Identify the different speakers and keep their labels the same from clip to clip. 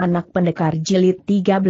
Speaker 1: anak pendekar jilid 13.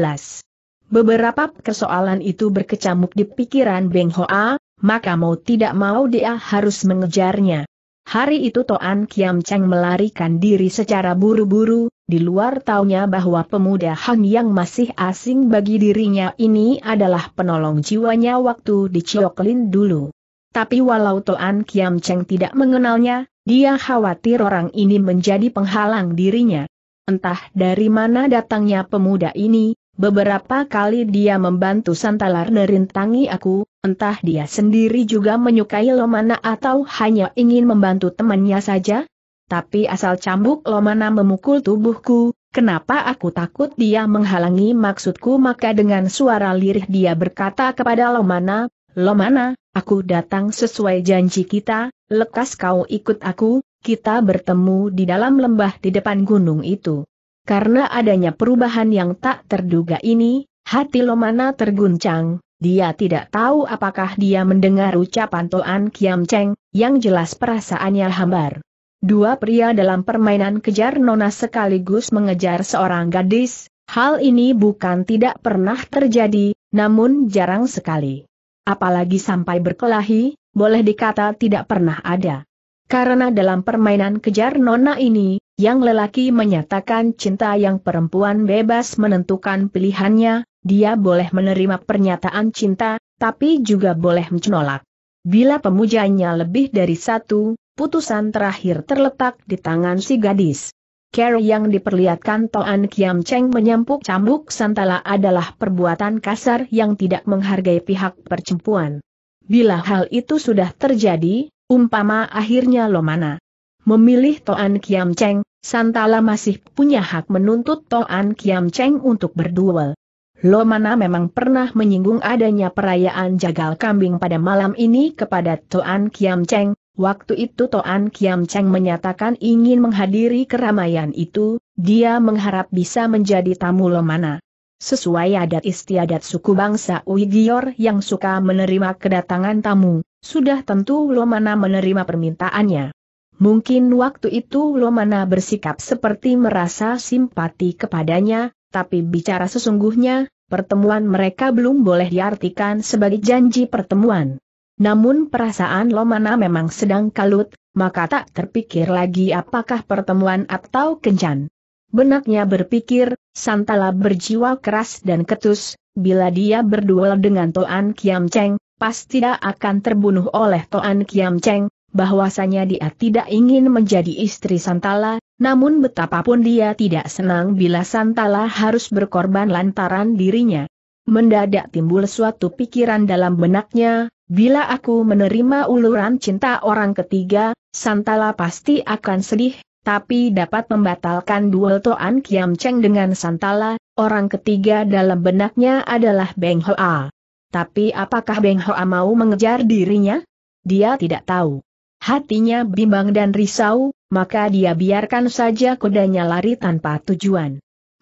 Speaker 1: Beberapa persoalan itu berkecamuk di pikiran Beng Hoa, maka mau tidak mau dia harus mengejarnya. Hari itu Toan Kiam Cheng melarikan diri secara buru-buru, di luar taunya bahwa pemuda Han yang masih asing bagi dirinya ini adalah penolong jiwanya waktu di Cioklin dulu. Tapi walau Toan Kiam Cheng tidak mengenalnya, dia khawatir orang ini menjadi penghalang dirinya. Entah dari mana datangnya pemuda ini, beberapa kali dia membantu Santalar merintangi aku, entah dia sendiri juga menyukai Lomana atau hanya ingin membantu temannya saja. Tapi asal cambuk Lomana memukul tubuhku, Kenapa aku takut dia menghalangi maksudku maka dengan suara lirih dia berkata kepada Lomana, Lomana, aku datang sesuai janji kita, lekas kau ikut aku, kita bertemu di dalam lembah di depan gunung itu. Karena adanya perubahan yang tak terduga ini, hati Lomana terguncang, dia tidak tahu apakah dia mendengar ucapan Toan Kiam Cheng, yang jelas perasaannya hambar. Dua pria dalam permainan kejar nona sekaligus mengejar seorang gadis, hal ini bukan tidak pernah terjadi, namun jarang sekali. Apalagi sampai berkelahi, boleh dikata tidak pernah ada. Karena dalam permainan kejar nona ini, yang lelaki menyatakan cinta yang perempuan bebas menentukan pilihannya, dia boleh menerima pernyataan cinta, tapi juga boleh menolak. Bila pemujanya lebih dari satu, putusan terakhir terletak di tangan si gadis. Care yang diperlihatkan Toan Kiam Cheng menyampuk cambuk Santala adalah perbuatan kasar yang tidak menghargai pihak percempuan. Bila hal itu sudah terjadi, Umpama akhirnya Lomana memilih Toan Kiam Cheng, Santala masih punya hak menuntut Toan Kiam Cheng untuk berduel. Lomana memang pernah menyinggung adanya perayaan jagal kambing pada malam ini kepada Toan Kiam Cheng, waktu itu Toan Kiam Cheng menyatakan ingin menghadiri keramaian itu, dia mengharap bisa menjadi tamu Lomana. Sesuai adat istiadat suku bangsa Uighur yang suka menerima kedatangan tamu, sudah tentu Lomana menerima permintaannya. Mungkin waktu itu Lomana bersikap seperti merasa simpati kepadanya, tapi bicara sesungguhnya, pertemuan mereka belum boleh diartikan sebagai janji pertemuan. Namun perasaan Lomana memang sedang kalut, maka tak terpikir lagi apakah pertemuan atau kencan. Benaknya berpikir, Santala berjiwa keras dan ketus, bila dia berduel dengan Toan Kiam Cheng, pasti dia akan terbunuh oleh Toan Kiam Cheng, bahwasanya dia tidak ingin menjadi istri Santala, namun betapapun dia tidak senang bila Santala harus berkorban lantaran dirinya. Mendadak timbul suatu pikiran dalam benaknya, bila aku menerima uluran cinta orang ketiga, Santala pasti akan sedih, tapi dapat membatalkan duel Toan Kiam Cheng dengan Santala, orang ketiga dalam benaknya adalah Beng Hoa. Tapi apakah Beng Hoa mau mengejar dirinya? Dia tidak tahu. Hatinya bimbang dan risau, maka dia biarkan saja kudanya lari tanpa tujuan.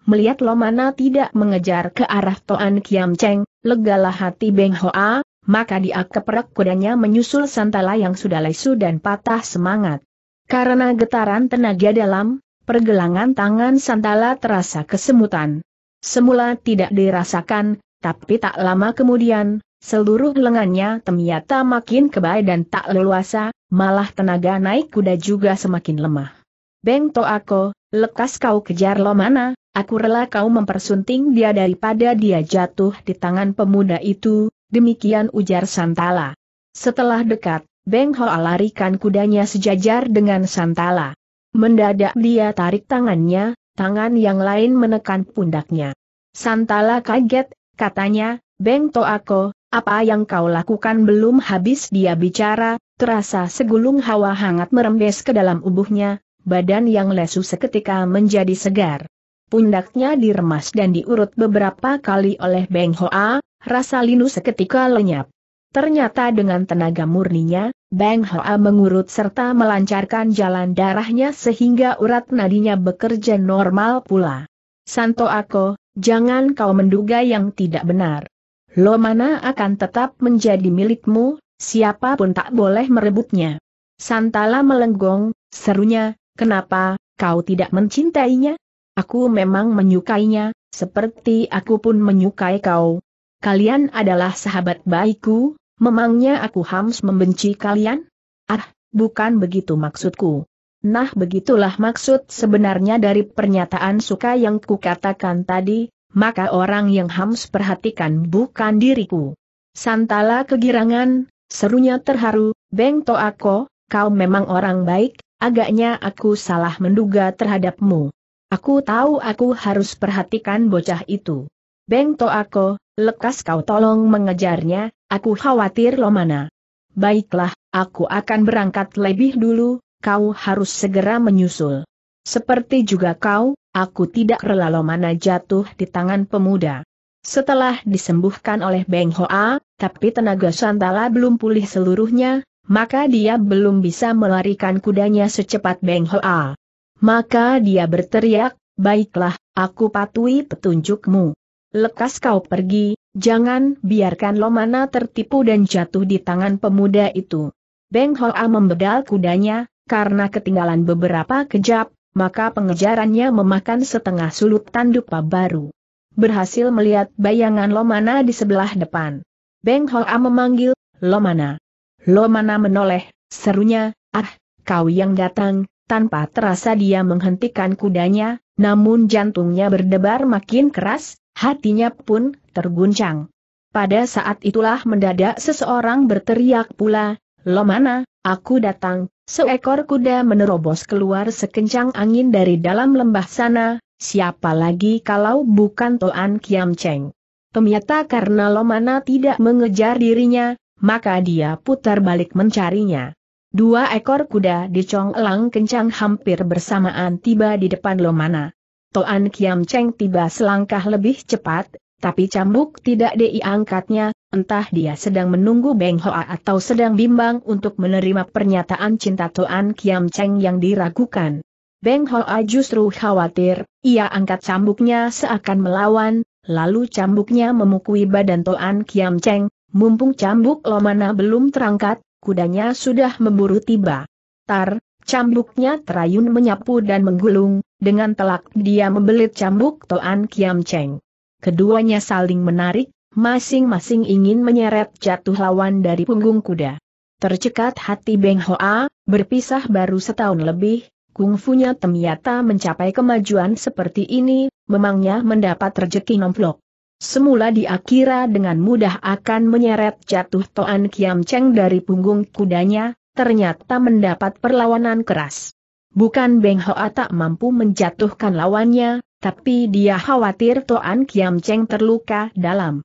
Speaker 1: Melihat Lomana tidak mengejar ke arah Toan Kiam Cheng, legalah hati Beng Hoa, maka dia keperek kudanya menyusul Santala yang sudah lesu dan patah semangat. Karena getaran tenaga dalam, pergelangan tangan Santala terasa kesemutan. Semula tidak dirasakan, tapi tak lama kemudian, seluruh lengannya ternyata makin kebai dan tak leluasa, malah tenaga naik kuda juga semakin lemah. Beng Toako, lekas kau kejar lo mana, aku rela kau mempersunting dia daripada dia jatuh di tangan pemuda itu, demikian ujar Santala. Setelah dekat, Beng Hoa larikan kudanya sejajar dengan Santala. Mendadak dia tarik tangannya, tangan yang lain menekan pundaknya. Santala kaget, Katanya, Beng Toako, apa yang kau lakukan belum habis dia bicara, terasa segulung hawa hangat merembes ke dalam ubuhnya, badan yang lesu seketika menjadi segar. Pundaknya diremas dan diurut beberapa kali oleh Beng Hoa, rasa linu seketika lenyap. Ternyata dengan tenaga murninya, Beng Hoa mengurut serta melancarkan jalan darahnya sehingga urat nadinya bekerja normal pula. Santo Ako, jangan kau menduga yang tidak benar. Lo mana akan tetap menjadi milikmu, siapapun tak boleh merebutnya. Santala melenggong, serunya, kenapa, kau tidak mencintainya? Aku memang menyukainya, seperti aku pun menyukai kau. Kalian adalah sahabat baikku, memangnya aku harus membenci kalian? Ah, bukan begitu maksudku. Nah begitulah maksud sebenarnya dari pernyataan suka yang kukatakan tadi, maka orang yang hams perhatikan bukan diriku. Santala kegirangan, serunya terharu, Beng Toako, kau memang orang baik, agaknya aku salah menduga terhadapmu. Aku tahu aku harus perhatikan bocah itu. Beng Toako, lekas kau tolong mengejarnya, aku khawatir lo mana. Baiklah, aku akan berangkat lebih dulu, kau harus segera menyusul. Seperti juga kau, aku tidak rela Lomana jatuh di tangan pemuda. Setelah disembuhkan oleh Beng Hoa, tapi tenaga Santala belum pulih seluruhnya, maka dia belum bisa melarikan kudanya secepat Beng Hoa. Maka dia berteriak, baiklah, aku patuhi petunjukmu. Lekas kau pergi, jangan biarkan Lomana tertipu dan jatuh di tangan pemuda itu. Beng Hoa membedal kudanya, karena ketinggalan beberapa kejap, maka pengejarannya memakan setengah sulut tandupa baru. Berhasil melihat bayangan Lomana di sebelah depan. Beng Hoa memanggil, Lomana. Lomana menoleh, serunya, ah, kau yang datang, tanpa terasa dia menghentikan kudanya, namun jantungnya berdebar makin keras, hatinya pun terguncang. Pada saat itulah mendadak seseorang berteriak pula, Lomana, aku datang, Seekor kuda menerobos keluar sekencang angin dari dalam lembah sana, siapa lagi kalau bukan Toan Kiam Cheng. Ternyata karena Lomana tidak mengejar dirinya, maka dia putar balik mencarinya. Dua ekor kuda dicong kencang hampir bersamaan tiba di depan Lomana. Toan Kiam Cheng tiba selangkah lebih cepat, tapi cambuk tidak diangkatnya, Entah dia sedang menunggu Beng Hoa atau sedang bimbang untuk menerima pernyataan cinta Tuan Kiam Cheng yang diragukan. Beng Hoa justru khawatir, ia angkat cambuknya seakan melawan, lalu cambuknya memukui badan Tuan Kiam Cheng, mumpung cambuk Lomana belum terangkat, kudanya sudah memburu tiba. Tar, Cambuknya terayun menyapu dan menggulung, dengan telak dia membelit cambuk Tuan Kiam Cheng. Keduanya saling menarik, masing-masing ingin menyeret jatuh lawan dari punggung kuda. Tercekat hati Beng Hoa, berpisah baru setahun lebih, kungfunya ternyata mencapai kemajuan seperti ini, memangnya mendapat rejeki nomplok. Semula dia kira dengan mudah akan menyeret jatuh Toan Kiam Cheng dari punggung kudanya, ternyata mendapat perlawanan keras. Bukan Beng Hoa tak mampu menjatuhkan lawannya, tapi dia khawatir Toan Kiam Cheng terluka dalam.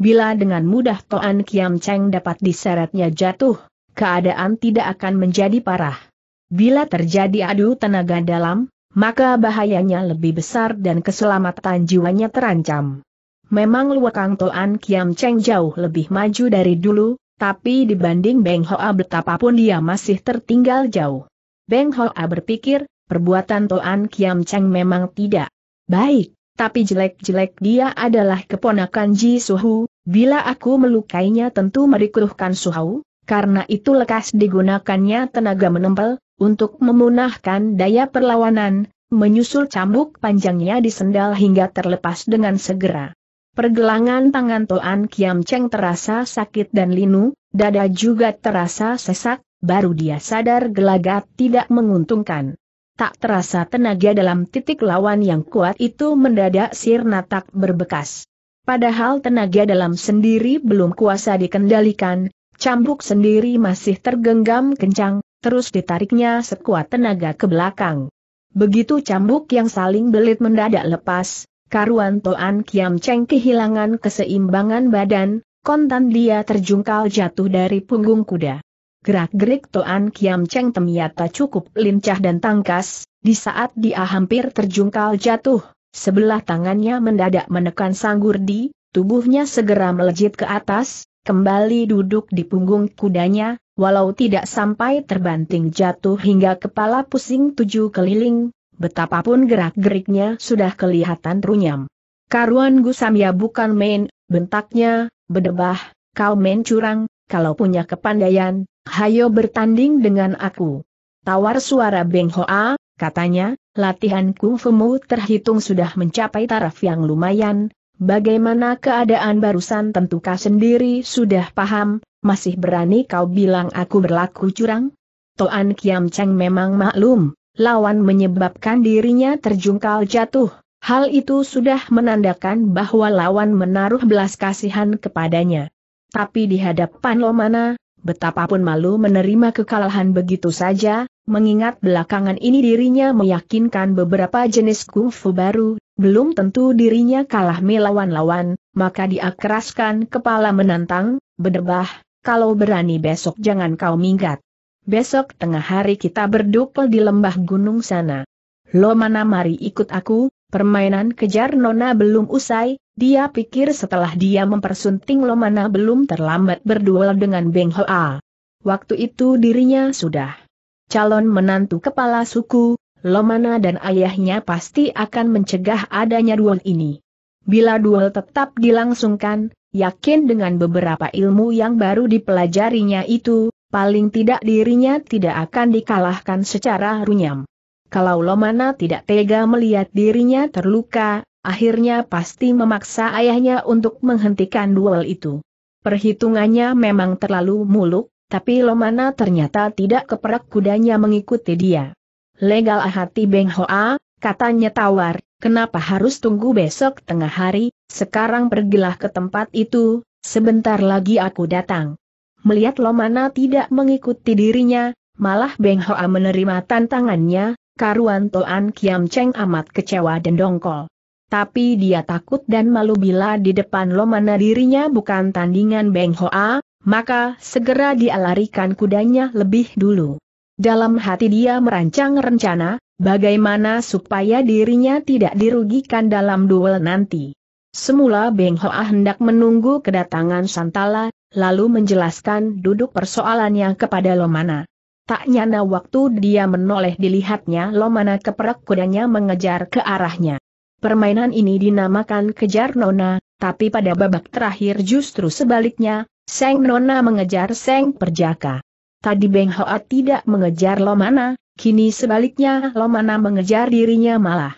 Speaker 1: Bila dengan mudah Toan Kiam Cheng dapat diseretnya jatuh, keadaan tidak akan menjadi parah. Bila terjadi adu tenaga dalam, maka bahayanya lebih besar dan keselamatan jiwanya terancam. Memang Luakang Toan Kiam Cheng jauh lebih maju dari dulu, tapi dibanding Beng Hoa betapapun dia masih tertinggal jauh. Beng Hoa berpikir, perbuatan Toan Kiam Cheng memang tidak baik tapi jelek-jelek dia adalah keponakan Ji Suhu, bila aku melukainya tentu merikuhkan Suhu, karena itu lekas digunakannya tenaga menempel, untuk memunahkan daya perlawanan, menyusul cambuk panjangnya disendal hingga terlepas dengan segera. Pergelangan tangan Toan Kiam Cheng terasa sakit dan linu, dada juga terasa sesak, baru dia sadar gelagat tidak menguntungkan. Tak terasa tenaga dalam titik lawan yang kuat itu mendadak sirna tak berbekas. Padahal tenaga dalam sendiri belum kuasa dikendalikan, cambuk sendiri masih tergenggam kencang, terus ditariknya sekuat tenaga ke belakang. Begitu cambuk yang saling belit mendadak lepas, karuan Toan Kiam Cheng kehilangan keseimbangan badan, kontan dia terjungkal jatuh dari punggung kuda. Gerak-gerik Toan Kiam Cheng ternyata cukup lincah dan tangkas, di saat dia hampir terjungkal jatuh, sebelah tangannya mendadak menekan sanggurdi, tubuhnya segera melejit ke atas, kembali duduk di punggung kudanya, walau tidak sampai terbanting jatuh hingga kepala pusing tujuh keliling, betapapun gerak-geriknya sudah kelihatan runyam. Karuan Gusamya bukan main, bentaknya, bedebah, kau main curang, kalau punya kepandaian, Hayo bertanding dengan aku. Tawar suara Beng Hoa, katanya, latihan mu terhitung sudah mencapai taraf yang lumayan, bagaimana keadaan barusan tentukah sendiri sudah paham, masih berani kau bilang aku berlaku curang? Toan Kiam Cheng memang maklum, lawan menyebabkan dirinya terjungkal jatuh, hal itu sudah menandakan bahwa lawan menaruh belas kasihan kepadanya. Tapi di hadapan Lomana, Betapapun malu menerima kekalahan begitu saja, mengingat belakangan ini dirinya meyakinkan beberapa jenis kungfu baru, belum tentu dirinya kalah melawan lawan, maka dia keraskan kepala menantang, berdebah, kalau berani besok jangan kau minggat. Besok tengah hari kita berdupel di lembah gunung sana. Lo mana mari ikut aku, Permainan kejar Nona belum usai, dia pikir setelah dia mempersunting Lomana belum terlambat berduel dengan Beng Hoa. Waktu itu dirinya sudah calon menantu kepala suku, Lomana dan ayahnya pasti akan mencegah adanya duel ini. Bila duel tetap dilangsungkan, yakin dengan beberapa ilmu yang baru dipelajarinya itu, paling tidak dirinya tidak akan dikalahkan secara runyam. Kalau Lomana tidak tega melihat dirinya terluka, akhirnya pasti memaksa ayahnya untuk menghentikan duel itu. Perhitungannya memang terlalu muluk, tapi Lomana ternyata tidak keperak kudanya mengikuti dia. Legal hati Beng Hoa, katanya tawar, kenapa harus tunggu besok tengah hari, sekarang pergilah ke tempat itu, sebentar lagi aku datang. Melihat Lomana tidak mengikuti dirinya, malah Beng Hoa menerima tantangannya, karuan Toan Kiam Cheng amat kecewa dan dongkol. Tapi dia takut dan malu bila di depan Lomana dirinya bukan tandingan Beng Hoa, maka segera dia kudanya lebih dulu. Dalam hati dia merancang rencana, bagaimana supaya dirinya tidak dirugikan dalam duel nanti. Semula Beng Hoa hendak menunggu kedatangan Santala, lalu menjelaskan duduk persoalannya kepada Lomana. Tak nyana waktu dia menoleh dilihatnya lomana keperak kudanya mengejar ke arahnya. Permainan ini dinamakan kejar nona, tapi pada babak terakhir justru sebaliknya, Seng Nona mengejar Seng Perjaka. Tadi Beng Hoa tidak mengejar Lomana, kini sebaliknya Lomana mengejar dirinya malah.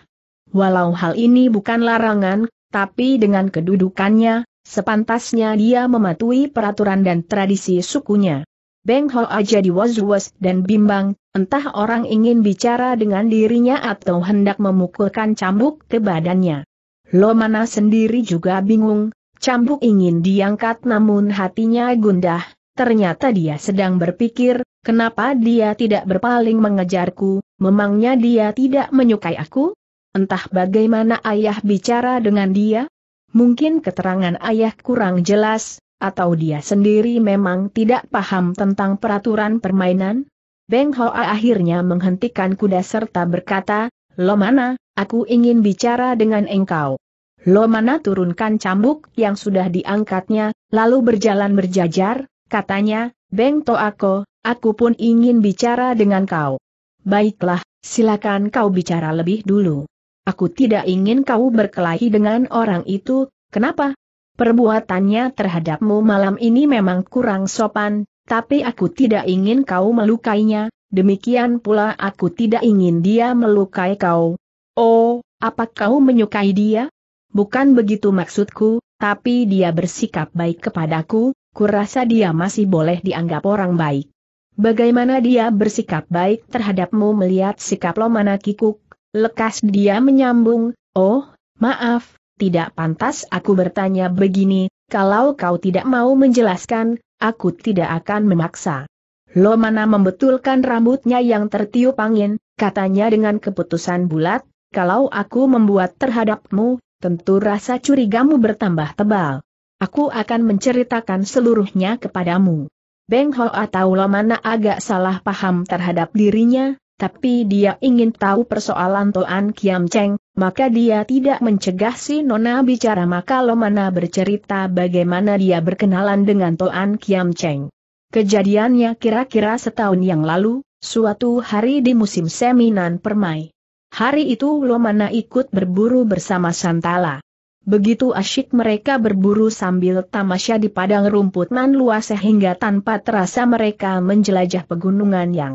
Speaker 1: Walau hal ini bukan larangan, tapi dengan kedudukannya, sepantasnya dia mematuhi peraturan dan tradisi sukunya. Beng Ho aja was-was dan bimbang, entah orang ingin bicara dengan dirinya atau hendak memukulkan cambuk ke badannya. Lo mana sendiri juga bingung, cambuk ingin diangkat namun hatinya gundah, ternyata dia sedang berpikir, kenapa dia tidak berpaling mengejarku, memangnya dia tidak menyukai aku? Entah bagaimana ayah bicara dengan dia? Mungkin keterangan ayah kurang jelas, atau dia sendiri memang tidak paham tentang peraturan permainan? Beng Hoa akhirnya menghentikan kuda serta berkata, "Lo mana, aku ingin bicara dengan engkau. Lo mana turunkan cambuk yang sudah diangkatnya, lalu berjalan berjajar, katanya, Beng Toako, aku pun ingin bicara dengan kau. Baiklah, silakan kau bicara lebih dulu. Aku tidak ingin kau berkelahi dengan orang itu, kenapa? Perbuatannya terhadapmu malam ini memang kurang sopan, tapi aku tidak ingin kau melukainya, demikian pula aku tidak ingin dia melukai kau. Oh, apa kau menyukai dia? Bukan begitu maksudku, tapi dia bersikap baik kepadaku, kurasa dia masih boleh dianggap orang baik. Bagaimana dia bersikap baik terhadapmu melihat sikap lo mana Kikuk, lekas dia menyambung, oh, maaf, tidak pantas aku bertanya begini, kalau kau tidak mau menjelaskan, aku tidak akan memaksa. Lo mana membetulkan rambutnya yang tertiup angin, katanya dengan keputusan bulat, kalau aku membuat terhadapmu, tentu rasa curigamu bertambah tebal. Aku akan menceritakan seluruhnya kepadamu. Beng Ho lo Lomana agak salah paham terhadap dirinya, tapi dia ingin tahu persoalan Toan Kiam Cheng, maka dia tidak mencegah si Nona bicara maka Lomana bercerita bagaimana dia berkenalan dengan Toan Kiam Cheng. Kejadiannya kira-kira setahun yang lalu, suatu hari di musim seminan permai. Hari itu Lomana ikut berburu bersama Santala. Begitu asyik mereka berburu sambil tamasya di padang rumput nan luas sehingga tanpa terasa mereka menjelajah pegunungan yang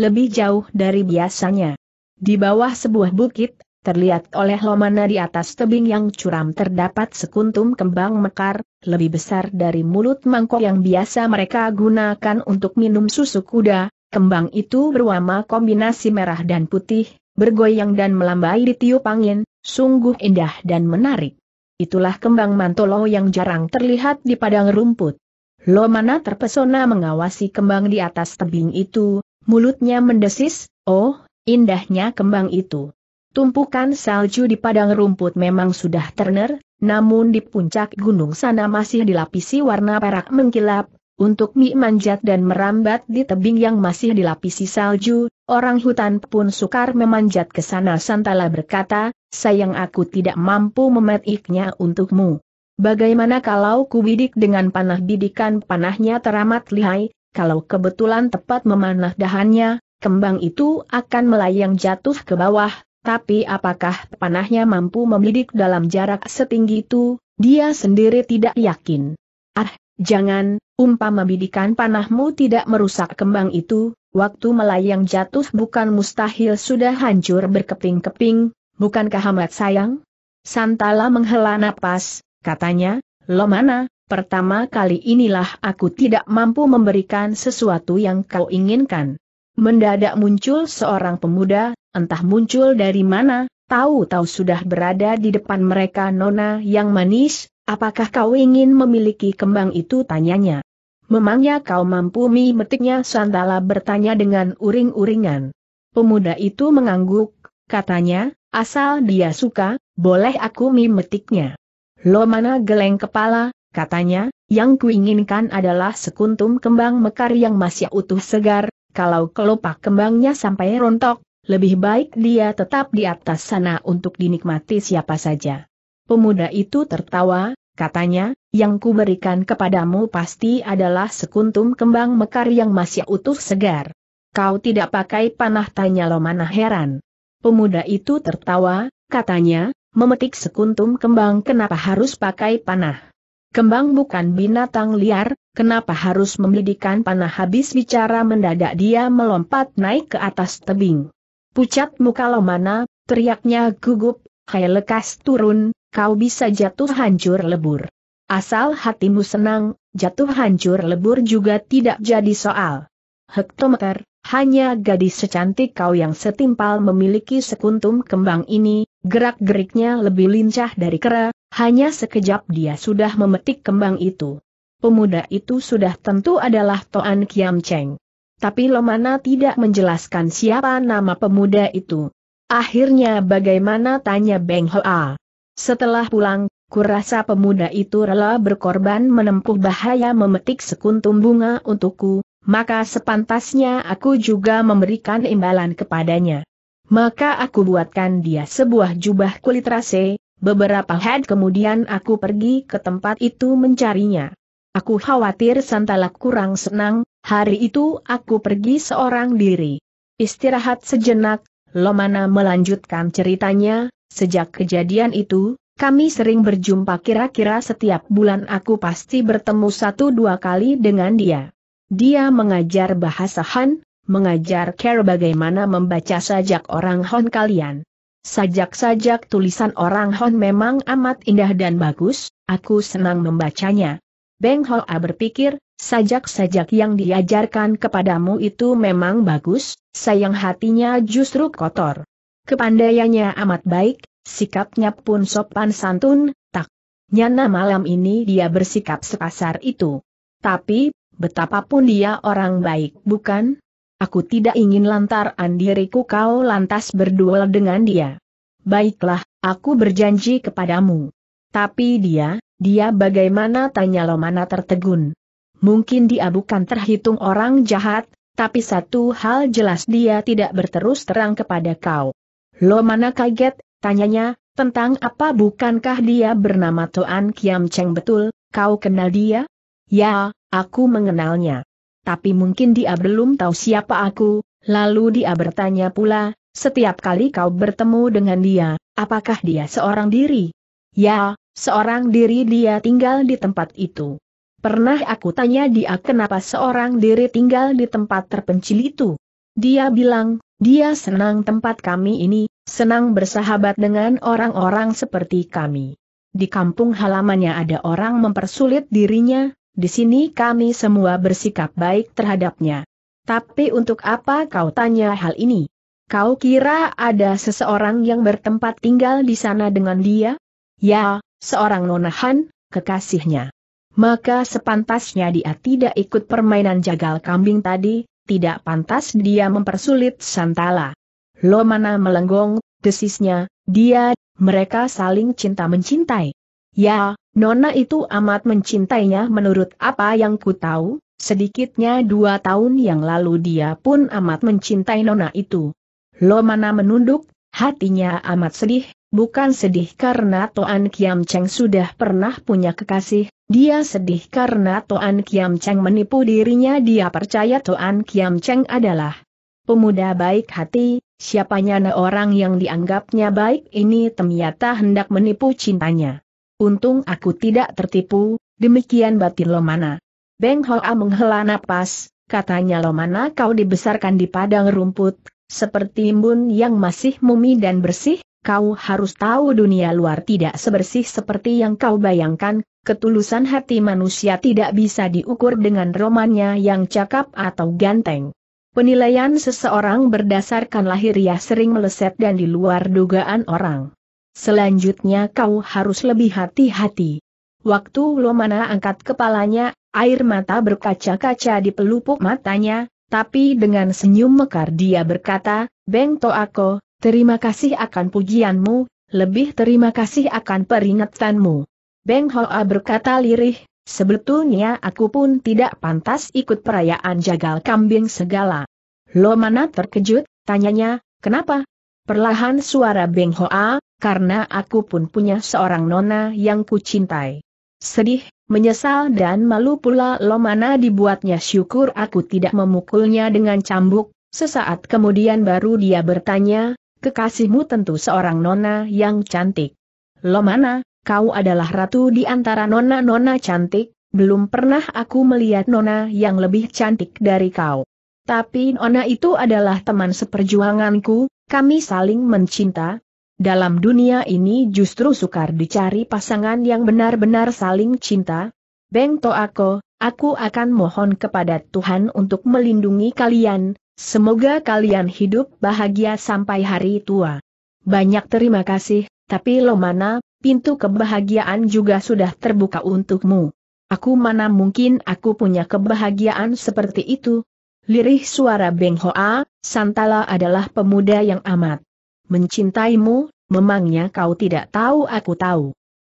Speaker 1: lebih jauh dari biasanya. Di bawah sebuah bukit, terlihat oleh Lomana di atas tebing yang curam terdapat sekuntum kembang mekar, lebih besar dari mulut mangkok yang biasa mereka gunakan untuk minum susu kuda, kembang itu berwarna kombinasi merah dan putih, bergoyang dan melambai di tiup angin, sungguh indah dan menarik. Itulah kembang mantolo yang jarang terlihat di padang rumput. Lomana terpesona mengawasi kembang di atas tebing itu, Mulutnya mendesis, oh, indahnya kembang itu. Tumpukan salju di padang rumput memang sudah terner, namun di puncak gunung sana masih dilapisi warna perak mengkilap, untuk mie manjat dan merambat di tebing yang masih dilapisi salju, orang hutan pun sukar memanjat ke sana Santala berkata, sayang aku tidak mampu memetiknya untukmu. Bagaimana kalau ku bidik dengan panah bidikan panahnya teramat lihai, kalau kebetulan tepat memanah dahannya, kembang itu akan melayang jatuh ke bawah, tapi apakah panahnya mampu membidik dalam jarak setinggi itu, dia sendiri tidak yakin. Ah, jangan, umpama bidikan panahmu tidak merusak kembang itu, waktu melayang jatuh bukan mustahil sudah hancur berkeping-keping, bukankah amat sayang? Santala menghela napas, katanya, lo mana, Pertama kali inilah aku tidak mampu memberikan sesuatu yang kau inginkan. Mendadak muncul seorang pemuda, entah muncul dari mana, tahu-tahu sudah berada di depan mereka Nona yang manis, apakah kau ingin memiliki kembang itu tanyanya. Memangnya kau mampu mi metiknya Santala bertanya dengan uring-uringan. Pemuda itu mengangguk, katanya, asal dia suka, boleh aku mi metiknya. Lo mana geleng kepala, katanya, yang kuinginkan adalah sekuntum kembang mekar yang masih utuh segar, kalau kelopak kembangnya sampai rontok, lebih baik dia tetap di atas sana untuk dinikmati siapa saja. Pemuda itu tertawa, katanya, yang kuberikan kepadamu pasti adalah sekuntum kembang mekar yang masih utuh segar. Kau tidak pakai panah tanya lo mana heran. Pemuda itu tertawa, katanya, memetik sekuntum kembang kenapa harus pakai panah? Kembang bukan binatang liar, kenapa harus memidikan panah habis bicara mendadak dia melompat naik ke atas tebing. Pucat muka Lomana, teriaknya gugup, hai lekas turun, kau bisa jatuh hancur lebur. Asal hatimu senang, jatuh hancur lebur juga tidak jadi soal. Hektometer, hanya gadis secantik kau yang setimpal memiliki sekuntum kembang ini, gerak-geriknya lebih lincah dari kera, hanya sekejap dia sudah memetik kembang itu. Pemuda itu sudah tentu adalah Toan Kiam Cheng. Tapi Lomana tidak menjelaskan siapa nama pemuda itu. Akhirnya bagaimana tanya Beng Hoa. Setelah pulang, kurasa pemuda itu rela berkorban menempuh bahaya memetik sekuntum bunga untukku, maka sepantasnya aku juga memberikan imbalan kepadanya. Maka aku buatkan dia sebuah jubah kulit rase, Beberapa head kemudian aku pergi ke tempat itu mencarinya. Aku khawatir Santala kurang senang, hari itu aku pergi seorang diri. Istirahat sejenak, Lomana melanjutkan ceritanya, sejak kejadian itu, kami sering berjumpa kira-kira setiap bulan aku pasti bertemu satu dua kali dengan dia. Dia mengajar bahasa Han, mengajar care bagaimana membaca sajak orang Hon kalian. Sajak-sajak tulisan orang Hon memang amat indah dan bagus, aku senang membacanya. Beng Hoa berpikir, sajak-sajak yang diajarkan kepadamu itu memang bagus, sayang hatinya justru kotor. Kepandaiannya amat baik, sikapnya pun sopan santun, tak. Nyana malam ini dia bersikap sekasar itu. Tapi, betapapun dia orang baik bukan, Aku tidak ingin lantar andiriku kau lantas berduel dengan dia. Baiklah, aku berjanji kepadamu. Tapi dia, dia bagaimana tanya Lomana tertegun. Mungkin dia bukan terhitung orang jahat, tapi satu hal jelas dia tidak berterus terang kepada kau. Lomana kaget, tanyanya, tentang apa bukankah dia bernama Toan Kiam Cheng betul, kau kenal dia? Ya, aku mengenalnya tapi mungkin dia belum tahu siapa aku, lalu dia bertanya pula, setiap kali kau bertemu dengan dia, apakah dia seorang diri? Ya, seorang diri dia tinggal di tempat itu. Pernah aku tanya dia kenapa seorang diri tinggal di tempat terpencil itu. Dia bilang, dia senang tempat kami ini, senang bersahabat dengan orang-orang seperti kami. Di kampung halamannya ada orang mempersulit dirinya, di sini kami semua bersikap baik terhadapnya. Tapi untuk apa kau tanya hal ini? Kau kira ada seseorang yang bertempat tinggal di sana dengan dia? Ya, seorang nonahan, kekasihnya. Maka sepantasnya dia tidak ikut permainan jagal kambing tadi, tidak pantas dia mempersulit Santala. Lo mana melenggong, desisnya, dia, mereka saling cinta mencintai. Ya, Nona itu amat mencintainya menurut apa yang ku tahu, sedikitnya dua tahun yang lalu dia pun amat mencintai Nona itu. Lo mana menunduk, hatinya amat sedih, bukan sedih karena Toan Kiam Cheng sudah pernah punya kekasih, dia sedih karena Toan Kiam Cheng menipu dirinya dia percaya Toan Kiam Cheng adalah pemuda baik hati, siapanya orang yang dianggapnya baik ini ternyata hendak menipu cintanya. Untung aku tidak tertipu, demikian batin Lomana. Beng Hoa menghela napas, katanya Lomana kau dibesarkan di padang rumput, seperti imbun yang masih mumi dan bersih, kau harus tahu dunia luar tidak sebersih seperti yang kau bayangkan, ketulusan hati manusia tidak bisa diukur dengan romannya yang cakap atau ganteng. Penilaian seseorang berdasarkan lahiriah sering meleset dan di luar dugaan orang. Selanjutnya kau harus lebih hati-hati. Waktu Lomana angkat kepalanya, air mata berkaca-kaca di pelupuk matanya, tapi dengan senyum mekar dia berkata, Beng Toako, terima kasih akan pujianmu, lebih terima kasih akan peringatanmu. Beng Hoa berkata lirih, sebetulnya aku pun tidak pantas ikut perayaan jagal kambing segala. Lomana terkejut, tanyanya, kenapa? Perlahan suara Beng Hoa, karena aku pun punya seorang nona yang kucintai. Sedih, menyesal dan malu pula lo mana dibuatnya syukur aku tidak memukulnya dengan cambuk, sesaat kemudian baru dia bertanya, kekasihmu tentu seorang nona yang cantik. Lo mana, kau adalah ratu di antara nona-nona cantik, belum pernah aku melihat nona yang lebih cantik dari kau. Tapi nona itu adalah teman seperjuanganku, kami saling mencinta, dalam dunia ini justru sukar dicari pasangan yang benar-benar saling cinta. Beng Toako, aku akan mohon kepada Tuhan untuk melindungi kalian, semoga kalian hidup bahagia sampai hari tua. Banyak terima kasih, tapi lo mana, pintu kebahagiaan juga sudah terbuka untukmu. Aku mana mungkin aku punya kebahagiaan seperti itu? Lirih suara Beng Hoa, Santala adalah pemuda yang amat Mencintaimu, memangnya kau tidak tahu aku tahu.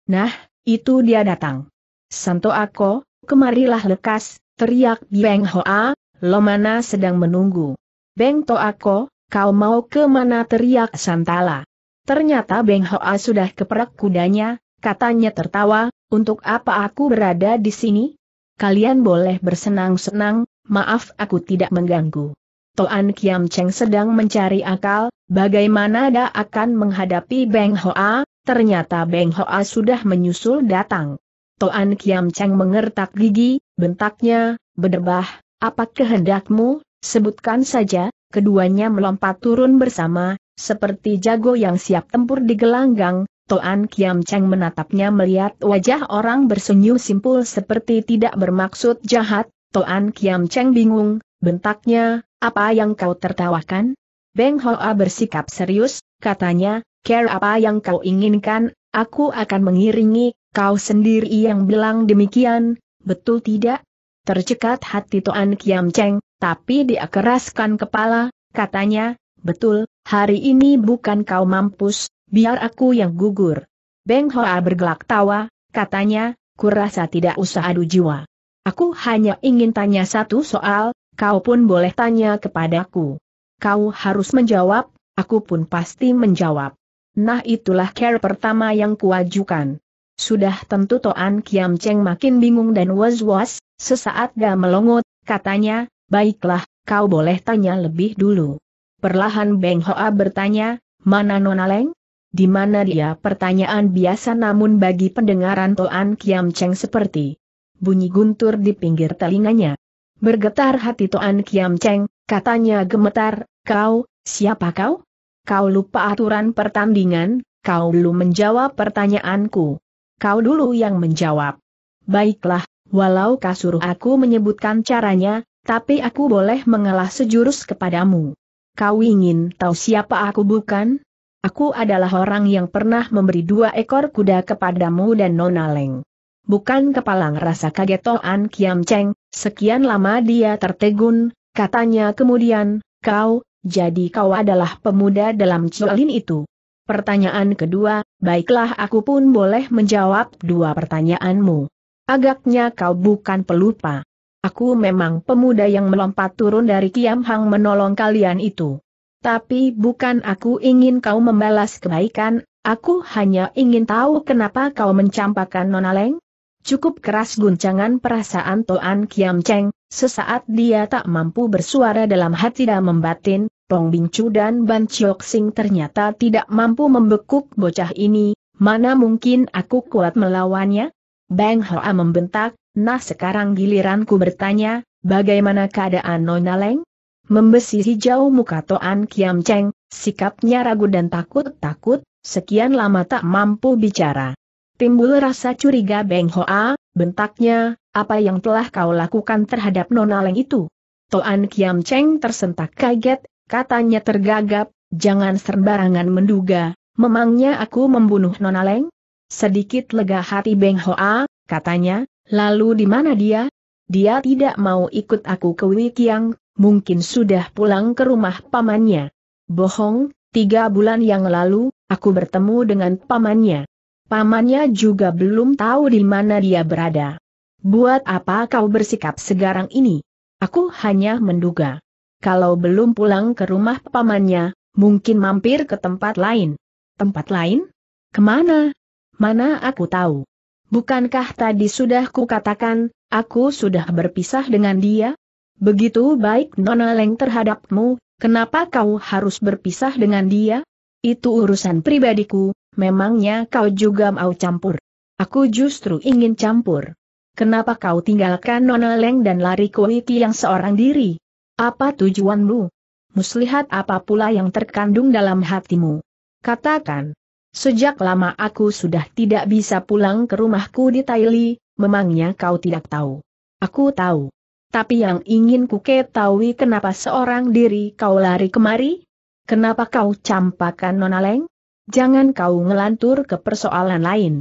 Speaker 1: Nah, itu dia datang. Santo Ako, kemarilah lekas, teriak Beng Hoa, Lomana sedang menunggu. Beng To Ako, kau mau ke mana teriak Santala. Ternyata Beng Hoa sudah keperak kudanya, katanya tertawa, untuk apa aku berada di sini? Kalian boleh bersenang-senang, maaf aku tidak mengganggu. Toan Kiam Cheng sedang mencari akal, bagaimana dia akan menghadapi Beng Hoa, ternyata Beng Hoa sudah menyusul datang. Toan Kiam Cheng mengertak gigi, bentaknya, berdebah, apa kehendakmu, sebutkan saja, keduanya melompat turun bersama, seperti jago yang siap tempur di gelanggang, Toan Kiam Cheng menatapnya melihat wajah orang bersenyum simpul seperti tidak bermaksud jahat, Toan Kiam Cheng bingung, bentaknya, apa yang kau tertawakan? Beng Hoa bersikap serius, katanya, care apa yang kau inginkan, aku akan mengiringi, kau sendiri yang bilang demikian, betul tidak? Tercekat hati Toan Kiam Cheng, tapi dia keraskan kepala, katanya, betul, hari ini bukan kau mampus, biar aku yang gugur. Beng Hoa bergelak tawa, katanya, kurasa tidak usah adu jiwa. Aku hanya ingin tanya satu soal, kau pun boleh tanya kepadaku. Kau harus menjawab, aku pun pasti menjawab. Nah itulah care pertama yang kuajukan. Sudah tentu Toan Kiam Cheng makin bingung dan was-was, sesaat dia melongot, katanya, baiklah, kau boleh tanya lebih dulu. Perlahan Beng Hoa bertanya, mana Nona Leng? Di mana dia pertanyaan biasa namun bagi pendengaran Toan Kiam Cheng seperti bunyi guntur di pinggir telinganya. Bergetar hati Toan Kiam Cheng, katanya gemetar, kau, siapa kau? Kau lupa aturan pertandingan, kau belum menjawab pertanyaanku. Kau dulu yang menjawab. Baiklah, walau suruh aku menyebutkan caranya, tapi aku boleh mengalah sejurus kepadamu. Kau ingin tahu siapa aku bukan? Aku adalah orang yang pernah memberi dua ekor kuda kepadamu dan Nona Leng. Bukan kepalang rasa kaget Toan Kiam Cheng, Sekian lama dia tertegun, katanya kemudian, kau, jadi kau adalah pemuda dalam cualin itu. Pertanyaan kedua, baiklah aku pun boleh menjawab dua pertanyaanmu. Agaknya kau bukan pelupa. Aku memang pemuda yang melompat turun dari Kiam Hang menolong kalian itu. Tapi bukan aku ingin kau membalas kebaikan, aku hanya ingin tahu kenapa kau mencampakkan Nona Leng? Cukup keras guncangan perasaan Toan Kiam Cheng, sesaat dia tak mampu bersuara dalam hati dan membatin, Tong Bing dan Ban Chiok Sing ternyata tidak mampu membekuk bocah ini, mana mungkin aku kuat melawannya? Bang Hoa membentak, nah sekarang giliranku bertanya, bagaimana keadaan Nona Leng? Membesi hijau muka Toan Kiam Cheng, sikapnya ragu dan takut-takut, sekian lama tak mampu bicara. Timbul rasa curiga Beng Hoa, bentaknya, apa yang telah kau lakukan terhadap Nona Leng itu? Toan Kiam Cheng tersentak kaget, katanya tergagap, jangan serbarangan menduga, memangnya aku membunuh Nona Leng? Sedikit lega hati Beng Hoa, katanya, lalu di mana dia? Dia tidak mau ikut aku ke Wikiang, mungkin sudah pulang ke rumah pamannya. Bohong, tiga bulan yang lalu, aku bertemu dengan pamannya. Pamannya juga belum tahu di mana dia berada. Buat apa kau bersikap segarang ini? Aku hanya menduga. Kalau belum pulang ke rumah pamannya, mungkin mampir ke tempat lain. Tempat lain? Kemana? Mana aku tahu. Bukankah tadi sudah kukatakan, aku sudah berpisah dengan dia? Begitu baik Nona Leng terhadapmu, kenapa kau harus berpisah dengan dia? Itu urusan pribadiku, memangnya kau juga mau campur? Aku justru ingin campur. Kenapa kau tinggalkan Nona Leng dan lari ke Wiki yang seorang diri? Apa tujuanmu? Muslihat apa pula yang terkandung dalam hatimu? Katakan. Sejak lama aku sudah tidak bisa pulang ke rumahku di Taili, memangnya kau tidak tahu. Aku tahu. Tapi yang ingin ku ketahui kenapa seorang diri kau lari kemari? Kenapa kau campakan Nona Leng? Jangan kau ngelantur ke persoalan lain.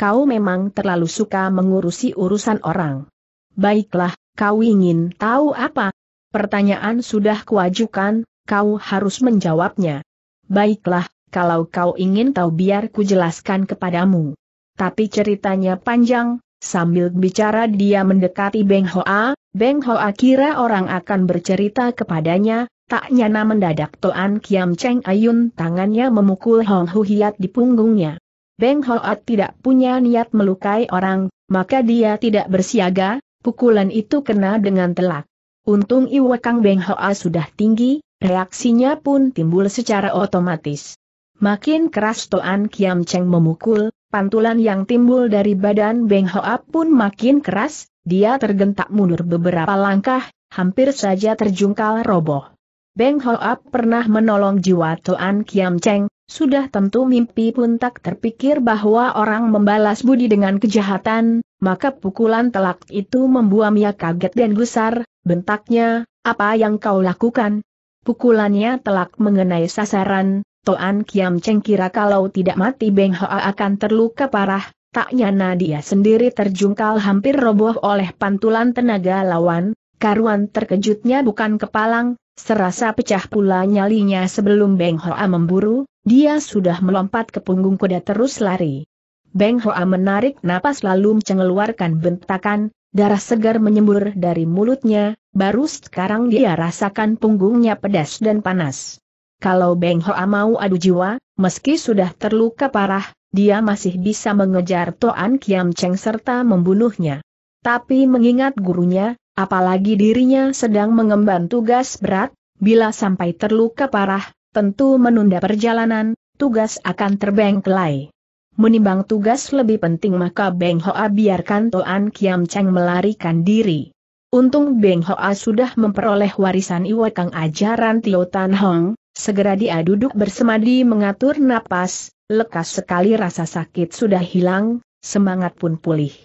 Speaker 1: Kau memang terlalu suka mengurusi urusan orang. Baiklah, kau ingin tahu apa? Pertanyaan sudah kuajukan, kau harus menjawabnya. Baiklah, kalau kau ingin tahu biar ku jelaskan kepadamu. Tapi ceritanya panjang, sambil bicara dia mendekati Beng Hoa, Beng Hoa kira orang akan bercerita kepadanya, Tak nyana mendadak Toan Kiam Cheng Ayun tangannya memukul Hong Hu Hiat di punggungnya. Beng Hoat tidak punya niat melukai orang, maka dia tidak bersiaga, pukulan itu kena dengan telak. Untung Iwakang Beng Hoat sudah tinggi, reaksinya pun timbul secara otomatis. Makin keras Toan Kiam Cheng memukul, pantulan yang timbul dari badan Beng Hoat pun makin keras, dia tergentak mundur beberapa langkah, hampir saja terjungkal roboh. Beng Hoa pernah menolong jiwa Tuan Kiam Cheng, sudah tentu mimpi pun tak terpikir bahwa orang membalas budi dengan kejahatan, maka pukulan telak itu membuamnya kaget dan gusar, bentaknya, apa yang kau lakukan? Pukulannya telak mengenai sasaran, Toan Kiam Cheng kira kalau tidak mati Beng Hoa akan terluka parah, tak nyana dia sendiri terjungkal hampir roboh oleh pantulan tenaga lawan, karuan terkejutnya bukan kepalang, Serasa pecah pula nyalinya sebelum Beng Hoa memburu, dia sudah melompat ke punggung kuda terus lari. Beng Hoa menarik napas lalu mengeluarkan bentakan, darah segar menyembur dari mulutnya, baru sekarang dia rasakan punggungnya pedas dan panas. Kalau Beng Hoa mau adu jiwa, meski sudah terluka parah, dia masih bisa mengejar Toan Kiam Cheng serta membunuhnya. Tapi mengingat gurunya, Apalagi dirinya sedang mengemban tugas berat, bila sampai terluka parah, tentu menunda perjalanan, tugas akan terbengkelai. Menimbang tugas lebih penting maka Beng Hoa biarkan Toan Kiam Cheng melarikan diri. Untung Beng Hoa sudah memperoleh warisan iwakang ajaran Tio Tan Hong, segera dia duduk bersemadi mengatur napas, lekas sekali rasa sakit sudah hilang, semangat pun pulih.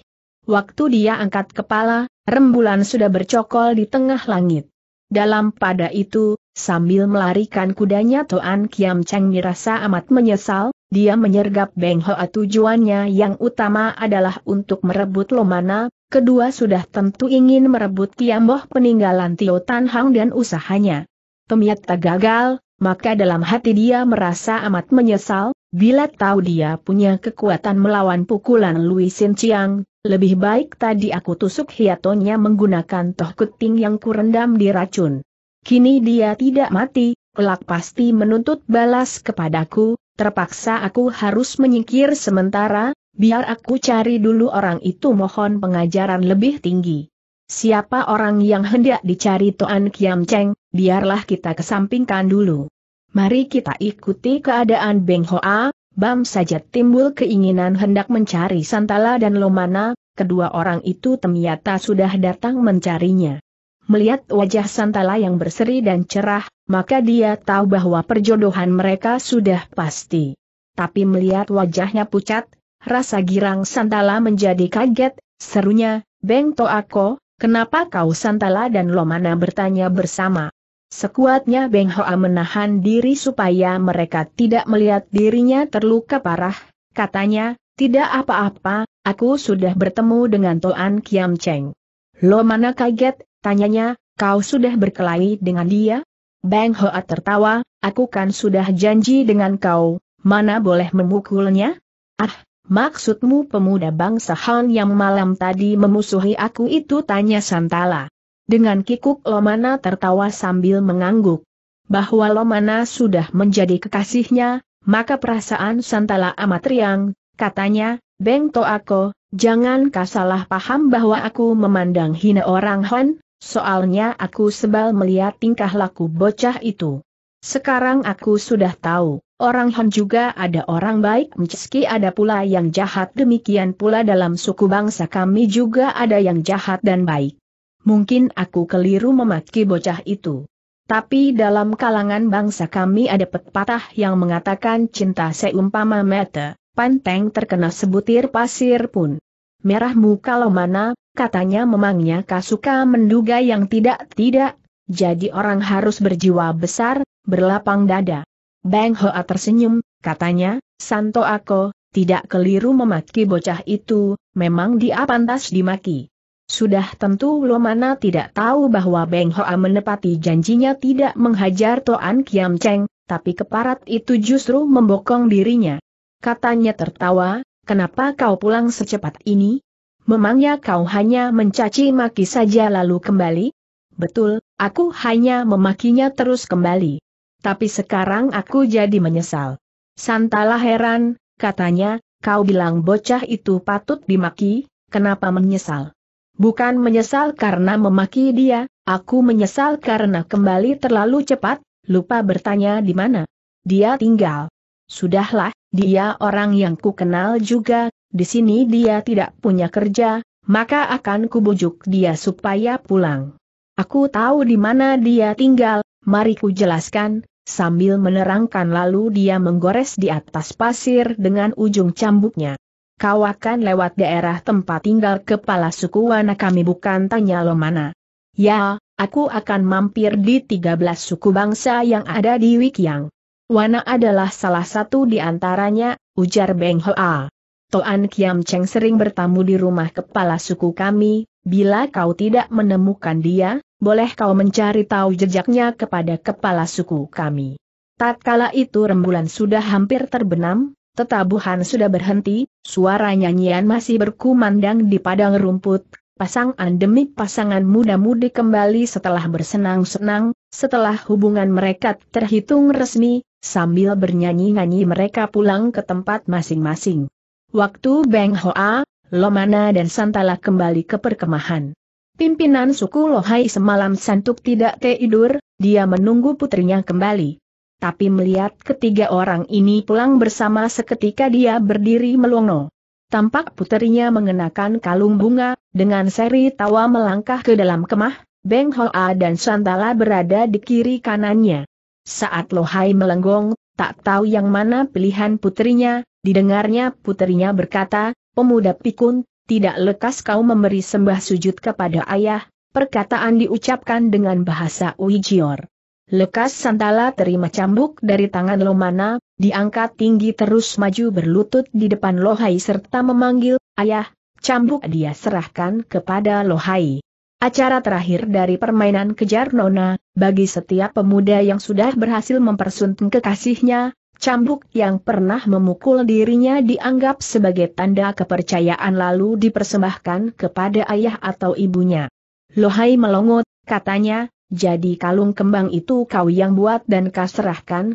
Speaker 1: Waktu dia angkat kepala, rembulan sudah bercokol di tengah langit. Dalam pada itu, sambil melarikan kudanya Toan Kiam Cheng merasa amat menyesal, dia menyergap Beng Hoa tujuannya yang utama adalah untuk merebut Lomana, kedua sudah tentu ingin merebut Kiamboh peninggalan Tio Tan Hang dan usahanya. Pemiata gagal, maka dalam hati dia merasa amat menyesal, bila tahu dia punya kekuatan melawan pukulan Lui Sin Chiang, lebih baik tadi aku tusuk hiatonya menggunakan toh kuting yang kurendam di racun. Kini dia tidak mati, kelak pasti menuntut balas kepadaku, terpaksa aku harus menyingkir sementara, biar aku cari dulu orang itu mohon pengajaran lebih tinggi. Siapa orang yang hendak dicari Toan Kiam Cheng? biarlah kita kesampingkan dulu. Mari kita ikuti keadaan Beng Hoa, bam saja timbul keinginan hendak mencari Santala dan Lomana, kedua orang itu ternyata sudah datang mencarinya. Melihat wajah Santala yang berseri dan cerah, maka dia tahu bahwa perjodohan mereka sudah pasti. Tapi melihat wajahnya pucat, rasa girang Santala menjadi kaget, serunya, Beng Toako, Kenapa kau Santala dan Lomana bertanya bersama? Sekuatnya Beng Hoa menahan diri supaya mereka tidak melihat dirinya terluka parah, katanya, tidak apa-apa, aku sudah bertemu dengan Toan Kiam Cheng. Lo mana kaget, tanyanya, kau sudah berkelahi dengan dia? Beng Hoa tertawa, aku kan sudah janji dengan kau, mana boleh memukulnya? Ah, maksudmu pemuda bangsa Han yang malam tadi memusuhi aku itu tanya Santala. Dengan kikuk Lomana tertawa sambil mengangguk. Bahwa Lomana sudah menjadi kekasihnya, maka perasaan Santala amat riang, katanya, Beng Toako, jangan kau salah paham bahwa aku memandang hina orang Hon, soalnya aku sebal melihat tingkah laku bocah itu. Sekarang aku sudah tahu, orang Hon juga ada orang baik meski ada pula yang jahat demikian pula dalam suku bangsa kami juga ada yang jahat dan baik. Mungkin aku keliru memaki bocah itu. Tapi dalam kalangan bangsa kami ada pepatah yang mengatakan cinta seumpama mata, panteng terkena sebutir pasir pun. Merahmu kalau mana, katanya memangnya kasuka menduga yang tidak-tidak, jadi orang harus berjiwa besar, berlapang dada. Bang Hoa tersenyum, katanya, Santo Ako, tidak keliru memaki bocah itu, memang dia pantas dimaki. Sudah tentu mana tidak tahu bahwa Beng Hoa menepati janjinya tidak menghajar Toan Kiam Cheng, tapi keparat itu justru membokong dirinya. Katanya tertawa, kenapa kau pulang secepat ini? Memangnya kau hanya mencaci maki saja lalu kembali? Betul, aku hanya memakinya terus kembali. Tapi sekarang aku jadi menyesal. Santalah heran, katanya, kau bilang bocah itu patut dimaki, kenapa menyesal? Bukan menyesal karena memaki dia, aku menyesal karena kembali terlalu cepat, lupa bertanya di mana. Dia tinggal. Sudahlah, dia orang yang ku kenal juga, di sini dia tidak punya kerja, maka akan kubujuk dia supaya pulang. Aku tahu di mana dia tinggal, mari ku jelaskan, sambil menerangkan lalu dia menggores di atas pasir dengan ujung cambuknya. Kau akan lewat daerah tempat tinggal kepala suku Wana kami bukan tanya lo mana. Ya, aku akan mampir di 13 suku bangsa yang ada di Wikiang. Wana adalah salah satu di antaranya, ujar Beng Hoa. Toan Kiam Cheng sering bertamu di rumah kepala suku kami, bila kau tidak menemukan dia, boleh kau mencari tahu jejaknya kepada kepala suku kami. Tatkala itu rembulan sudah hampir terbenam, Tetabuhan sudah berhenti, suara nyanyian masih berkumandang di padang rumput, pasangan demi pasangan muda-mudi kembali setelah bersenang-senang, setelah hubungan mereka terhitung resmi, sambil bernyanyi-nyanyi mereka pulang ke tempat masing-masing. Waktu Beng Hoa, Lomana dan Santala kembali ke perkemahan. Pimpinan suku Lohai semalam santuk tidak tidur, dia menunggu putrinya kembali tapi melihat ketiga orang ini pulang bersama seketika dia berdiri melongo. Tampak puterinya mengenakan kalung bunga, dengan seri tawa melangkah ke dalam kemah, Beng Hoa dan Santala berada di kiri kanannya. Saat Lohai melenggong, tak tahu yang mana pilihan putrinya. didengarnya putrinya berkata, pemuda pikun, tidak lekas kau memberi sembah sujud kepada ayah, perkataan diucapkan dengan bahasa Uijior. Lekas Santala terima cambuk dari tangan Lomana, diangkat tinggi terus maju berlutut di depan Lohai serta memanggil, Ayah, cambuk dia serahkan kepada Lohai. Acara terakhir dari permainan kejar nona, bagi setiap pemuda yang sudah berhasil mempersunting kekasihnya, cambuk yang pernah memukul dirinya dianggap sebagai tanda kepercayaan lalu dipersembahkan kepada ayah atau ibunya. Lohai melongot, katanya, jadi kalung kembang itu kau yang buat dan kau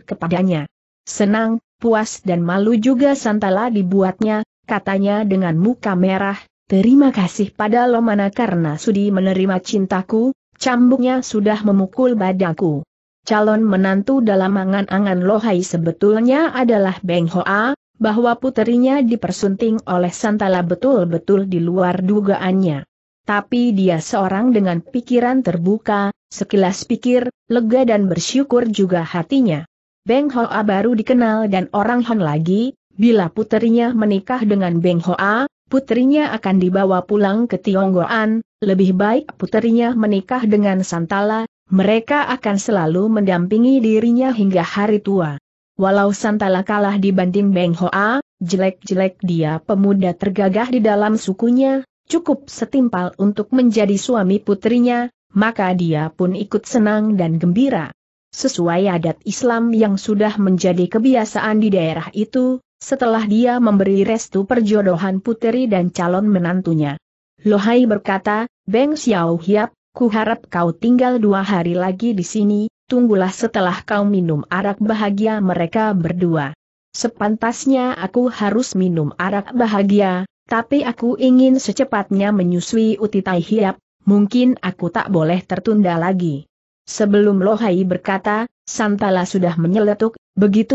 Speaker 1: kepadanya. Senang, puas dan malu juga Santala dibuatnya, katanya dengan muka merah, terima kasih pada Lomana karena sudi menerima cintaku, cambuknya sudah memukul badaku. Calon menantu dalam angan-angan Lohai sebetulnya adalah Beng Hoa, bahwa puterinya dipersunting oleh Santala betul-betul di luar dugaannya. Tapi dia seorang dengan pikiran terbuka, Sekilas pikir, lega dan bersyukur juga hatinya. Beng Hoa baru dikenal dan orang Hon lagi, bila putrinya menikah dengan Beng Hoa, putrinya akan dibawa pulang ke Tionggoan, lebih baik putrinya menikah dengan Santala, mereka akan selalu mendampingi dirinya hingga hari tua. Walau Santala kalah dibanding Beng Hoa, jelek-jelek dia pemuda tergagah di dalam sukunya, cukup setimpal untuk menjadi suami putrinya, maka dia pun ikut senang dan gembira. Sesuai adat Islam yang sudah menjadi kebiasaan di daerah itu, setelah dia memberi restu perjodohan puteri dan calon menantunya. Lohai berkata, Beng Xiao Hiap, harap kau tinggal dua hari lagi di sini, tunggulah setelah kau minum arak bahagia mereka berdua. Sepantasnya aku harus minum arak bahagia, tapi aku ingin secepatnya menyusui Uti Tai Hiap, mungkin aku tak boleh tertunda lagi. Sebelum Lohai berkata, Santala sudah menyeletuk,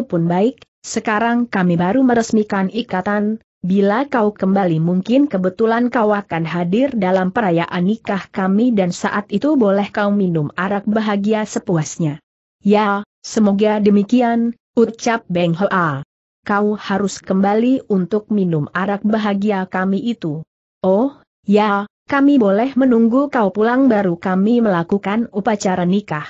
Speaker 1: pun baik, sekarang kami baru meresmikan ikatan, bila kau kembali mungkin kebetulan kau akan hadir dalam perayaan nikah kami dan saat itu boleh kau minum arak bahagia sepuasnya. Ya, semoga demikian, ucap Beng Hoa. Kau harus kembali untuk minum arak bahagia kami itu. Oh, ya, kami boleh menunggu kau pulang baru kami melakukan upacara nikah.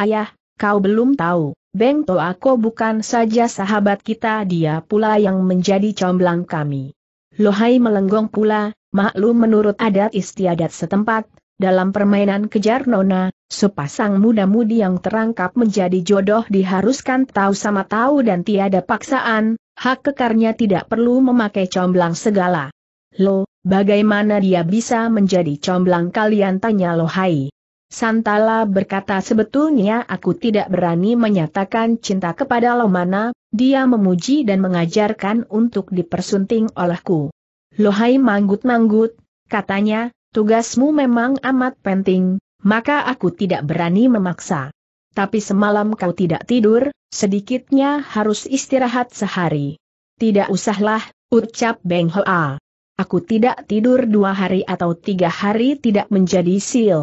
Speaker 1: Ayah, kau belum tahu, Beng Toako bukan saja sahabat kita dia pula yang menjadi comblang kami. Lohai melenggong pula, maklum menurut adat istiadat setempat, dalam permainan kejar nona, sepasang muda-mudi yang terangkap menjadi jodoh diharuskan tahu sama tahu dan tiada paksaan, hak kekarnya tidak perlu memakai comblang segala. Loh, Bagaimana dia bisa menjadi comblang kalian tanya Lohai. Santala berkata sebetulnya aku tidak berani menyatakan cinta kepada Lomana, dia memuji dan mengajarkan untuk dipersunting olehku. Lohai manggut-manggut, katanya, tugasmu memang amat penting, maka aku tidak berani memaksa. Tapi semalam kau tidak tidur, sedikitnya harus istirahat sehari. Tidak usahlah, ucap Beng Hoa. Aku tidak tidur dua hari atau tiga hari tidak menjadi sil.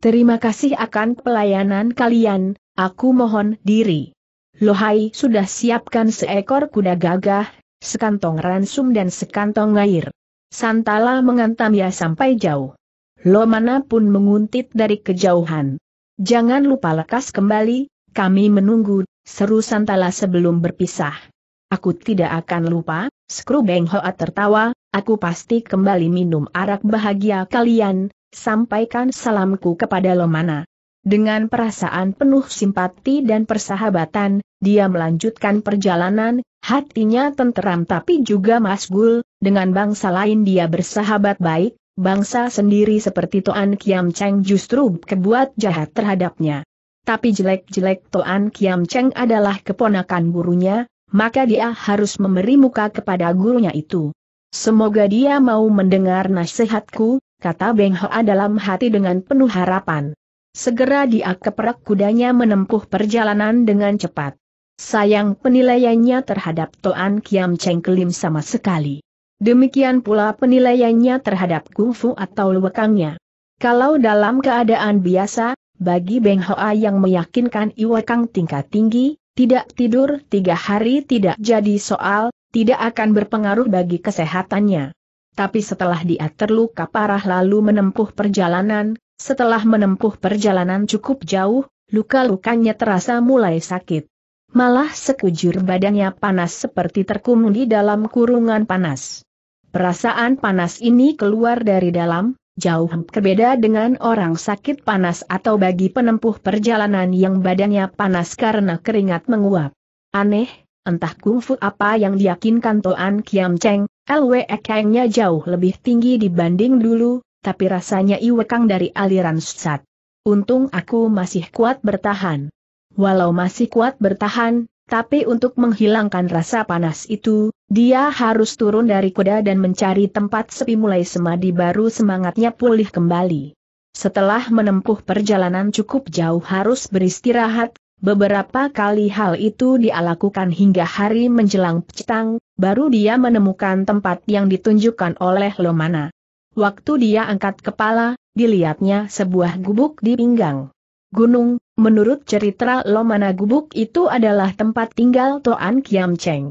Speaker 1: Terima kasih akan pelayanan kalian, aku mohon diri. Lohai sudah siapkan seekor kuda gagah, sekantong ransum dan sekantong air. Santala mengantam ya sampai jauh. Lo mana pun menguntit dari kejauhan. Jangan lupa lekas kembali, kami menunggu, seru Santala sebelum berpisah. Aku tidak akan lupa, Skrubeng Hoa tertawa, aku pasti kembali minum arak bahagia kalian, sampaikan salamku kepada Lomana. Dengan perasaan penuh simpati dan persahabatan, dia melanjutkan perjalanan, hatinya tenteram tapi juga masgul, dengan bangsa lain dia bersahabat baik, bangsa sendiri seperti Toan Kiam Cheng justru kebuat jahat terhadapnya. Tapi jelek-jelek Toan Kiam Cheng adalah keponakan gurunya, maka dia harus memberi muka kepada gurunya itu. Semoga dia mau mendengar nasihatku, kata Beng Hoa dalam hati dengan penuh harapan. Segera dia keperak kudanya menempuh perjalanan dengan cepat. Sayang penilaiannya terhadap Toan Kiam Cheng Kelim sama sekali. Demikian pula penilaiannya terhadap kungfu atau luwekangnya. Kalau dalam keadaan biasa, bagi Beng Hoa yang meyakinkan Iwakang tingkat tinggi, tidak tidur tiga hari tidak jadi soal, tidak akan berpengaruh bagi kesehatannya. Tapi setelah dia terluka parah lalu menempuh perjalanan, setelah menempuh perjalanan cukup jauh, luka-lukanya terasa mulai sakit. Malah sekujur badannya panas seperti terkurung di dalam kurungan panas. Perasaan panas ini keluar dari dalam, jauh berbeda dengan orang sakit panas atau bagi penempuh perjalanan yang badannya panas karena keringat menguap. Aneh, entah kungfu apa yang diyakinkan Toan Kiam Cheng, LWE Kangnya jauh lebih tinggi dibanding dulu, tapi rasanya iwekang dari aliran sesat. Untung aku masih kuat bertahan. Walau masih kuat bertahan, tapi untuk menghilangkan rasa panas itu, dia harus turun dari kuda dan mencari tempat sepi mulai semadi baru semangatnya pulih kembali. Setelah menempuh perjalanan cukup jauh harus beristirahat, beberapa kali hal itu dia hingga hari menjelang petang, baru dia menemukan tempat yang ditunjukkan oleh Lomana. Waktu dia angkat kepala, dilihatnya sebuah gubuk di pinggang. Gunung, menurut cerita Lomana gubuk itu adalah tempat tinggal Toan Kiam Cheng.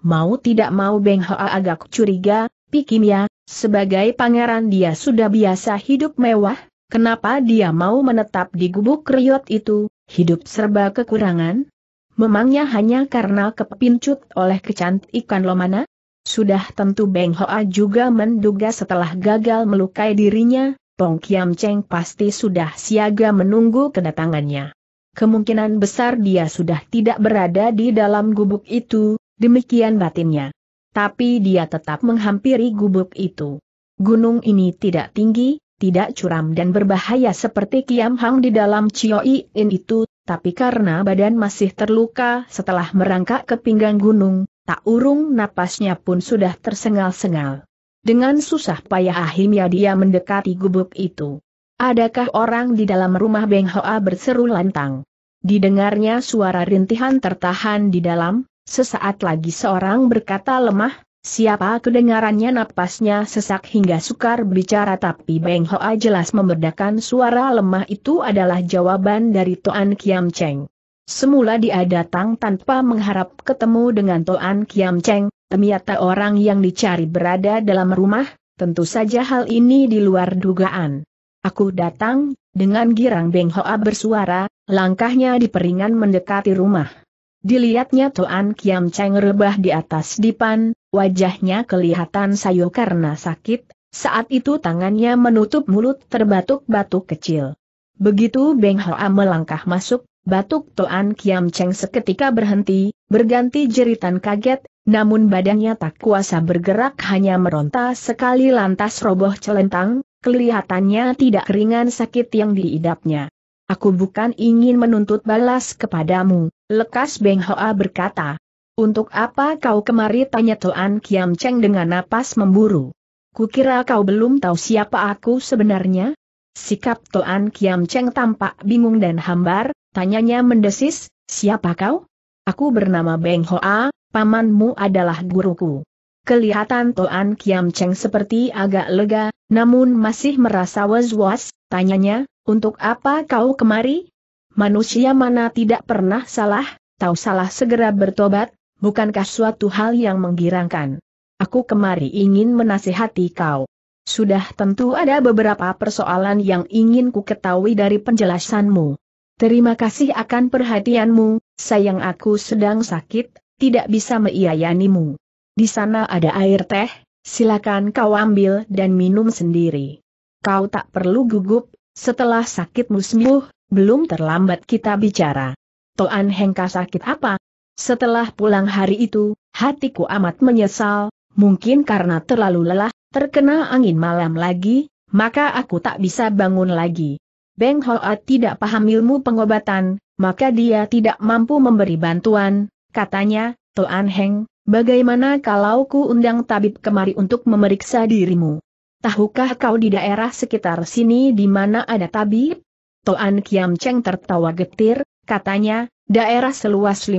Speaker 1: Mau tidak mau Beng Hoa agak curiga, pikirnya, sebagai pangeran dia sudah biasa hidup mewah, kenapa dia mau menetap di gubuk riot itu, hidup serba kekurangan? Memangnya hanya karena kepincut oleh kecantikan Lomana? Sudah tentu Beng Hoa juga menduga setelah gagal melukai dirinya, Pong Kiam Cheng pasti sudah siaga menunggu kedatangannya. Kemungkinan besar dia sudah tidak berada di dalam gubuk itu, Demikian batinnya. Tapi dia tetap menghampiri gubuk itu. Gunung ini tidak tinggi, tidak curam dan berbahaya seperti Kiam Hang di dalam Chioi In itu, tapi karena badan masih terluka setelah merangkak ke pinggang gunung, tak urung napasnya pun sudah tersengal-sengal. Dengan susah payah akhirnya dia mendekati gubuk itu. Adakah orang di dalam rumah Beng Hoa berseru lantang? Didengarnya suara rintihan tertahan di dalam, Sesaat lagi seorang berkata lemah, siapa kedengarannya napasnya sesak hingga sukar bicara tapi Beng Hoa jelas membedakan suara lemah itu adalah jawaban dari Toan Kiam Cheng. Semula dia datang tanpa mengharap ketemu dengan Toan Kiam Cheng, ternyata orang yang dicari berada dalam rumah, tentu saja hal ini di luar dugaan. Aku datang, dengan girang Beng Hoa bersuara, langkahnya diperingan mendekati rumah. Dilihatnya Tuan Kiam Cheng rebah di atas dipan, wajahnya kelihatan sayu karena sakit, saat itu tangannya menutup mulut terbatuk-batuk kecil. Begitu Beng Hoa melangkah masuk, batuk Tuan Kiam Cheng seketika berhenti, berganti jeritan kaget, namun badannya tak kuasa bergerak hanya meronta sekali lantas roboh celentang, kelihatannya tidak ringan sakit yang diidapnya. Aku bukan ingin menuntut balas kepadamu, lekas Beng Hoa berkata. Untuk apa kau kemari tanya Toan Kiam Cheng dengan napas memburu? Kukira kau belum tahu siapa aku sebenarnya? Sikap Toan Kiam Cheng tampak bingung dan hambar, tanyanya mendesis, siapa kau? Aku bernama Beng Hoa, pamanmu adalah guruku. Kelihatan Toan Kiam Cheng seperti agak lega, namun masih merasa was-was, Tanyanya, untuk apa kau kemari? Manusia mana tidak pernah salah, tahu salah segera bertobat, bukankah suatu hal yang menggirangkan? Aku kemari ingin menasihati kau. Sudah tentu ada beberapa persoalan yang ingin ku ketahui dari penjelasanmu. Terima kasih akan perhatianmu, sayang aku sedang sakit, tidak bisa meiayanimu. Di sana ada air teh, silakan kau ambil dan minum sendiri kau tak perlu gugup, setelah sakitmu sembuh, belum terlambat kita bicara. Toan Hengka sakit apa? Setelah pulang hari itu, hatiku amat menyesal, mungkin karena terlalu lelah, terkena angin malam lagi, maka aku tak bisa bangun lagi. Beng Hoa tidak paham ilmu pengobatan, maka dia tidak mampu memberi bantuan, katanya, Toan Heng, bagaimana kalau ku undang tabib kemari untuk memeriksa dirimu? Tahukah kau di daerah sekitar sini di mana ada tabib? Toan Kiam Cheng tertawa getir, katanya, daerah seluas 50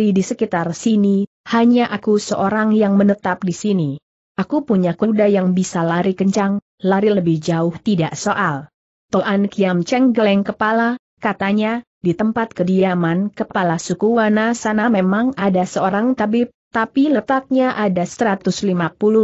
Speaker 1: li di sekitar sini, hanya aku seorang yang menetap di sini. Aku punya kuda yang bisa lari kencang, lari lebih jauh tidak soal. Toan Kiam Cheng geleng kepala, katanya, di tempat kediaman kepala suku Wana sana memang ada seorang tabib, tapi letaknya ada 150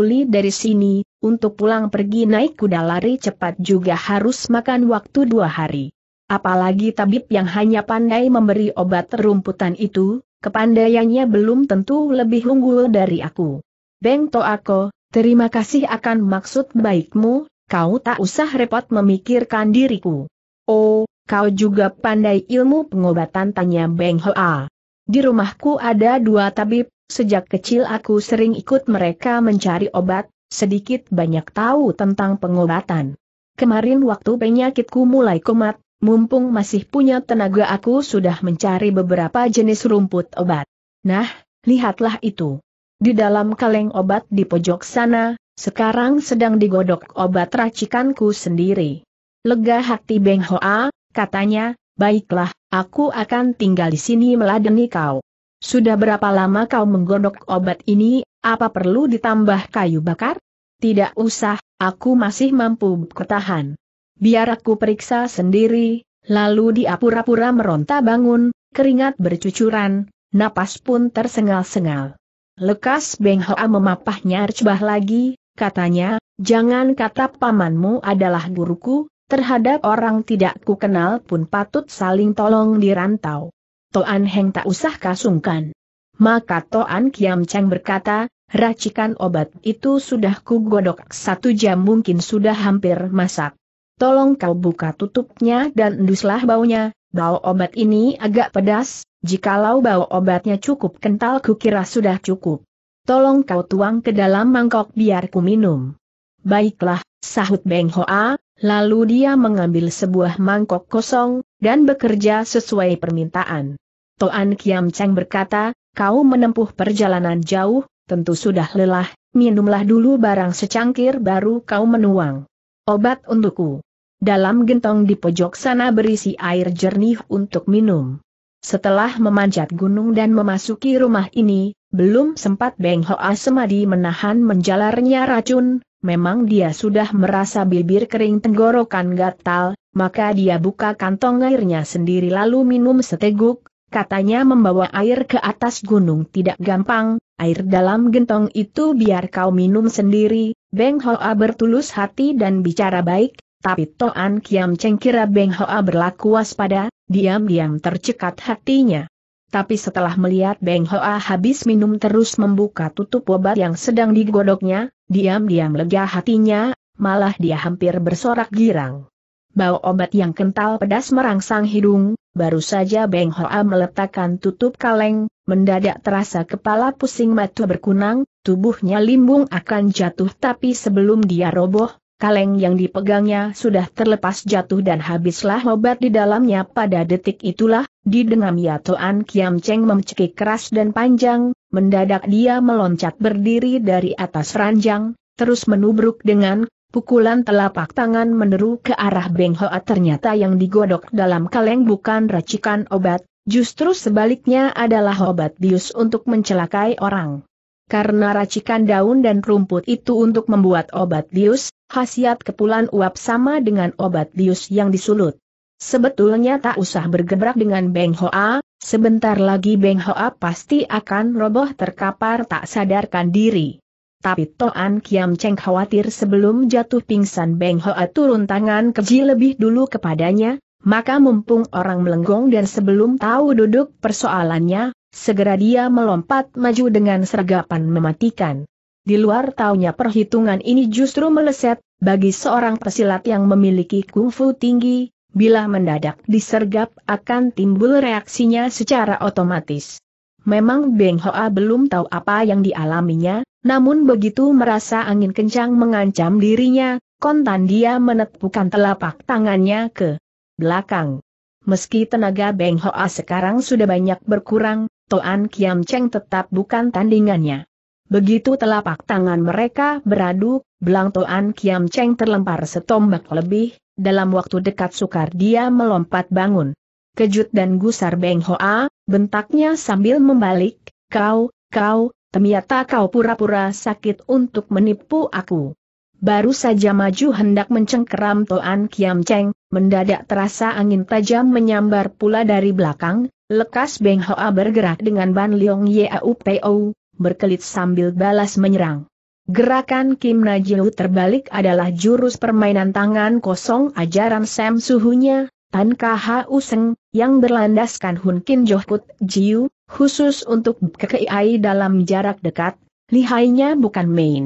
Speaker 1: li dari sini, untuk pulang pergi naik kuda lari cepat juga harus makan waktu dua hari. Apalagi tabib yang hanya pandai memberi obat rumputan itu, kepandaiannya belum tentu lebih unggul dari aku. Beng Toako, terima kasih akan maksud baikmu, kau tak usah repot memikirkan diriku. Oh, kau juga pandai ilmu pengobatan tanya Beng Hoa. Di rumahku ada dua tabib, sejak kecil aku sering ikut mereka mencari obat, sedikit banyak tahu tentang pengobatan. Kemarin waktu penyakitku mulai kumat, mumpung masih punya tenaga aku sudah mencari beberapa jenis rumput obat. Nah, lihatlah itu. Di dalam kaleng obat di pojok sana, sekarang sedang digodok obat racikanku sendiri. Lega hati Beng Hoa, katanya, baiklah, aku akan tinggal di sini meladeni kau. Sudah berapa lama kau menggodok obat ini, apa perlu ditambah kayu bakar? Tidak usah, aku masih mampu bertahan. Biar aku periksa sendiri, lalu dia pura-pura meronta bangun, keringat bercucuran, napas pun tersengal-sengal. Lekas Beng Hoa memapahnya rebah lagi, katanya, jangan kata pamanmu adalah guruku, terhadap orang tidak kukenal pun patut saling tolong dirantau. Toan Heng tak usah kasungkan. Maka Toan Kiam Cheng berkata, racikan obat itu sudah kugodok satu jam mungkin sudah hampir masak. Tolong kau buka tutupnya dan enduslah baunya, bau obat ini agak pedas, jikalau bau obatnya cukup kental kukira sudah cukup. Tolong kau tuang ke dalam mangkok biar ku minum. Baiklah, sahut Beng Hoa, lalu dia mengambil sebuah mangkok kosong, dan bekerja sesuai permintaan. Toan Kiam Cheng berkata, kau menempuh perjalanan jauh, tentu sudah lelah, minumlah dulu barang secangkir baru kau menuang. Obat untukku. Dalam gentong di pojok sana berisi air jernih untuk minum. Setelah memanjat gunung dan memasuki rumah ini, belum sempat Beng Hoa Semadi menahan menjalarnya racun, memang dia sudah merasa bibir kering tenggorokan gatal, maka dia buka kantong airnya sendiri lalu minum seteguk, Katanya membawa air ke atas gunung tidak gampang, air dalam gentong itu biar kau minum sendiri, Beng Hoa bertulus hati dan bicara baik, tapi Toan Kiam Cheng kira Beng Hoa berlaku waspada, diam-diam tercekat hatinya. Tapi setelah melihat Beng Hoa habis minum terus membuka tutup obat yang sedang digodoknya, diam-diam lega hatinya, malah dia hampir bersorak girang. Bau obat yang kental pedas merangsang hidung, Baru saja Beng Hoa meletakkan tutup kaleng, mendadak terasa kepala pusing matu berkunang, tubuhnya limbung akan jatuh tapi sebelum dia roboh, kaleng yang dipegangnya sudah terlepas jatuh dan habislah obat di dalamnya pada detik itulah, didengam ya Toan Kiam Cheng memcekik keras dan panjang, mendadak dia meloncat berdiri dari atas ranjang, terus menubruk dengan Pukulan telapak tangan meneru ke arah Beng Hoa ternyata yang digodok dalam kaleng bukan racikan obat, justru sebaliknya adalah obat bius untuk mencelakai orang. Karena racikan daun dan rumput itu untuk membuat obat bius, khasiat kepulan uap sama dengan obat bius yang disulut. Sebetulnya tak usah bergebrak dengan Beng Hoa, sebentar lagi Beng Hoa pasti akan roboh terkapar tak sadarkan diri. Tapi Toan Kiam Cheng khawatir sebelum jatuh pingsan Beng Hoa turun tangan keji lebih dulu kepadanya, maka mumpung orang melenggong dan sebelum tahu duduk persoalannya, segera dia melompat maju dengan sergapan mematikan. Di luar taunya perhitungan ini justru meleset, bagi seorang pesilat yang memiliki kungfu tinggi, bila mendadak disergap akan timbul reaksinya secara otomatis. Memang Beng Hoa belum tahu apa yang dialaminya, namun begitu merasa angin kencang mengancam dirinya, kontan dia menepukan telapak tangannya ke belakang. Meski tenaga Beng Hoa sekarang sudah banyak berkurang, Toan Kiam Cheng tetap bukan tandingannya. Begitu telapak tangan mereka beradu, belang Toan Kiam Cheng terlempar setombak lebih, dalam waktu dekat sukar dia melompat bangun. Kejut dan gusar Beng Hoa, bentaknya sambil membalik, kau, kau, temiata kau pura-pura sakit untuk menipu aku. Baru saja maju hendak mencengkeram Toan Kiam Cheng, mendadak terasa angin tajam menyambar pula dari belakang, lekas Beng Hoa bergerak dengan Ban Leong Yau Peo, berkelit sambil balas menyerang. Gerakan Kim Najiu terbalik adalah jurus permainan tangan kosong ajaran Sam suhunya, Tan Kha Useng, yang berlandaskan Hun Kin Johkut Jiu, khusus untuk BKKI dalam jarak dekat, lihainya bukan main.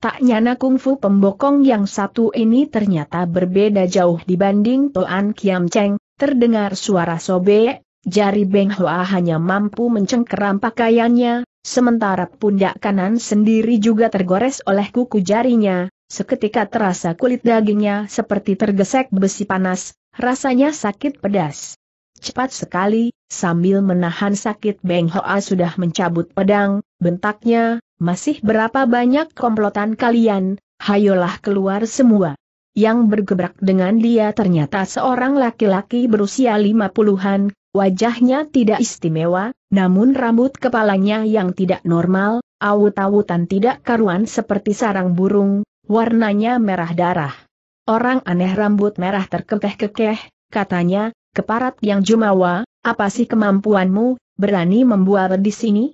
Speaker 1: Tak nyana kungfu pembokong yang satu ini ternyata berbeda jauh dibanding Toan Kiam Cheng, terdengar suara sobek, jari Beng Hoa hanya mampu mencengkeram pakaiannya, sementara pundak kanan sendiri juga tergores oleh kuku jarinya, seketika terasa kulit dagingnya seperti tergesek besi panas, Rasanya sakit pedas. Cepat sekali, sambil menahan sakit Beng Hoa sudah mencabut pedang, bentaknya, masih berapa banyak komplotan kalian, hayolah keluar semua. Yang bergebrak dengan dia ternyata seorang laki-laki berusia lima puluhan, wajahnya tidak istimewa, namun rambut kepalanya yang tidak normal, awut-awutan tidak karuan seperti sarang burung, warnanya merah darah. Orang aneh rambut merah terkekeh-kekeh, katanya, keparat yang jumawa, apa sih kemampuanmu, berani membuat di sini?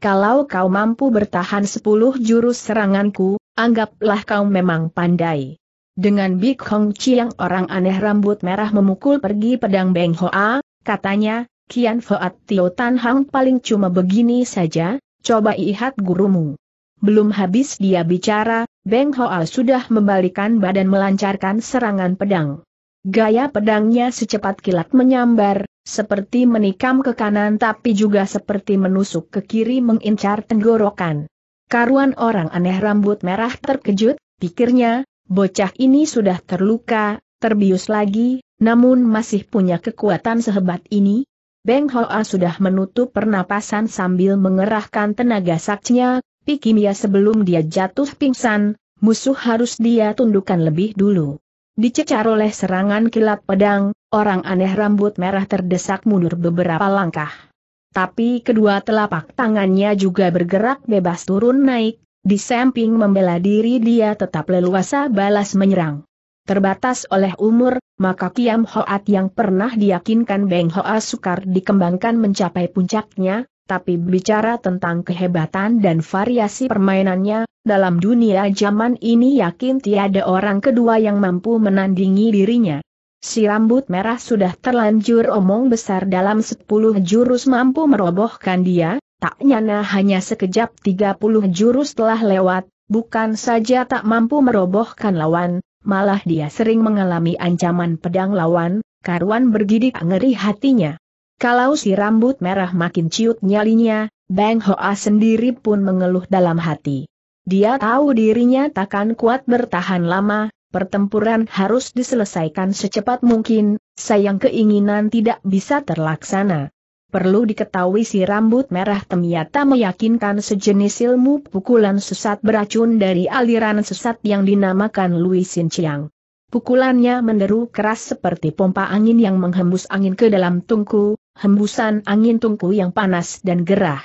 Speaker 1: Kalau kau mampu bertahan sepuluh jurus seranganku, anggaplah kau memang pandai. Dengan Big Hong Chiang orang aneh rambut merah memukul pergi pedang Beng Hoa, katanya, Kian Foat Tio Tan Hang paling cuma begini saja, coba lihat gurumu. Belum habis dia bicara, Beng Hoa sudah membalikan badan melancarkan serangan pedang. Gaya pedangnya secepat kilat menyambar, seperti menikam ke kanan tapi juga seperti menusuk ke kiri mengincar tenggorokan. Karuan orang aneh rambut merah terkejut, pikirnya, bocah ini sudah terluka, terbius lagi, namun masih punya kekuatan sehebat ini? Beng Hoa sudah menutup pernapasan sambil mengerahkan tenaga saktinya, Pikimia sebelum dia jatuh pingsan, musuh harus dia tundukkan lebih dulu. Dicecar oleh serangan kilat pedang, orang aneh rambut merah terdesak mundur beberapa langkah. Tapi kedua telapak tangannya juga bergerak bebas turun naik, di samping membela diri dia tetap leluasa balas menyerang. Terbatas oleh umur, maka Kiam Hoat yang pernah diyakinkan Beng Hoa sukar dikembangkan mencapai puncaknya, tapi bicara tentang kehebatan dan variasi permainannya, dalam dunia zaman ini yakin tiada orang kedua yang mampu menandingi dirinya. Si rambut merah sudah terlanjur omong besar dalam 10 jurus mampu merobohkan dia, tak nyana hanya sekejap 30 jurus telah lewat, bukan saja tak mampu merobohkan lawan, malah dia sering mengalami ancaman pedang lawan, karuan bergidik ngeri hatinya. Kalau si rambut merah makin ciut nyalinya, Bang Hoa sendiri pun mengeluh dalam hati. Dia tahu dirinya takkan kuat bertahan lama, pertempuran harus diselesaikan secepat mungkin, sayang keinginan tidak bisa terlaksana. Perlu diketahui si rambut merah ternyata meyakinkan sejenis ilmu pukulan sesat beracun dari aliran sesat yang dinamakan Lui Sin Chiang. Pukulannya menderu keras seperti pompa angin yang menghembus angin ke dalam tungku, hembusan angin tungku yang panas dan gerah.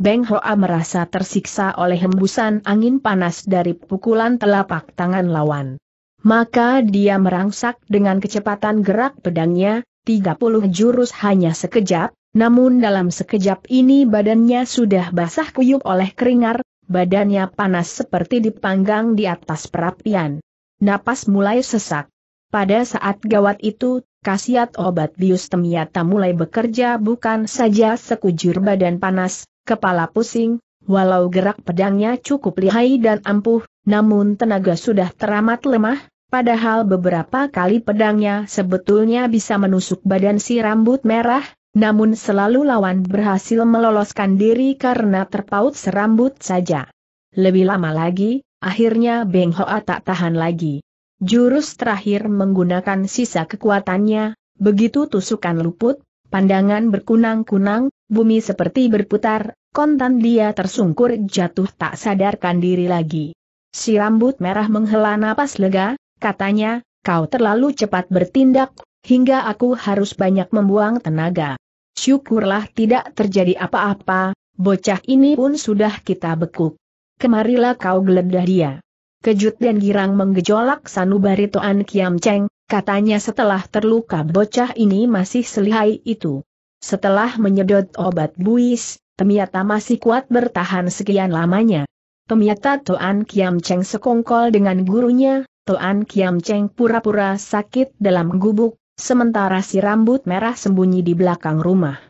Speaker 1: Beng Hoa merasa tersiksa oleh hembusan angin panas dari pukulan telapak tangan lawan. Maka dia merangsak dengan kecepatan gerak pedangnya, 30 jurus hanya sekejap, namun dalam sekejap ini badannya sudah basah kuyup oleh keringar, badannya panas seperti dipanggang di atas perapian. Napas mulai sesak. Pada saat gawat itu, Kasiat obat temiata mulai bekerja bukan saja sekujur badan panas, kepala pusing, walau gerak pedangnya cukup lihai dan ampuh, namun tenaga sudah teramat lemah, padahal beberapa kali pedangnya sebetulnya bisa menusuk badan si rambut merah, namun selalu lawan berhasil meloloskan diri karena terpaut serambut saja. Lebih lama lagi, akhirnya Beng Hoa tak tahan lagi. Jurus terakhir menggunakan sisa kekuatannya, begitu tusukan luput, pandangan berkunang-kunang, bumi seperti berputar, kontan dia tersungkur jatuh tak sadarkan diri lagi. Si rambut merah menghela napas lega, katanya, kau terlalu cepat bertindak, hingga aku harus banyak membuang tenaga. Syukurlah tidak terjadi apa-apa, bocah ini pun sudah kita bekuk. Kemarilah kau geledah dia. Kejut dan girang menggejolak sanubari Toan Kiam Cheng, katanya setelah terluka bocah ini masih selihai itu. Setelah menyedot obat buis, Temiata masih kuat bertahan sekian lamanya. Temiata Toan Kiam Cheng sekongkol dengan gurunya, Toan Kiam Cheng pura-pura sakit dalam gubuk, sementara si rambut merah sembunyi di belakang rumah.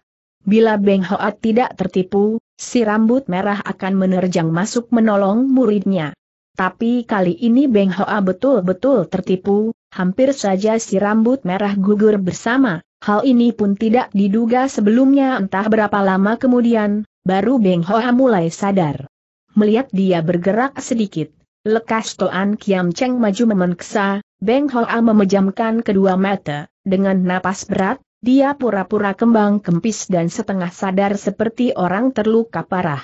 Speaker 1: Bila Beng Hoat tidak tertipu, si rambut merah akan menerjang masuk menolong muridnya. Tapi kali ini Beng Hoa betul-betul tertipu, hampir saja si rambut merah gugur bersama. Hal ini pun tidak diduga sebelumnya entah berapa lama kemudian, baru Beng Hoa mulai sadar. Melihat dia bergerak sedikit, lekas Toan Kiam Cheng maju memeksa, Beng Hoa memejamkan kedua mata, dengan napas berat, dia pura-pura kembang kempis dan setengah sadar seperti orang terluka parah.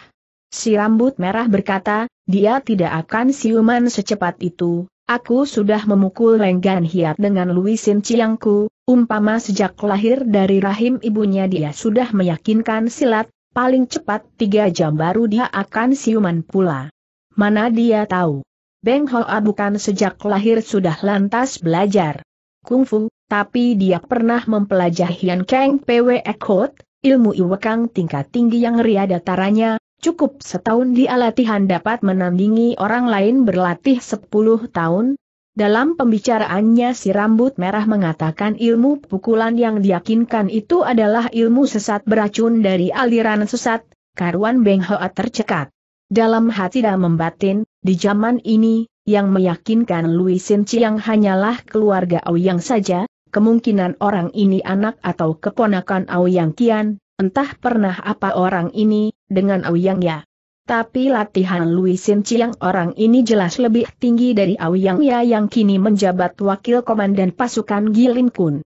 Speaker 1: Si rambut merah berkata, dia tidak akan siuman secepat itu, Aku sudah memukul Renggan Hiat dengan Luisin Ciangku, umpama sejak lahir dari rahim ibunya dia sudah meyakinkan silat, paling cepat tiga jam baru dia akan siuman pula. Mana dia tahu? Beng Hoa bukan sejak lahir sudah lantas belajar kungfu, tapi dia pernah mempelajari Hian Kang Pwe Ekot, ilmu iwekang tingkat tinggi yang ria taranya, Cukup setahun dia latihan dapat menandingi orang lain berlatih 10 tahun. Dalam pembicaraannya si rambut merah mengatakan ilmu pukulan yang diyakinkan itu adalah ilmu sesat beracun dari aliran sesat, karuan Beng Hoa tercekat. Dalam hati dan membatin, di zaman ini, yang meyakinkan Louis Sin Chiang hanyalah keluarga Aoyang saja, kemungkinan orang ini anak atau keponakan Aoyang Kian, entah pernah apa orang ini, dengan Ya. Tapi latihan Luisin Chiang orang ini jelas lebih tinggi dari Ya yang kini menjabat wakil komandan pasukan Gilin Kun.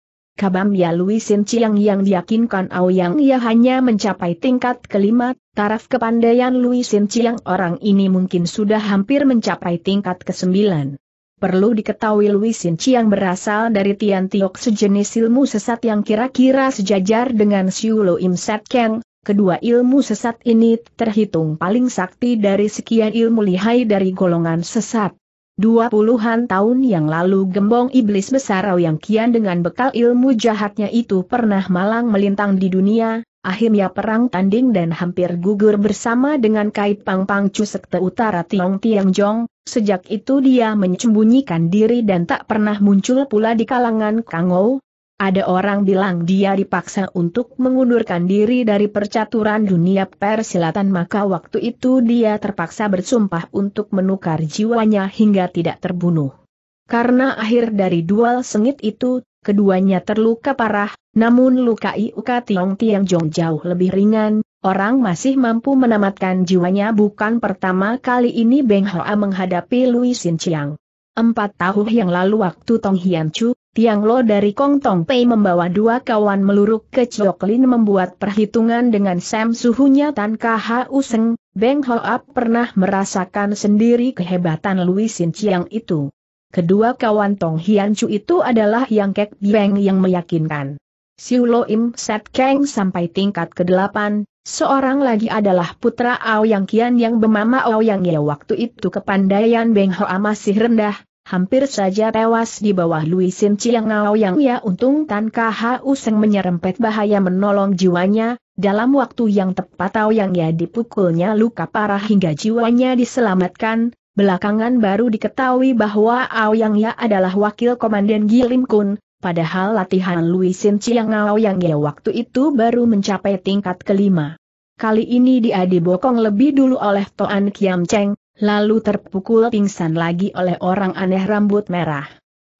Speaker 1: Ya Luisin Chiang yang diyakinkan Aoyang Ya hanya mencapai tingkat kelima, taraf kepandaian Luisin Chiang orang ini mungkin sudah hampir mencapai tingkat kesembilan. Perlu diketahui Luisin Chiang berasal dari Tian Tiok sejenis ilmu sesat yang kira-kira sejajar dengan Siulo Im Set Keng, Kedua ilmu sesat ini terhitung paling sakti dari sekian ilmu lihai dari golongan sesat. Dua puluhan tahun yang lalu gembong iblis besar yang kian dengan bekal ilmu jahatnya itu pernah malang melintang di dunia, akhirnya perang tanding dan hampir gugur bersama dengan kait Pang Pangcu Sekte Utara Tiong Jong, sejak itu dia menyembunyikan diri dan tak pernah muncul pula di kalangan Kangou, ada orang bilang dia dipaksa untuk mengundurkan diri dari percaturan dunia persilatan maka waktu itu dia terpaksa bersumpah untuk menukar jiwanya hingga tidak terbunuh. Karena akhir dari dual sengit itu, keduanya terluka parah, namun luka Iuka Tiong Tiang Jong jauh lebih ringan, orang masih mampu menamatkan jiwanya bukan pertama kali ini Beng Hoa menghadapi Lui Sin Chiang. Empat tahun yang lalu waktu Tong Hian Chu, Tiang Lo dari Kong Tong Pei membawa dua kawan meluruk ke Chok Lin membuat perhitungan dengan Sam suhunya Tan Kha Useng, Beng Ho Ap pernah merasakan sendiri kehebatan Louis Sin Chiang itu. Kedua kawan Tong Hian Chu itu adalah Yang Kek Beng yang meyakinkan. Siu Lo Im Set Keng sampai tingkat ke-8, seorang lagi adalah putra Ao Yang Kian yang bemama Ao Yang Ye waktu itu kepandaian Beng Hoa masih rendah, hampir saja tewas di bawah Luisin Chiang yang ia untung Tan Kahau Seng menyerempet bahaya menolong jiwanya, dalam waktu yang tepat Tahu yang ia dipukulnya luka parah hingga jiwanya diselamatkan, belakangan baru diketahui bahwa Ao yang ia adalah wakil komandan Gilim Kun, padahal latihan Luisin Chiang yang ia waktu itu baru mencapai tingkat kelima. Kali ini dia dibokong lebih dulu oleh Toan Kiam Cheng, lalu terpukul pingsan lagi oleh orang aneh rambut merah.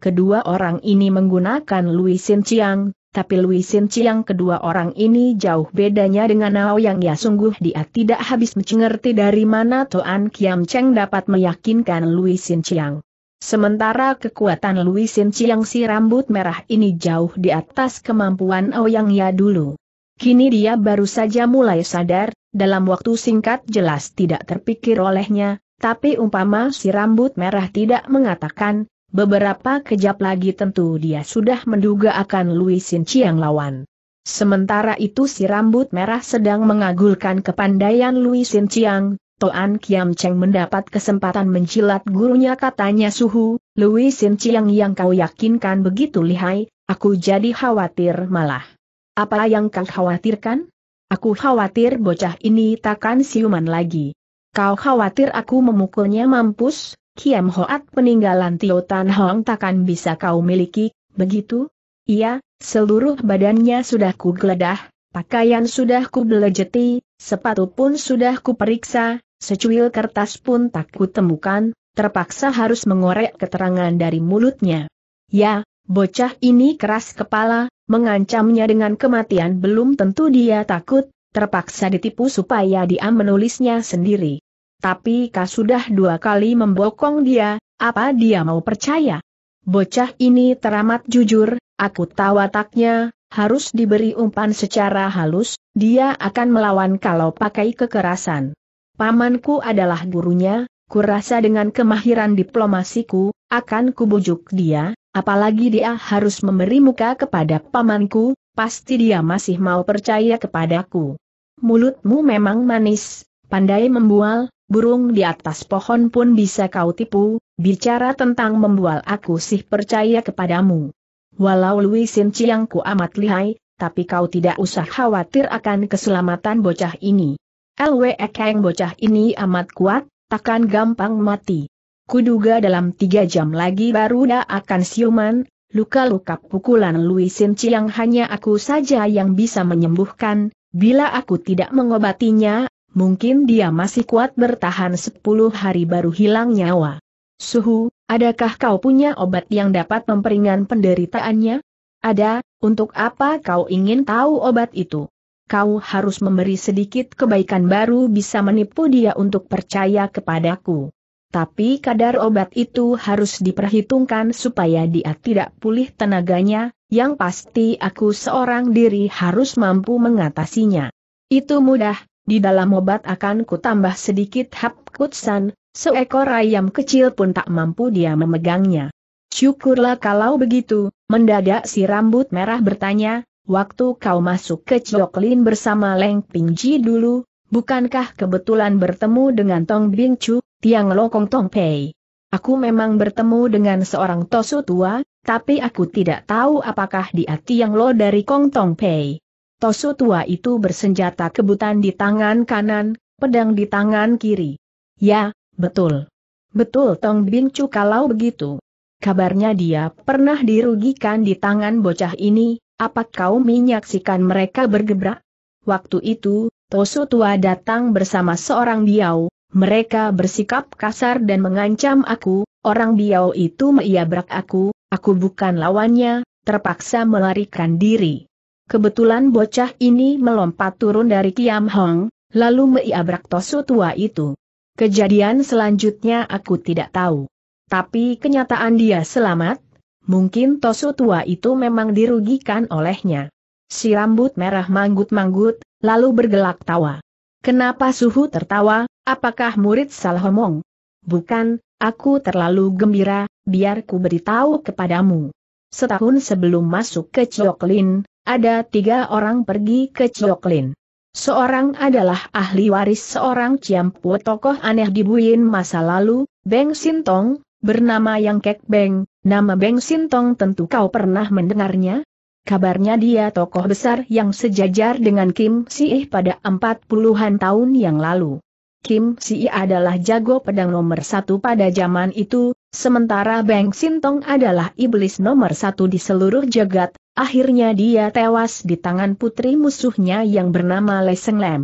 Speaker 1: Kedua orang ini menggunakan Sin Chiang, tapi Sin Chiang kedua orang ini jauh bedanya dengan Nao Yang ya sungguh dia tidak habis mengerti dari mana Toan Kiam Cheng dapat meyakinkan Sin Chiang. Sementara kekuatan Sin Chiang si rambut merah ini jauh di atas kemampuan Yang ya dulu. Kini dia baru saja mulai sadar, dalam waktu singkat jelas tidak terpikir olehnya, tapi umpama si rambut merah tidak mengatakan, beberapa kejap lagi tentu dia sudah menduga akan Luisin Chiang lawan. Sementara itu si rambut merah sedang mengagulkan kepandaian Luisin Chiang, Toan Kiam Cheng mendapat kesempatan mencilat gurunya katanya suhu, Luisin Chiang yang kau yakinkan begitu lihai, aku jadi khawatir malah. Apa yang kau khawatirkan? Aku khawatir bocah ini takkan siuman lagi. Kau khawatir aku memukulnya mampus, Kiam Hoat peninggalan Tio Tan Hong takkan bisa kau miliki, begitu? Iya, seluruh badannya sudah ku kugeledah, pakaian sudah ku kubelejeti, sepatu pun sudah ku periksa, secuil kertas pun tak ku temukan, terpaksa harus mengorek keterangan dari mulutnya. Ya, bocah ini keras kepala, mengancamnya dengan kematian belum tentu dia takut, terpaksa ditipu supaya dia menulisnya sendiri. Tapi kau sudah dua kali membokong dia, apa dia mau percaya? Bocah ini teramat jujur, aku tahu wataknya, harus diberi umpan secara halus, dia akan melawan kalau pakai kekerasan. Pamanku adalah gurunya, kurasa dengan kemahiran diplomasiku, akan kubujuk dia, apalagi dia harus memberi muka kepada pamanku, pasti dia masih mau percaya kepadaku. Mulutmu memang manis, pandai membual, burung di atas pohon pun bisa kau tipu, bicara tentang membual aku sih percaya kepadamu. Walau Sinci yang ku amat lihai, tapi kau tidak usah khawatir akan keselamatan bocah ini. LWE Keng bocah ini amat kuat, takkan gampang mati. Kuduga dalam tiga jam lagi baru dah akan siuman, Luka-luka pukulan Luisin Chiang hanya aku saja yang bisa menyembuhkan, bila aku tidak mengobatinya, mungkin dia masih kuat bertahan 10 hari baru hilang nyawa. Suhu, adakah kau punya obat yang dapat memperingan penderitaannya? Ada, untuk apa kau ingin tahu obat itu? Kau harus memberi sedikit kebaikan baru bisa menipu dia untuk percaya kepadaku. Tapi kadar obat itu harus diperhitungkan supaya dia tidak pulih tenaganya, yang pasti aku seorang diri harus mampu mengatasinya. Itu mudah, di dalam obat akan kutambah sedikit hap kutsan, seekor ayam kecil pun tak mampu dia memegangnya. Syukurlah kalau begitu, mendadak si rambut merah bertanya, waktu kau masuk ke Cioklin bersama Leng Pingji dulu, bukankah kebetulan bertemu dengan Tong Bing Chu, Tiang Lokong Tong Pei. Aku memang bertemu dengan seorang Tosu tua, tapi aku tidak tahu apakah dia Tiang Lo dari Kong Tong Pei. Tosu tua itu bersenjata kebutan di tangan kanan, pedang di tangan kiri. Ya, betul. Betul Tong Bin Chu kalau begitu. Kabarnya dia pernah dirugikan di tangan bocah ini, apa kau menyaksikan mereka bergebrak? Waktu itu, Tosu tua datang bersama seorang diau, mereka bersikap kasar dan mengancam aku, orang biau itu meiabrak aku, aku bukan lawannya, terpaksa melarikan diri. Kebetulan bocah ini melompat turun dari Kiam Hong, lalu meiabrak Tosu tua itu. Kejadian selanjutnya aku tidak tahu. Tapi kenyataan dia selamat, mungkin Tosu tua itu memang dirugikan olehnya. Si rambut merah manggut-manggut, lalu bergelak tawa. Kenapa suhu tertawa, apakah murid salah omong? Bukan, aku terlalu gembira, biar ku beritahu kepadamu. Setahun sebelum masuk ke Cioklin, ada tiga orang pergi ke Cioklin. Seorang adalah ahli waris seorang Ciampu tokoh aneh di Buin masa lalu, Beng Sintong, bernama Yang Kek Beng, nama Beng Sintong tentu kau pernah mendengarnya, Kabarnya dia tokoh besar yang sejajar dengan Kim Si pada empat puluhan tahun yang lalu. Kim Si adalah jago pedang nomor satu pada zaman itu, sementara Bang Sintong adalah iblis nomor satu di seluruh jagat, akhirnya dia tewas di tangan putri musuhnya yang bernama Leseng Lem.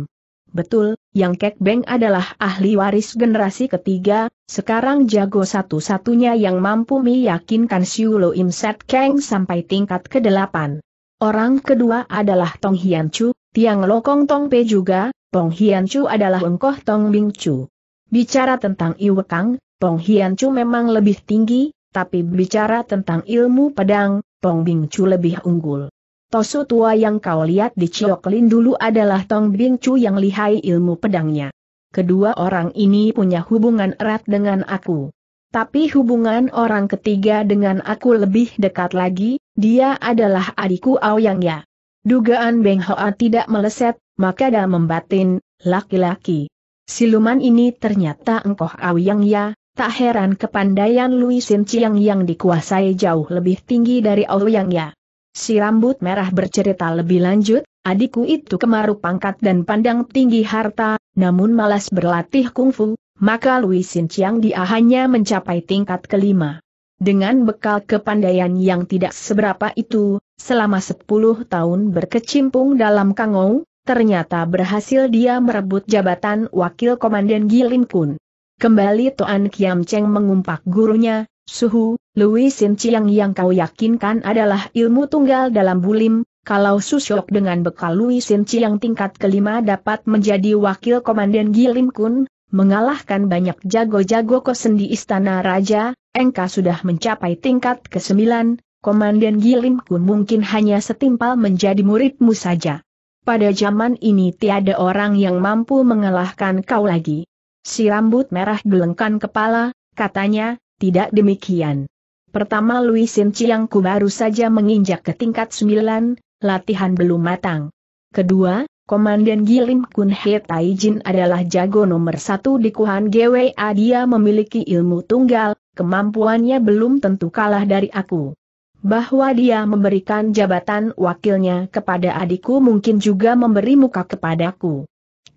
Speaker 1: Betul, yang Kek Beng adalah ahli waris generasi ketiga, sekarang jago satu-satunya yang mampu meyakinkan Siulo Im Set Kang sampai tingkat ke-8. Orang kedua adalah Tong Hian Chu, Tiang Lokong Tong Pe juga, Tong Hian Chu adalah Engkoh Tong Bing Chu. Bicara tentang Iwe Kang, Tong Hian Chu memang lebih tinggi, tapi bicara tentang ilmu pedang, Tong Bing Chu lebih unggul. Tosu tua yang kau lihat di Cioklin dulu adalah Tong Bing Chu yang lihai ilmu pedangnya. Kedua orang ini punya hubungan erat dengan aku. Tapi hubungan orang ketiga dengan aku lebih dekat lagi, dia adalah adikku Aoyang Ya. Dugaan Beng Hoa tidak meleset, maka dia membatin, laki-laki. Siluman ini ternyata engkoh Aoyang Ya, tak heran kepandaian Louis Sin Chiang yang dikuasai jauh lebih tinggi dari Aoyang Ya. Si rambut merah bercerita lebih lanjut, adikku itu kemaru pangkat dan pandang tinggi harta, namun malas berlatih kungfu, maka Louis Sin Chiang dia hanya mencapai tingkat kelima. Dengan bekal kepandaian yang tidak seberapa itu, selama 10 tahun berkecimpung dalam kangou, ternyata berhasil dia merebut jabatan wakil komandan Gilim Kun. Kembali Toan Kiam Cheng mengumpak gurunya, Suhu, Louis Sin Chiang yang kau yakinkan adalah ilmu tunggal dalam bulim, kalau Susyok dengan bekal Louis Sin Chiang tingkat kelima dapat menjadi wakil komandan Gilim Kun, mengalahkan banyak jago-jago kosen di istana raja, Engka sudah mencapai tingkat ke-9, komandan Gilim Kun mungkin hanya setimpal menjadi muridmu saja. Pada zaman ini tiada orang yang mampu mengalahkan kau lagi. Si rambut merah gelengkan kepala, katanya, tidak demikian. Pertama Luisin Ciangku baru saja menginjak ke tingkat 9, latihan belum matang. Kedua, Komandan Gilim Kun He Taijin adalah jago nomor satu di Kuhan GWA dia memiliki ilmu tunggal, kemampuannya belum tentu kalah dari aku. Bahwa dia memberikan jabatan wakilnya kepada adikku mungkin juga memberi muka kepadaku.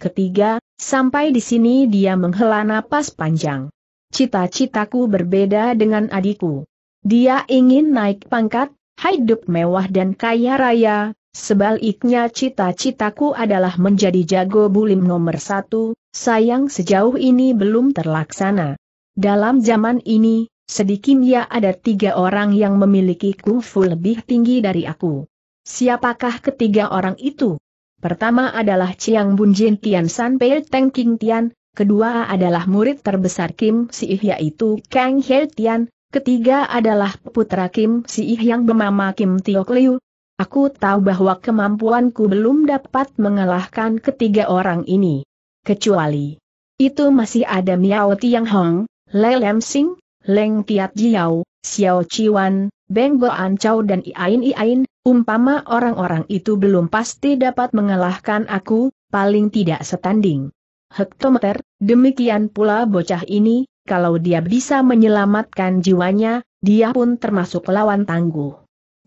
Speaker 1: Ketiga, sampai di sini dia menghela napas panjang. Cita-citaku berbeda dengan adikku. Dia ingin naik pangkat, hidup mewah dan kaya raya, sebaliknya cita-citaku adalah menjadi jago bulim nomor satu, sayang sejauh ini belum terlaksana. Dalam zaman ini, sedikitnya ada tiga orang yang memiliki kungfu lebih tinggi dari aku. Siapakah ketiga orang itu? Pertama adalah Chiang Jin Tian San Pei Teng King Tian, kedua adalah murid terbesar Kim Si Ih yaitu Kang He Tian, ketiga adalah putra Kim Si Ih yang bernama Kim Tio Liu. Aku tahu bahwa kemampuanku belum dapat mengalahkan ketiga orang ini. Kecuali itu masih ada Miao Tiang Hong, Lei Lem Sing, Leng Tiat Jiao, Xiao Chiwan, Beng Go Chau dan Iain Iain, umpama orang-orang itu belum pasti dapat mengalahkan aku, paling tidak setanding hektometer, Demikian pula bocah ini, kalau dia bisa menyelamatkan jiwanya, dia pun termasuk lawan tangguh.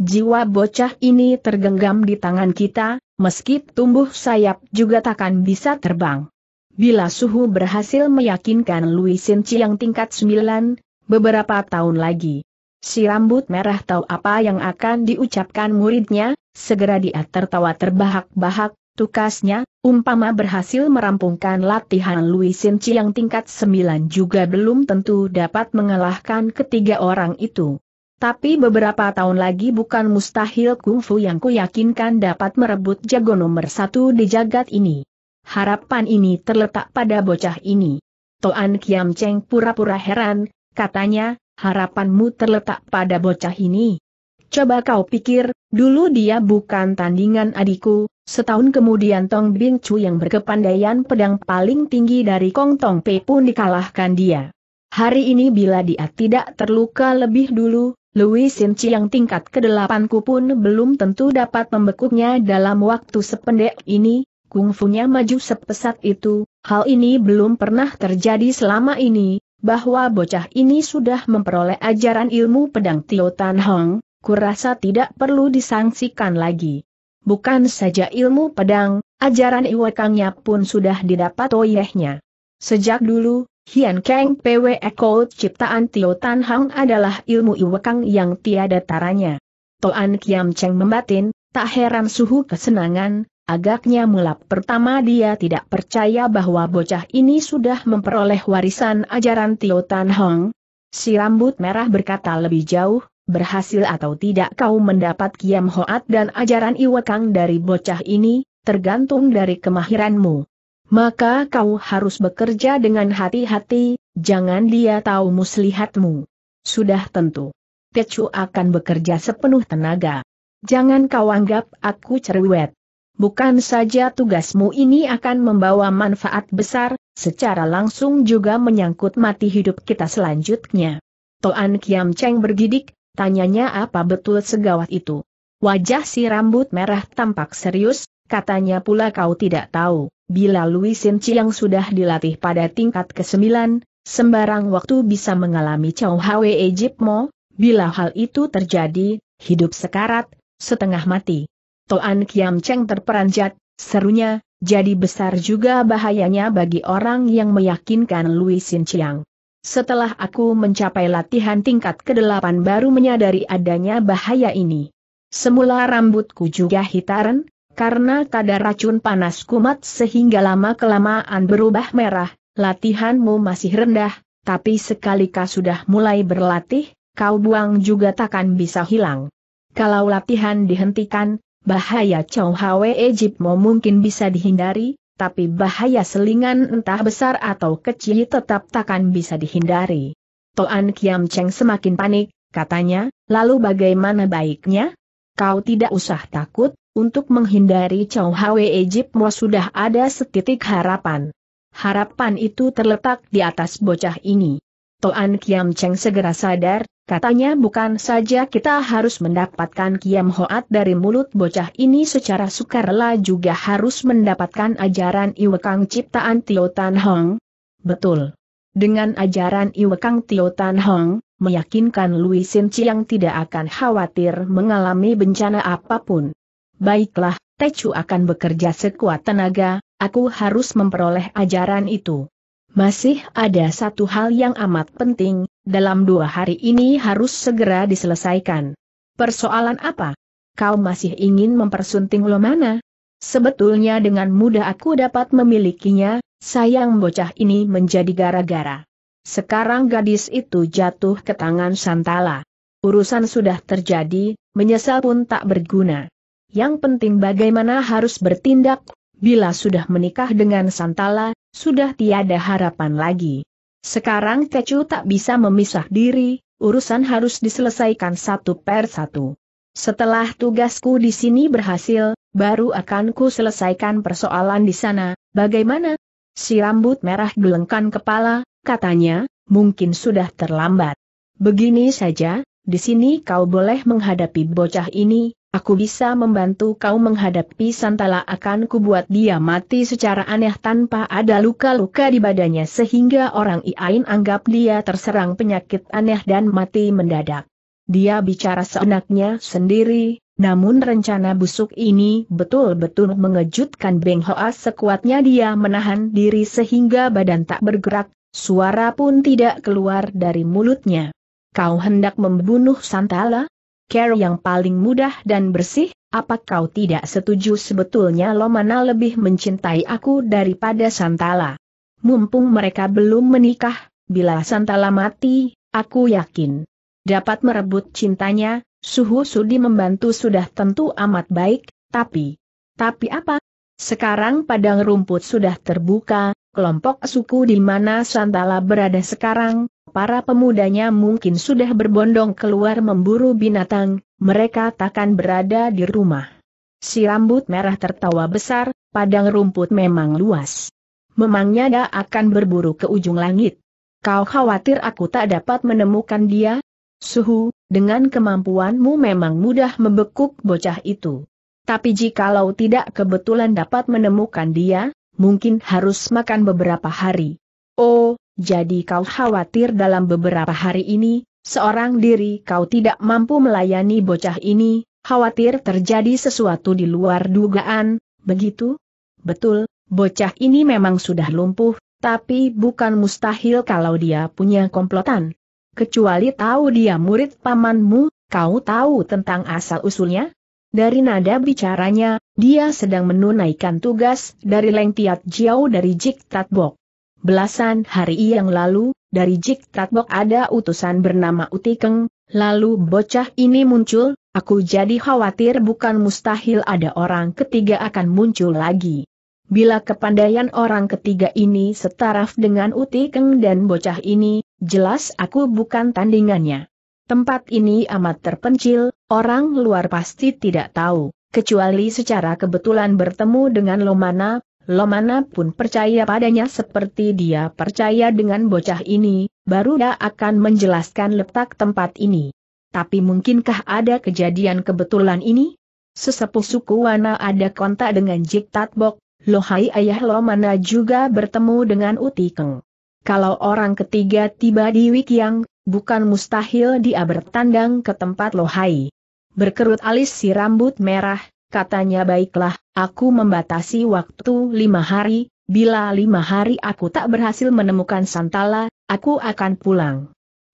Speaker 1: Jiwa bocah ini tergenggam di tangan kita, meski tumbuh sayap juga takkan bisa terbang. Bila suhu berhasil meyakinkan Louis Sinci yang tingkat 9, beberapa tahun lagi, si rambut merah tahu apa yang akan diucapkan muridnya, segera dia tertawa terbahak-bahak, Tukasnya, umpama berhasil merampungkan latihan Louis Sinci yang tingkat 9 juga belum tentu dapat mengalahkan ketiga orang itu. Tapi beberapa tahun lagi bukan mustahil kungfu yang kuyakinkan dapat merebut jago nomor satu di jagat ini. Harapan ini terletak pada bocah ini. Toan Kiam Cheng pura-pura heran, katanya, harapanmu terletak pada bocah ini. Coba kau pikir, dulu dia bukan tandingan adikku, Setahun kemudian Tong Bing Chu yang berkepandaian pedang paling tinggi dari Kong Tong Pei pun dikalahkan dia. Hari ini bila dia tidak terluka lebih dulu, Louis Sin Chi yang tingkat kedelapanku pun belum tentu dapat membekuknya dalam waktu sependek ini, kungfunya maju sepesat itu, hal ini belum pernah terjadi selama ini, bahwa bocah ini sudah memperoleh ajaran ilmu pedang Tio Tan Hong, kurasa tidak perlu disangsikan lagi. Bukan saja ilmu pedang, ajaran iwakangnya pun sudah didapat oyehnya. Sejak dulu, Hian Kang PW Eko ciptaan Tio Tan Hang adalah ilmu iwakang yang tiada taranya. Toan Kiam Cheng membatin, tak heran suhu kesenangan, agaknya mulap pertama dia tidak percaya bahwa bocah ini sudah memperoleh warisan ajaran Tio Tan Hang. Si rambut merah berkata lebih jauh, Berhasil atau tidak kau mendapat Kiam Hoat dan ajaran Iwakang dari bocah ini, tergantung dari kemahiranmu. Maka kau harus bekerja dengan hati-hati, jangan dia tahu muslihatmu. Sudah tentu. Tecu akan bekerja sepenuh tenaga. Jangan kau anggap aku cerewet. Bukan saja tugasmu ini akan membawa manfaat besar, secara langsung juga menyangkut mati hidup kita selanjutnya. Toan Kiam Cheng bergidik, Tanyanya apa betul segawat itu? Wajah si rambut merah tampak serius, katanya pula kau tidak tahu, bila Luisin Chiang sudah dilatih pada tingkat ke-9, sembarang waktu bisa mengalami Chow Hwe Mo, bila hal itu terjadi, hidup sekarat, setengah mati. Toan Kiam Cheng terperanjat, serunya, jadi besar juga bahayanya bagi orang yang meyakinkan Luisin Chiang. Setelah aku mencapai latihan tingkat ke-8 baru menyadari adanya bahaya ini. Semula rambutku juga hitaran, karena kadar racun panas kumat sehingga lama-kelamaan berubah merah, latihanmu masih rendah, tapi kau sudah mulai berlatih, kau buang juga takkan bisa hilang. Kalau latihan dihentikan, bahaya Chow Hwe mau mungkin bisa dihindari, tapi bahaya selingan entah besar atau kecil tetap takkan bisa dihindari. Toan Kiam Cheng semakin panik, katanya, lalu bagaimana baiknya? Kau tidak usah takut, untuk menghindari Chow Hwe Ejipmo sudah ada setitik harapan. Harapan itu terletak di atas bocah ini. Toan Kiam Cheng segera sadar, Katanya bukan saja kita harus mendapatkan Kiam Hoat dari mulut bocah ini secara sukarela juga harus mendapatkan ajaran Iwekang ciptaan Tio Tan Hong. Betul. Dengan ajaran Iwekang Tio Tan Hong, meyakinkan Louis Sin Chiang tidak akan khawatir mengalami bencana apapun. Baiklah, Teju akan bekerja sekuat tenaga, aku harus memperoleh ajaran itu. Masih ada satu hal yang amat penting, dalam dua hari ini harus segera diselesaikan. Persoalan apa? Kau masih ingin mempersunting Lomana? Sebetulnya dengan mudah aku dapat memilikinya, sayang bocah ini menjadi gara-gara. Sekarang gadis itu jatuh ke tangan Santala. Urusan sudah terjadi, menyesal pun tak berguna. Yang penting bagaimana harus bertindak, bila sudah menikah dengan Santala, sudah tiada harapan lagi. Sekarang Tecu tak bisa memisah diri, urusan harus diselesaikan satu per satu. Setelah tugasku di sini berhasil, baru akan ku selesaikan persoalan di sana, bagaimana? Si rambut merah gelengkan kepala, katanya, mungkin sudah terlambat. Begini saja, di sini kau boleh menghadapi bocah ini, Aku bisa membantu kau menghadapi Santala akan kubuat dia mati secara aneh tanpa ada luka-luka di badannya sehingga orang Iain anggap dia terserang penyakit aneh dan mati mendadak. Dia bicara seenaknya sendiri, namun rencana busuk ini betul-betul mengejutkan Beng Hoa sekuatnya dia menahan diri sehingga badan tak bergerak, suara pun tidak keluar dari mulutnya. Kau hendak membunuh Santala? Care yang paling mudah dan bersih, apa kau tidak setuju sebetulnya Lomana lebih mencintai aku daripada Santala? Mumpung mereka belum menikah, bila Santala mati, aku yakin dapat merebut cintanya, Suhu Sudi membantu sudah tentu amat baik, tapi... Tapi apa? Sekarang padang rumput sudah terbuka, kelompok suku di mana Santala berada sekarang, para pemudanya mungkin sudah berbondong keluar memburu binatang, mereka takkan berada di rumah. Si rambut merah tertawa besar, padang rumput memang luas. Memangnya dia akan berburu ke ujung langit. Kau khawatir aku tak dapat menemukan dia? Suhu, dengan kemampuanmu memang mudah membekuk bocah itu. Tapi jikalau tidak kebetulan dapat menemukan dia, mungkin harus makan beberapa hari. Oh, jadi kau khawatir dalam beberapa hari ini, seorang diri kau tidak mampu melayani bocah ini, khawatir terjadi sesuatu di luar dugaan, begitu? Betul, bocah ini memang sudah lumpuh, tapi bukan mustahil kalau dia punya komplotan. Kecuali tahu dia murid pamanmu, kau tahu tentang asal-usulnya? Dari nada bicaranya, dia sedang menunaikan tugas dari Leng Tiat Jiao dari Jik Tat Belasan hari yang lalu, dari Jik Tatbok ada utusan bernama Utikeng, lalu bocah ini muncul, aku jadi khawatir bukan mustahil ada orang ketiga akan muncul lagi. Bila kepandaian orang ketiga ini setaraf dengan Utikeng dan bocah ini, jelas aku bukan tandingannya. Tempat ini amat terpencil, orang luar pasti tidak tahu, kecuali secara kebetulan bertemu dengan Lomana, Lomana pun percaya padanya seperti dia percaya dengan bocah ini, baru dia akan menjelaskan letak tempat ini. Tapi mungkinkah ada kejadian kebetulan ini? Sesepuh suku Wana ada kontak dengan Jik Tatbok, Lohai ayah Lomana juga bertemu dengan Utikeng. Kalau orang ketiga tiba di Wikiang, bukan mustahil dia bertandang ke tempat Lohai. Berkerut alis si rambut merah, Katanya baiklah, aku membatasi waktu lima hari, bila lima hari aku tak berhasil menemukan Santala, aku akan pulang.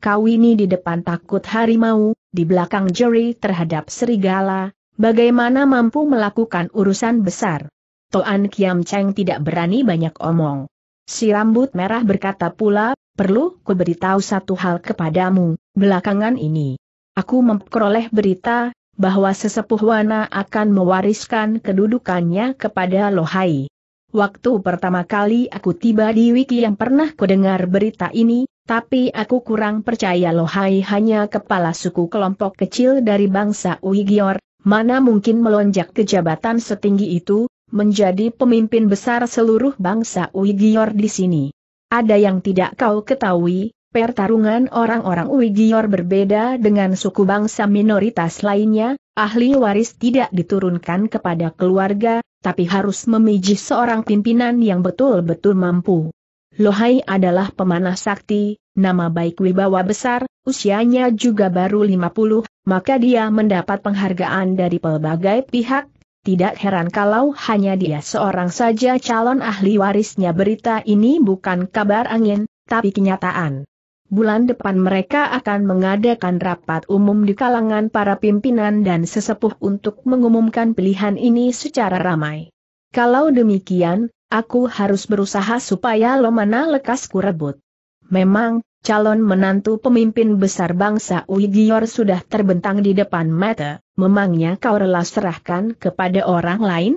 Speaker 1: Kau ini di depan takut harimau, di belakang jeri terhadap serigala, bagaimana mampu melakukan urusan besar. Toan Kiam Cheng tidak berani banyak omong. Si rambut merah berkata pula, perlu ku beritahu satu hal kepadamu, belakangan ini. Aku memperoleh berita, bahwa sesepuh Wana akan mewariskan kedudukannya kepada Lohai. Waktu pertama kali aku tiba di Wiki yang pernah kudengar berita ini, tapi aku kurang percaya Lohai hanya kepala suku kelompok kecil dari bangsa Uighur, mana mungkin melonjak ke jabatan setinggi itu, menjadi pemimpin besar seluruh bangsa Uighur di sini. Ada yang tidak kau ketahui, Pertarungan orang-orang Uighur berbeda dengan suku bangsa minoritas lainnya, ahli waris tidak diturunkan kepada keluarga, tapi harus memiji seorang pimpinan yang betul-betul mampu. Lohai adalah pemanah sakti, nama baik wibawa besar, usianya juga baru 50, maka dia mendapat penghargaan dari pelbagai pihak, tidak heran kalau hanya dia seorang saja calon ahli warisnya berita ini bukan kabar angin, tapi kenyataan bulan depan mereka akan mengadakan rapat umum di kalangan para pimpinan dan sesepuh untuk mengumumkan pilihan ini secara ramai. Kalau demikian, aku harus berusaha supaya Lomana lekas kurebut. Memang, calon menantu pemimpin besar bangsa Uigior sudah terbentang di depan mata, memangnya kau rela serahkan kepada orang lain?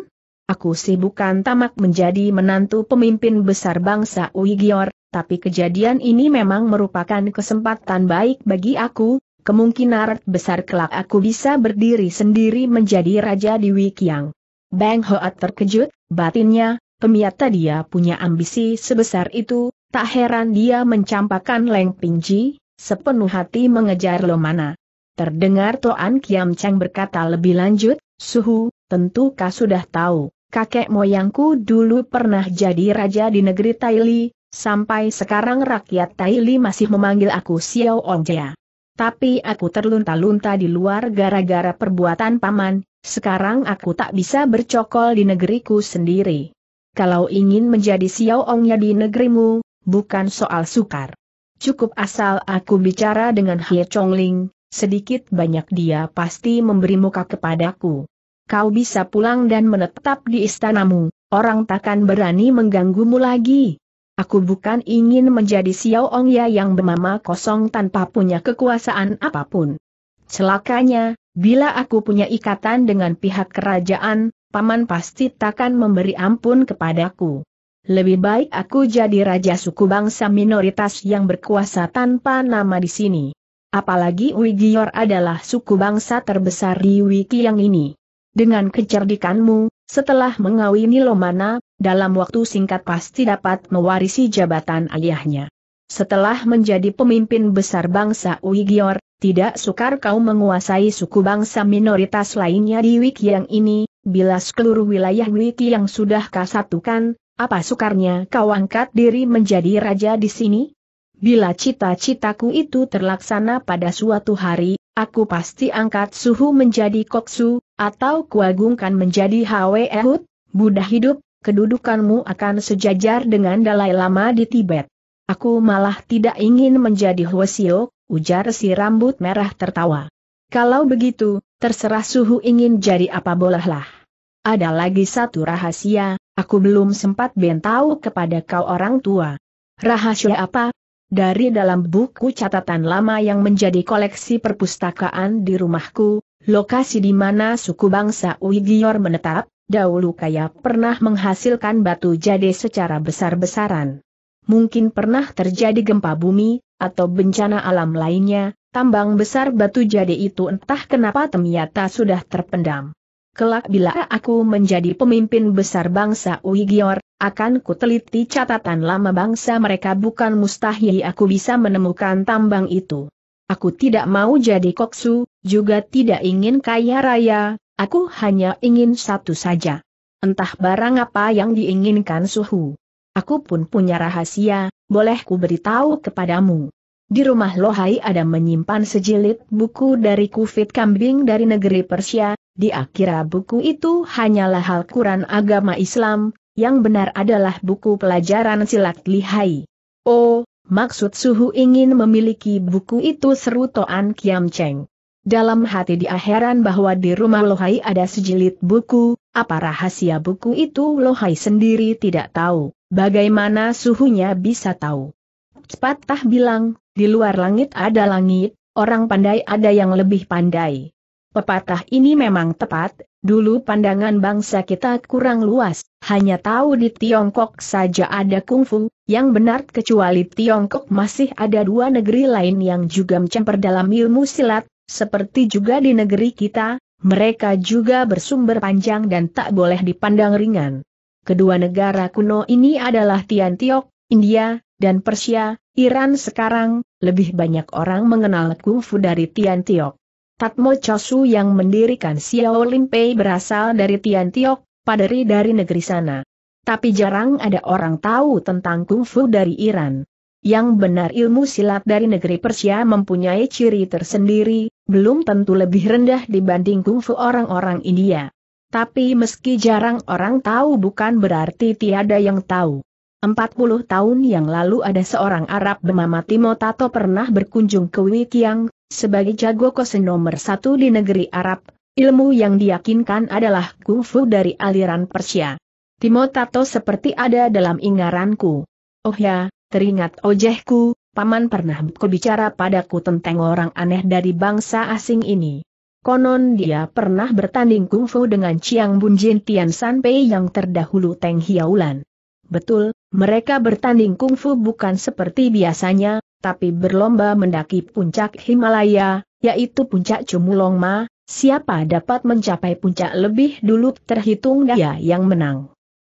Speaker 1: Aku sibukkan tamak menjadi menantu pemimpin besar bangsa Uigior, tapi kejadian ini memang merupakan kesempatan baik bagi aku, kemungkinan besar kelak aku bisa berdiri sendiri menjadi Raja di Wikiang. Bang Hoat terkejut, batinnya, pemiata dia punya ambisi sebesar itu, tak heran dia mencampakkan Leng sepenuh hati mengejar Lomana. Terdengar Toan Kiam Cheng berkata lebih lanjut, Suhu, tentu kau sudah tahu, kakek moyangku dulu pernah jadi raja di negeri Taili, Sampai sekarang rakyat Taili masih memanggil aku Xiao Jia. Tapi aku terlunta-lunta di luar gara-gara perbuatan paman, sekarang aku tak bisa bercokol di negeriku sendiri. Kalau ingin menjadi Xiao Ongnya di negerimu, bukan soal sukar. Cukup asal aku bicara dengan Hie Chongling, sedikit banyak dia pasti memberi muka kepadaku. Kau bisa pulang dan menetap di istanamu, orang takkan berani mengganggumu lagi. Aku bukan ingin menjadi Xiao Ong Ya yang bermama kosong tanpa punya kekuasaan apapun. Celakanya, bila aku punya ikatan dengan pihak kerajaan, paman pasti takkan memberi ampun kepadaku. Lebih baik aku jadi raja suku bangsa minoritas yang berkuasa tanpa nama di sini. Apalagi Uigior adalah suku bangsa terbesar di Wiki yang ini. Dengan kecerdikanmu, setelah mengawini Lomana, dalam waktu singkat pasti dapat mewarisi jabatan ayahnya. Setelah menjadi pemimpin besar bangsa Uigior, tidak sukar kau menguasai suku bangsa minoritas lainnya di yang ini, bila seluruh wilayah Wiki yang sudah kau satukan, apa sukarnya kau angkat diri menjadi raja di sini? Bila cita-citaku itu terlaksana pada suatu hari, aku pasti angkat suhu menjadi koksu, atau kuagungkan menjadi Hwe Ehud, Buddha hidup, kedudukanmu akan sejajar dengan Dalai Lama di Tibet. Aku malah tidak ingin menjadi Hwasio, ujar si rambut merah tertawa. Kalau begitu, terserah suhu ingin jadi apa bolehlah. Ada lagi satu rahasia, aku belum sempat bentau kepada kau orang tua. Rahasia apa? Dari dalam buku catatan lama yang menjadi koleksi perpustakaan di rumahku, Lokasi di mana suku bangsa Uyghur menetap, dahulu kaya pernah menghasilkan batu jade secara besar-besaran. Mungkin pernah terjadi gempa bumi, atau bencana alam lainnya, tambang besar batu jade itu entah kenapa temiata sudah terpendam. Kelak bila aku menjadi pemimpin besar bangsa Uyghur, akan kuteliti catatan lama bangsa mereka bukan mustahil aku bisa menemukan tambang itu. Aku tidak mau jadi koksu, juga tidak ingin kaya raya, aku hanya ingin satu saja. Entah barang apa yang diinginkan suhu. Aku pun punya rahasia, boleh ku beritahu kepadamu. Di rumah Lohai ada menyimpan sejilid buku dari kufit kambing dari negeri Persia, di akhirnya buku itu hanyalah hal quran agama Islam, yang benar adalah buku pelajaran silat Lihai. Oh, maksud Suhu ingin memiliki buku itu seru Toan Kiam Cheng. Dalam hati dia heran bahwa di rumah Lohai ada sejilid buku, apa rahasia buku itu Lohai sendiri tidak tahu, bagaimana suhunya bisa tahu. Patah bilang, di luar langit ada langit, orang pandai ada yang lebih pandai. Pepatah ini memang tepat, dulu pandangan bangsa kita kurang luas, hanya tahu di Tiongkok saja ada kungfu, yang benar kecuali Tiongkok masih ada dua negeri lain yang juga mencemper dalam ilmu silat, seperti juga di negeri kita, mereka juga bersumber panjang dan tak boleh dipandang ringan. Kedua negara kuno ini adalah Tiongkok, India, dan Persia, Iran sekarang, lebih banyak orang mengenal kungfu dari Tiongkok. Tatmo Chosu yang mendirikan Xiaolin Pei berasal dari Tiongkok, paderi dari negeri sana tapi jarang ada orang tahu tentang kungfu dari Iran. Yang benar ilmu silat dari negeri Persia mempunyai ciri tersendiri, belum tentu lebih rendah dibanding kungfu orang-orang India. Tapi meski jarang orang tahu bukan berarti tiada yang tahu. 40 tahun yang lalu ada seorang Arab bernama Timotato pernah berkunjung ke Wikiang, sebagai jago kosen nomor satu di negeri Arab, ilmu yang diyakinkan adalah kungfu dari aliran Persia. Timotato seperti ada dalam ingaranku. Oh ya, teringat ojehku, paman pernah berbicara padaku tentang orang aneh dari bangsa asing ini. Konon dia pernah bertanding kungfu dengan Chiang Bunjin Tian Sanpei yang terdahulu Teng Hiaulan. Betul, mereka bertanding kungfu bukan seperti biasanya, tapi berlomba mendaki puncak Himalaya, yaitu puncak Cumulongma, siapa dapat mencapai puncak lebih dulu terhitung dia yang menang.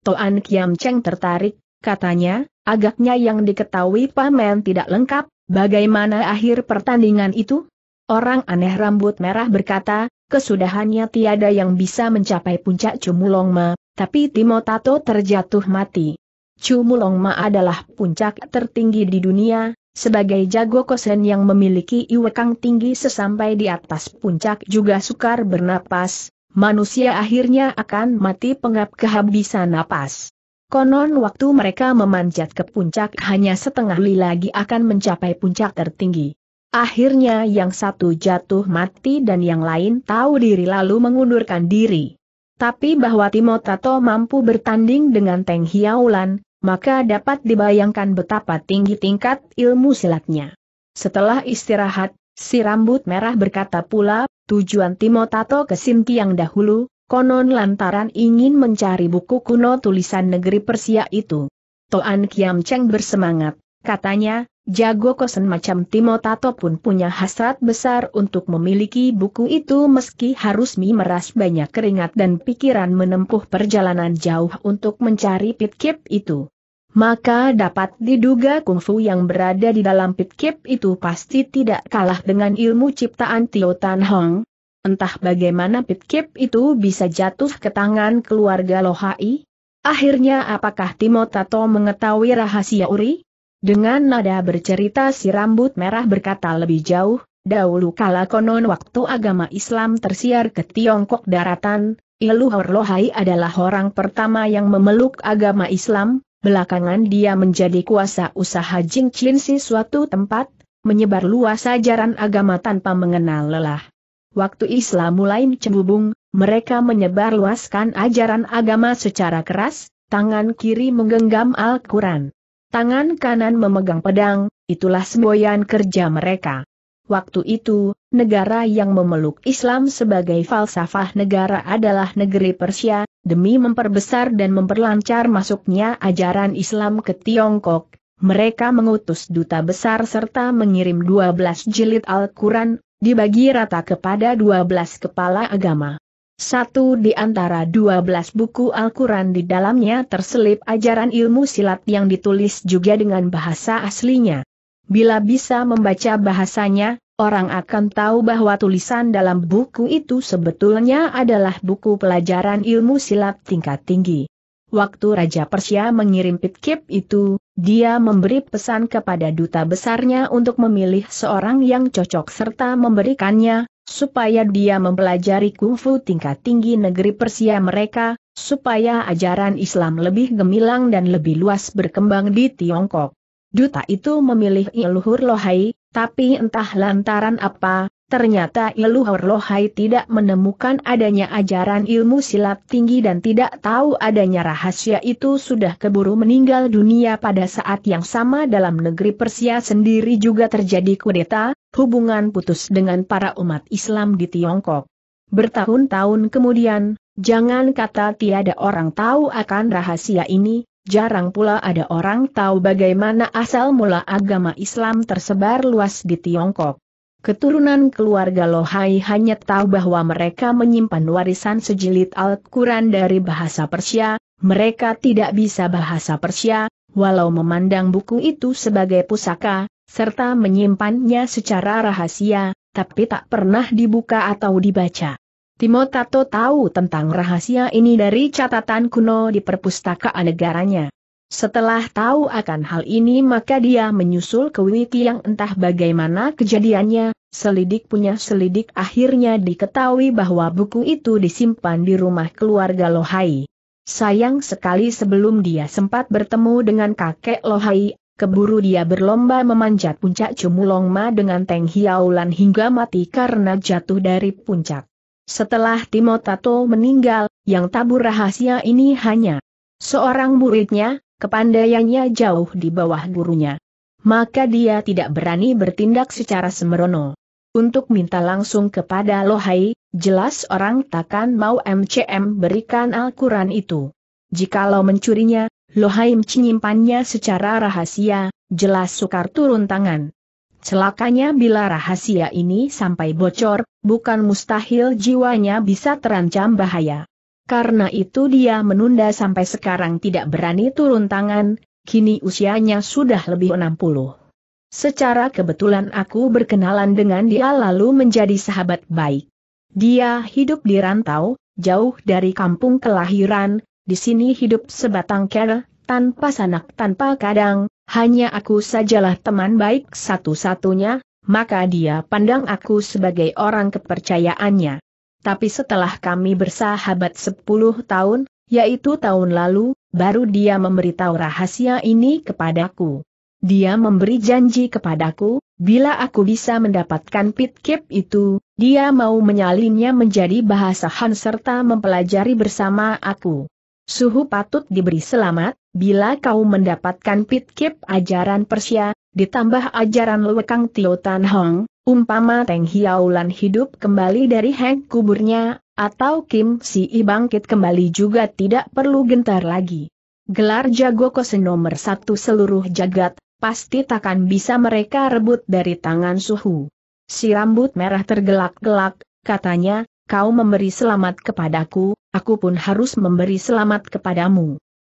Speaker 1: Toan Kiam Cheng tertarik, katanya, agaknya yang diketahui pamen tidak lengkap, bagaimana akhir pertandingan itu? Orang aneh rambut merah berkata, kesudahannya tiada yang bisa mencapai puncak Cumulongma, tapi Timotato terjatuh mati. Cumulongma adalah puncak tertinggi di dunia, sebagai jago kosen yang memiliki iwekang tinggi sesampai di atas puncak juga sukar bernapas, manusia akhirnya akan mati pengap kehabisan napas. Konon waktu mereka memanjat ke puncak hanya setengah li lagi akan mencapai puncak tertinggi. Akhirnya yang satu jatuh mati dan yang lain tahu diri lalu mengundurkan diri. Tapi bahwa Timotato mampu bertanding dengan Teng Hiaulan, maka dapat dibayangkan betapa tinggi tingkat ilmu silatnya. Setelah istirahat, si rambut merah berkata pula, Tujuan Timo Tato ke yang dahulu, konon lantaran ingin mencari buku kuno tulisan negeri Persia itu. Toan Kiam Cheng bersemangat, katanya, jago kosen macam Timo Tato pun punya hasrat besar untuk memiliki buku itu meski harus memeras banyak keringat dan pikiran menempuh perjalanan jauh untuk mencari pitkip itu maka dapat diduga kungfu yang berada di dalam pitkip itu pasti tidak kalah dengan ilmu ciptaan Tio Tan Hong. Entah bagaimana pitkip itu bisa jatuh ke tangan keluarga Lohai? Akhirnya apakah Timo Tato mengetahui rahasia Uri? Dengan nada bercerita si rambut merah berkata lebih jauh, dahulu kala konon waktu agama Islam tersiar ke Tiongkok daratan, Iluhor Lohai adalah orang pertama yang memeluk agama Islam, belakangan dia menjadi kuasa usaha Jing si suatu tempat, menyebar luas ajaran agama tanpa mengenal lelah. Waktu Islam mulai cembubung, mereka menyebarluaskan ajaran agama secara keras, tangan kiri menggenggam Al-Quran. Tangan kanan memegang pedang, itulah semboyan kerja mereka. Waktu itu, negara yang memeluk Islam sebagai falsafah negara adalah negeri Persia, demi memperbesar dan memperlancar masuknya ajaran Islam ke Tiongkok. Mereka mengutus duta besar serta mengirim 12 jilid Al-Quran, dibagi rata kepada 12 kepala agama. Satu di antara 12 buku Al-Quran di dalamnya terselip ajaran ilmu silat yang ditulis juga dengan bahasa aslinya. Bila bisa membaca bahasanya, orang akan tahu bahwa tulisan dalam buku itu sebetulnya adalah buku pelajaran ilmu silat tingkat tinggi. Waktu Raja Persia mengirim pitkip itu, dia memberi pesan kepada duta besarnya untuk memilih seorang yang cocok serta memberikannya, supaya dia mempelajari kungfu tingkat tinggi negeri Persia mereka, supaya ajaran Islam lebih gemilang dan lebih luas berkembang di Tiongkok. Duta itu memilih Iluhur iya Lohai, tapi entah lantaran apa, ternyata Iluhur iya Lohai tidak menemukan adanya ajaran ilmu silat tinggi dan tidak tahu adanya rahasia itu sudah keburu meninggal dunia pada saat yang sama dalam negeri Persia sendiri juga terjadi kudeta, hubungan putus dengan para umat Islam di Tiongkok. Bertahun-tahun kemudian, jangan kata tiada orang tahu akan rahasia ini, jarang pula ada orang tahu bagaimana asal mula agama Islam tersebar luas di Tiongkok. Keturunan keluarga Lohai hanya tahu bahwa mereka menyimpan warisan sejilid Al-Quran dari bahasa Persia, mereka tidak bisa bahasa Persia, walau memandang buku itu sebagai pusaka, serta menyimpannya secara rahasia, tapi tak pernah dibuka atau dibaca. Timotato tahu tentang rahasia ini dari catatan kuno di perpustakaan negaranya. Setelah tahu akan hal ini maka dia menyusul ke Wiki yang entah bagaimana kejadiannya, selidik punya selidik akhirnya diketahui bahwa buku itu disimpan di rumah keluarga Lohai. Sayang sekali sebelum dia sempat bertemu dengan kakek Lohai, keburu dia berlomba memanjat puncak Cumulongma dengan Teng Hiaulan hingga mati karena jatuh dari puncak. Setelah Timotato meninggal, yang tabur rahasia ini hanya seorang muridnya, kepandaiannya jauh di bawah gurunya. Maka dia tidak berani bertindak secara sembrono. Untuk minta langsung kepada Lohai, jelas orang takkan mau MCM berikan Al-Quran itu. Jikalau mencurinya, Lohai menyimpannya secara rahasia, jelas sukar turun tangan. Celakanya bila rahasia ini sampai bocor, bukan mustahil jiwanya bisa terancam bahaya. Karena itu dia menunda sampai sekarang tidak berani turun tangan, kini usianya sudah lebih 60. Secara kebetulan aku berkenalan dengan dia lalu menjadi sahabat baik. Dia hidup di rantau, jauh dari kampung kelahiran, di sini hidup sebatang kera, tanpa sanak tanpa kadang, hanya aku sajalah teman baik satu-satunya, maka dia pandang aku sebagai orang kepercayaannya. Tapi setelah kami bersahabat sepuluh tahun, yaitu tahun lalu, baru dia memberitahu rahasia ini kepadaku. Dia memberi janji kepadaku, bila aku bisa mendapatkan pitkip itu, dia mau menyalinnya menjadi bahasa Han serta mempelajari bersama aku. Suhu patut diberi selamat, Bila kau mendapatkan pitkip ajaran Persia, ditambah ajaran Lewekang Tio Tan Hong, umpama Teng Hiaulan hidup kembali dari hang kuburnya, atau Kim Si I bangkit kembali juga tidak perlu gentar lagi. Gelar jago kose nomor satu seluruh jagat, pasti takkan bisa mereka rebut dari tangan suhu. Si rambut merah tergelak-gelak, katanya, kau memberi selamat kepadaku, aku pun harus memberi selamat kepadamu.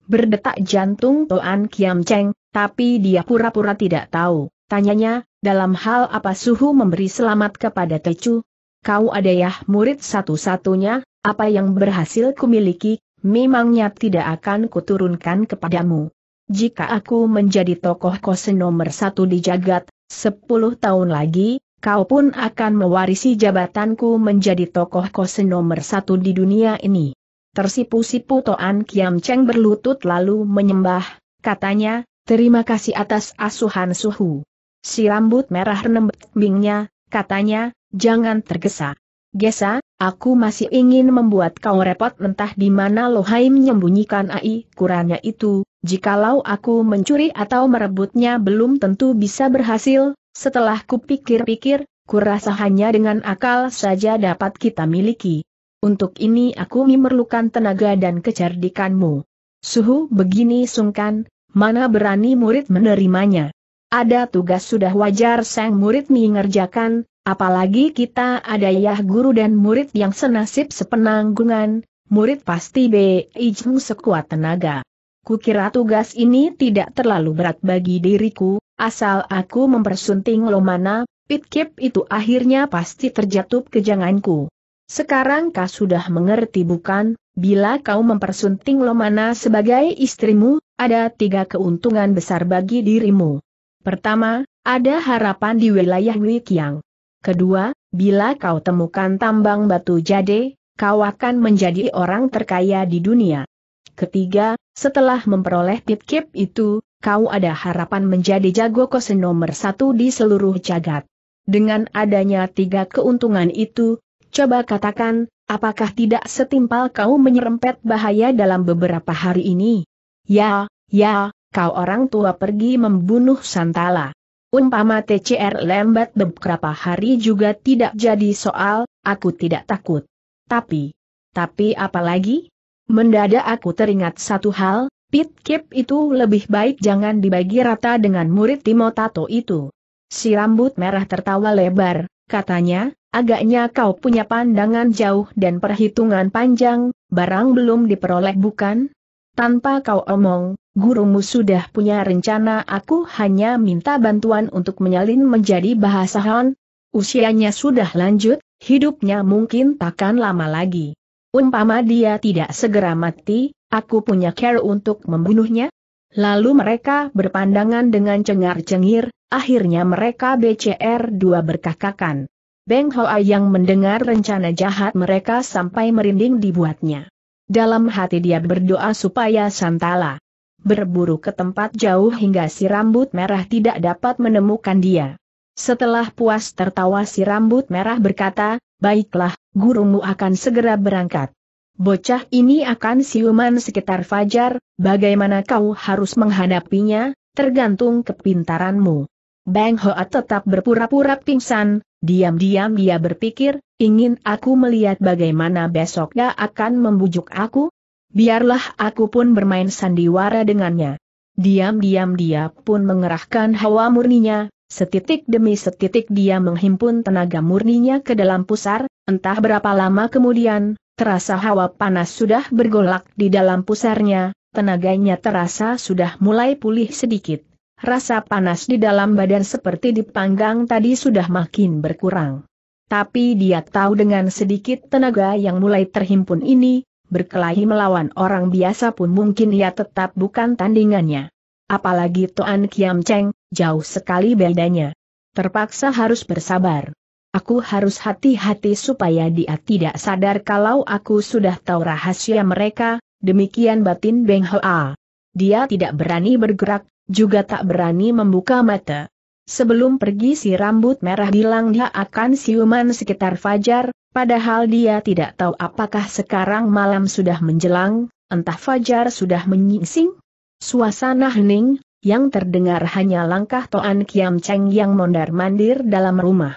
Speaker 1: Berdetak jantung Toan Kiam Cheng, tapi dia pura-pura tidak tahu. Tanyanya, dalam hal apa Suhu memberi selamat kepada Tecu? Kau ada ya murid satu-satunya, apa yang berhasil kumiliki, memangnya tidak akan kuturunkan kepadamu. Jika aku menjadi tokoh kosen nomor satu di jagat, sepuluh tahun lagi, kau pun akan mewarisi jabatanku menjadi tokoh kosen nomor satu di dunia ini. Tersipu-sipu Toan Kiam Cheng berlutut lalu menyembah, katanya, terima kasih atas asuhan suhu. Si rambut merah renembet bingnya, katanya, jangan tergesa. Gesa, aku masih ingin membuat kau repot entah di mana Lohai menyembunyikan AI kurangnya itu, jikalau aku mencuri atau merebutnya belum tentu bisa berhasil, setelah kupikir-pikir, kurasa hanya dengan akal saja dapat kita miliki. Untuk ini aku memerlukan tenaga dan kecerdikanmu. Suhu begini sungkan, mana berani murid menerimanya. Ada tugas sudah wajar sang murid mengerjakan, apalagi kita ada yah guru dan murid yang senasib sepenanggungan, murid pasti beijung sekuat tenaga. Kukira tugas ini tidak terlalu berat bagi diriku, asal aku mempersunting mana pitkip itu akhirnya pasti terjatuh ke janganku. Sekarang kau sudah mengerti bukan, bila kau mempersunting Lomana sebagai istrimu, ada tiga keuntungan besar bagi dirimu. Pertama, ada harapan di wilayah Wikiang. Kedua, bila kau temukan tambang batu jade, kau akan menjadi orang terkaya di dunia. Ketiga, setelah memperoleh titkip itu, kau ada harapan menjadi jago kose nomor satu di seluruh jagat. Dengan adanya tiga keuntungan itu, Coba katakan, apakah tidak setimpal kau menyerempet bahaya dalam beberapa hari ini? Ya, ya, kau orang tua pergi membunuh Santala. Umpama TCR lembat beberapa hari juga tidak jadi soal, aku tidak takut. Tapi, tapi apalagi? Mendadak aku teringat satu hal, pit kip itu lebih baik jangan dibagi rata dengan murid Timotato itu. Si rambut merah tertawa lebar, katanya, Agaknya kau punya pandangan jauh dan perhitungan panjang, barang belum diperoleh bukan? Tanpa kau omong, gurumu sudah punya rencana aku hanya minta bantuan untuk menyalin menjadi bahasa Han. Usianya sudah lanjut, hidupnya mungkin takkan lama lagi. Umpama dia tidak segera mati, aku punya care untuk membunuhnya? Lalu mereka berpandangan dengan cengar-cengir, akhirnya mereka BCR dua berkakakan. Beng Hoa yang mendengar rencana jahat mereka sampai merinding dibuatnya. Dalam hati dia berdoa supaya Santala berburu ke tempat jauh hingga si rambut merah tidak dapat menemukan dia. Setelah puas tertawa si rambut merah berkata, baiklah, gurumu akan segera berangkat. Bocah ini akan siuman sekitar fajar, bagaimana kau harus menghadapinya, tergantung kepintaranmu. Bang Hoa tetap berpura-pura pingsan, Diam-diam dia berpikir, ingin aku melihat bagaimana besoknya akan membujuk aku? Biarlah aku pun bermain sandiwara dengannya. Diam-diam dia pun mengerahkan hawa murninya, setitik demi setitik dia menghimpun tenaga murninya ke dalam pusar, entah berapa lama kemudian, terasa hawa panas sudah bergolak di dalam pusarnya, tenaganya terasa sudah mulai pulih sedikit rasa panas di dalam badan seperti dipanggang tadi sudah makin berkurang. Tapi dia tahu dengan sedikit tenaga yang mulai terhimpun ini, berkelahi melawan orang biasa pun mungkin ia tetap bukan tandingannya. Apalagi Toan Kiam Cheng, jauh sekali bedanya. Terpaksa harus bersabar. Aku harus hati-hati supaya dia tidak sadar kalau aku sudah tahu rahasia mereka, demikian batin Beng Hoa. Dia tidak berani bergerak juga tak berani membuka mata. Sebelum pergi si rambut merah bilang dia akan siuman sekitar Fajar, padahal dia tidak tahu apakah sekarang malam sudah menjelang, entah Fajar sudah menyingsing. Suasana hening, yang terdengar hanya langkah Toan Kiam Cheng yang mondar-mandir dalam rumah.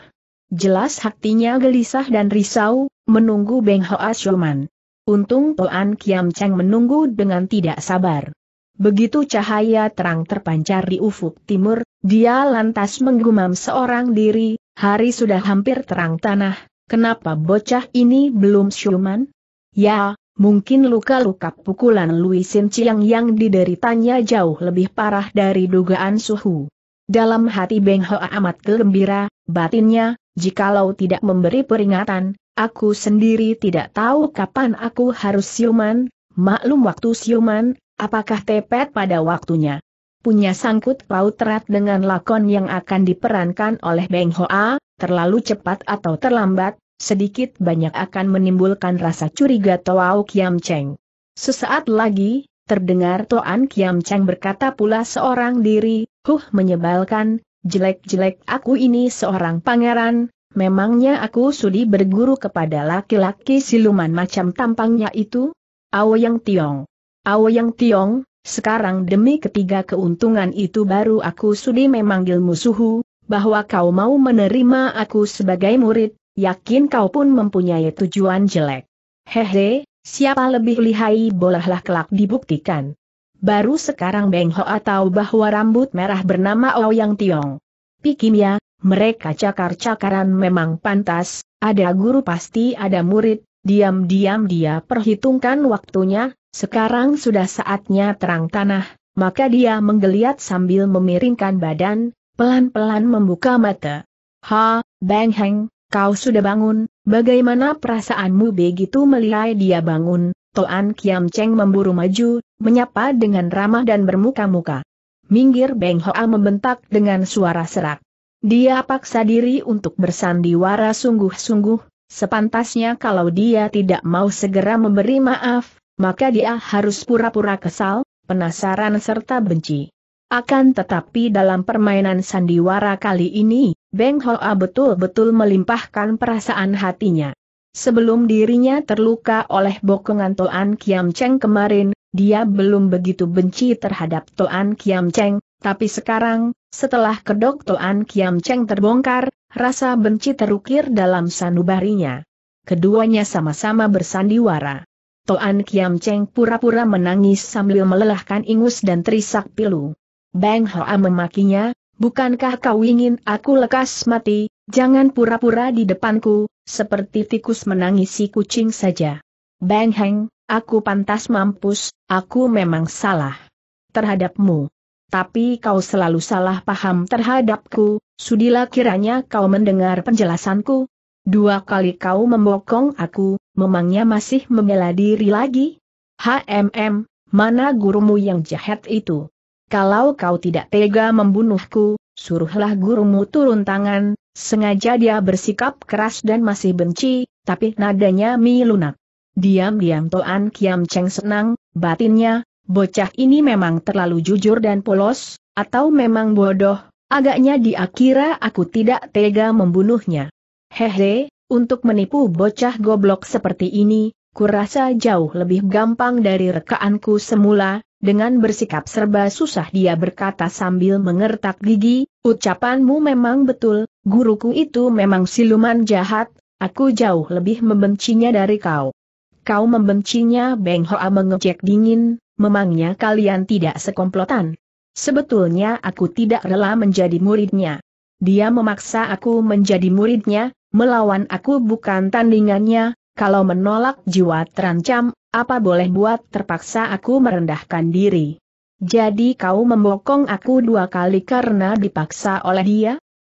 Speaker 1: Jelas hatinya gelisah dan risau, menunggu Beng Hoa siuman. Untung Toan Kiam Cheng menunggu dengan tidak sabar. Begitu cahaya terang terpancar di ufuk timur, dia lantas menggumam seorang diri, hari sudah hampir terang tanah, kenapa bocah ini belum siuman? Ya, mungkin luka-luka pukulan Luisin Chiang yang dideritanya jauh lebih parah dari dugaan suhu. Dalam hati Beng Hoa amat gembira, batinnya, jikalau tidak memberi peringatan, aku sendiri tidak tahu kapan aku harus siuman, Maklum waktu siuman, apakah tepat pada waktunya? Punya sangkut paut erat dengan lakon yang akan diperankan oleh Beng Hoa, terlalu cepat atau terlambat, sedikit banyak akan menimbulkan rasa curiga Toao Kiam Cheng. Sesaat lagi, terdengar Toan Kiam Cheng berkata pula seorang diri, huh menyebalkan, jelek-jelek aku ini seorang pangeran, memangnya aku sudi berguru kepada laki-laki siluman macam tampangnya itu? yang Tiong. yang Tiong, sekarang demi ketiga keuntungan itu baru aku sudi memanggil musuhu, bahwa kau mau menerima aku sebagai murid, yakin kau pun mempunyai tujuan jelek. Hehe, siapa lebih lihai bolehlah kelak dibuktikan. Baru sekarang Beng Ho atau bahwa rambut merah bernama yang Tiong. Pikirnya, mereka cakar-cakaran memang pantas, ada guru pasti ada murid, Diam-diam dia perhitungkan waktunya, sekarang sudah saatnya terang tanah, maka dia menggeliat sambil memiringkan badan, pelan-pelan membuka mata. Ha, Bang Heng, kau sudah bangun, bagaimana perasaanmu begitu melihat dia bangun? Toan Kiam Cheng memburu maju, menyapa dengan ramah dan bermuka-muka. Minggir Beng Hoa membentak dengan suara serak. Dia paksa diri untuk bersandiwara sungguh-sungguh, Sepantasnya kalau dia tidak mau segera memberi maaf, maka dia harus pura-pura kesal, penasaran serta benci. Akan tetapi dalam permainan sandiwara kali ini, Beng Hoa betul-betul melimpahkan perasaan hatinya. Sebelum dirinya terluka oleh bokongan Toan Kiam Cheng kemarin, dia belum begitu benci terhadap Toan Kiam Cheng, tapi sekarang, setelah kedok Toan Kiam Cheng terbongkar, rasa benci terukir dalam sanubarinya. Keduanya sama-sama bersandiwara. Toan Kiam Cheng pura-pura menangis sambil melelahkan ingus dan terisak pilu. Bang Hoa memakinya, bukankah kau ingin aku lekas mati, jangan pura-pura di depanku, seperti tikus menangisi kucing saja. Bang Heng, aku pantas mampus, aku memang salah terhadapmu. Tapi kau selalu salah paham terhadapku, Sudilah kiranya kau mendengar penjelasanku. Dua kali kau membokong aku, memangnya masih membela diri lagi? HMM, mana gurumu yang jahat itu? Kalau kau tidak tega membunuhku, suruhlah gurumu turun tangan, sengaja dia bersikap keras dan masih benci, tapi nadanya mi lunak. Diam-diam Toan Kiam Cheng senang, batinnya, bocah ini memang terlalu jujur dan polos, atau memang bodoh, Agaknya di akira aku tidak tega membunuhnya. Hehe, untuk menipu bocah goblok seperti ini, kurasa jauh lebih gampang dari rekaanku semula, dengan bersikap serba susah dia berkata sambil mengertak gigi, ucapanmu memang betul, guruku itu memang siluman jahat, aku jauh lebih membencinya dari kau. Kau membencinya Beng Hoa mengejek dingin, memangnya kalian tidak sekomplotan. Sebetulnya aku tidak rela menjadi muridnya. Dia memaksa aku menjadi muridnya, melawan aku bukan tandingannya, kalau menolak jiwa terancam, apa boleh buat terpaksa aku merendahkan diri. Jadi kau membokong aku dua kali karena dipaksa oleh dia?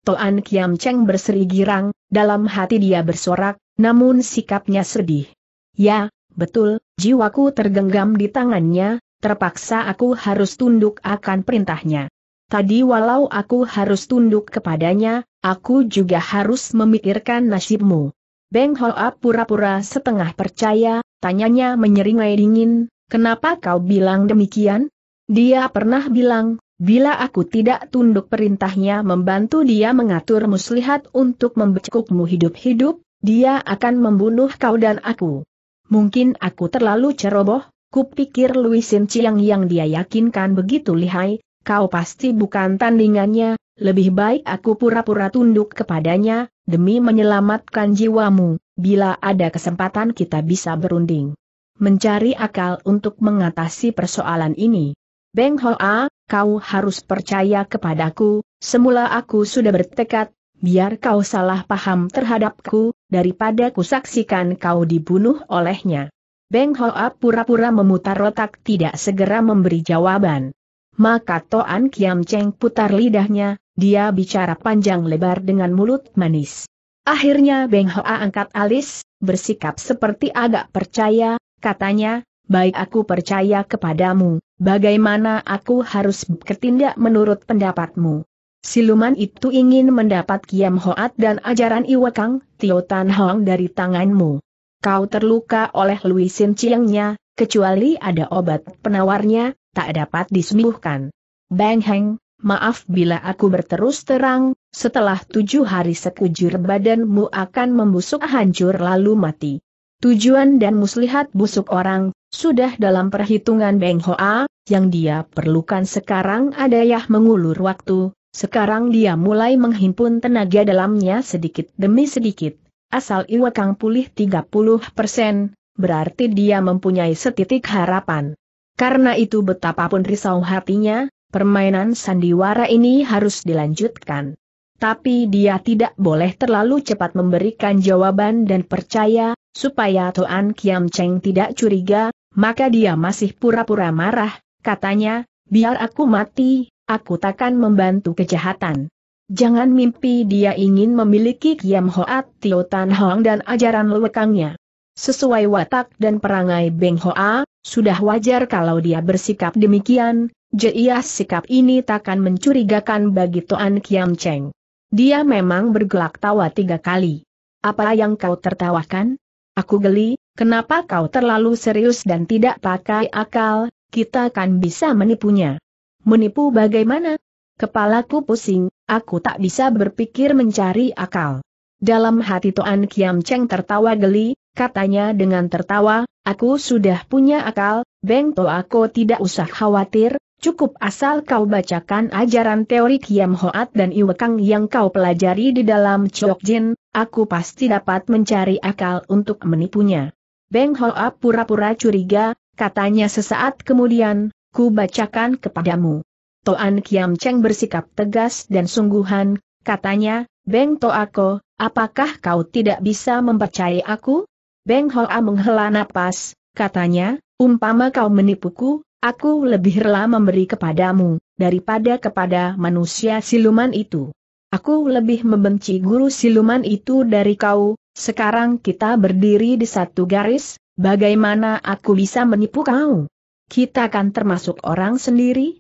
Speaker 1: Toan Kiam Cheng berseri girang, dalam hati dia bersorak, namun sikapnya sedih. Ya, betul, jiwaku tergenggam di tangannya, terpaksa aku harus tunduk akan perintahnya. Tadi walau aku harus tunduk kepadanya, aku juga harus memikirkan nasibmu. Beng Hoa pura-pura setengah percaya, tanyanya menyeringai dingin, kenapa kau bilang demikian? Dia pernah bilang, bila aku tidak tunduk perintahnya membantu dia mengatur muslihat untuk membekukmu hidup-hidup, dia akan membunuh kau dan aku. Mungkin aku terlalu ceroboh, Kupikir Luisin Chiang yang dia yakinkan begitu lihai, kau pasti bukan tandingannya, lebih baik aku pura-pura tunduk kepadanya, demi menyelamatkan jiwamu, bila ada kesempatan kita bisa berunding. Mencari akal untuk mengatasi persoalan ini. Beng Hoa, kau harus percaya kepadaku, semula aku sudah bertekad, biar kau salah paham terhadapku, daripada kusaksikan kau dibunuh olehnya. Beng Hoa pura-pura memutar otak tidak segera memberi jawaban. Maka Toan Kiam Cheng putar lidahnya, dia bicara panjang lebar dengan mulut manis. Akhirnya Beng Hoa angkat alis, bersikap seperti agak percaya, katanya, baik aku percaya kepadamu, bagaimana aku harus bertindak menurut pendapatmu. Siluman itu ingin mendapat Kiam Hoat dan ajaran Iwakang, Tio Tan Hong dari tanganmu. Kau terluka oleh Luisin Chiangnya, kecuali ada obat penawarnya, tak dapat disembuhkan. Bang Heng, maaf bila aku berterus terang, setelah tujuh hari sekujur badanmu akan membusuk hancur lalu mati. Tujuan dan muslihat busuk orang, sudah dalam perhitungan Beng Hoa, yang dia perlukan sekarang adayah mengulur waktu, sekarang dia mulai menghimpun tenaga dalamnya sedikit demi sedikit asal Iwakang pulih 30 persen, berarti dia mempunyai setitik harapan. Karena itu betapapun risau hatinya, permainan sandiwara ini harus dilanjutkan. Tapi dia tidak boleh terlalu cepat memberikan jawaban dan percaya, supaya Toan Kiam Cheng tidak curiga, maka dia masih pura-pura marah, katanya, biar aku mati, aku takkan membantu kejahatan. Jangan mimpi dia ingin memiliki Kiam Hoat Tio Tan Hong dan ajaran lekangnya. Sesuai watak dan perangai Beng Hoa, sudah wajar kalau dia bersikap demikian, jia sikap ini takkan mencurigakan bagi Toan Kiam Cheng. Dia memang bergelak tawa tiga kali. Apa yang kau tertawakan? Aku geli, kenapa kau terlalu serius dan tidak pakai akal, kita kan bisa menipunya. Menipu bagaimana? Kepalaku pusing, aku tak bisa berpikir mencari akal. Dalam hati Toan Kiam Cheng tertawa geli, katanya dengan tertawa, aku sudah punya akal, Beng To aku tidak usah khawatir, cukup asal kau bacakan ajaran teori Kiam Hoat dan Iwekang yang kau pelajari di dalam Chok Jin, aku pasti dapat mencari akal untuk menipunya. Beng Hoat pura-pura curiga, katanya sesaat kemudian, ku bacakan kepadamu. Toan Kiam Cheng bersikap tegas dan sungguhan, katanya, Beng Toako, apakah kau tidak bisa mempercayai aku? Beng Hoa menghela napas, katanya, umpama kau menipuku, aku lebih rela memberi kepadamu, daripada kepada manusia siluman itu. Aku lebih membenci guru siluman itu dari kau, sekarang kita berdiri di satu garis, bagaimana aku bisa menipu kau? Kita kan termasuk orang sendiri,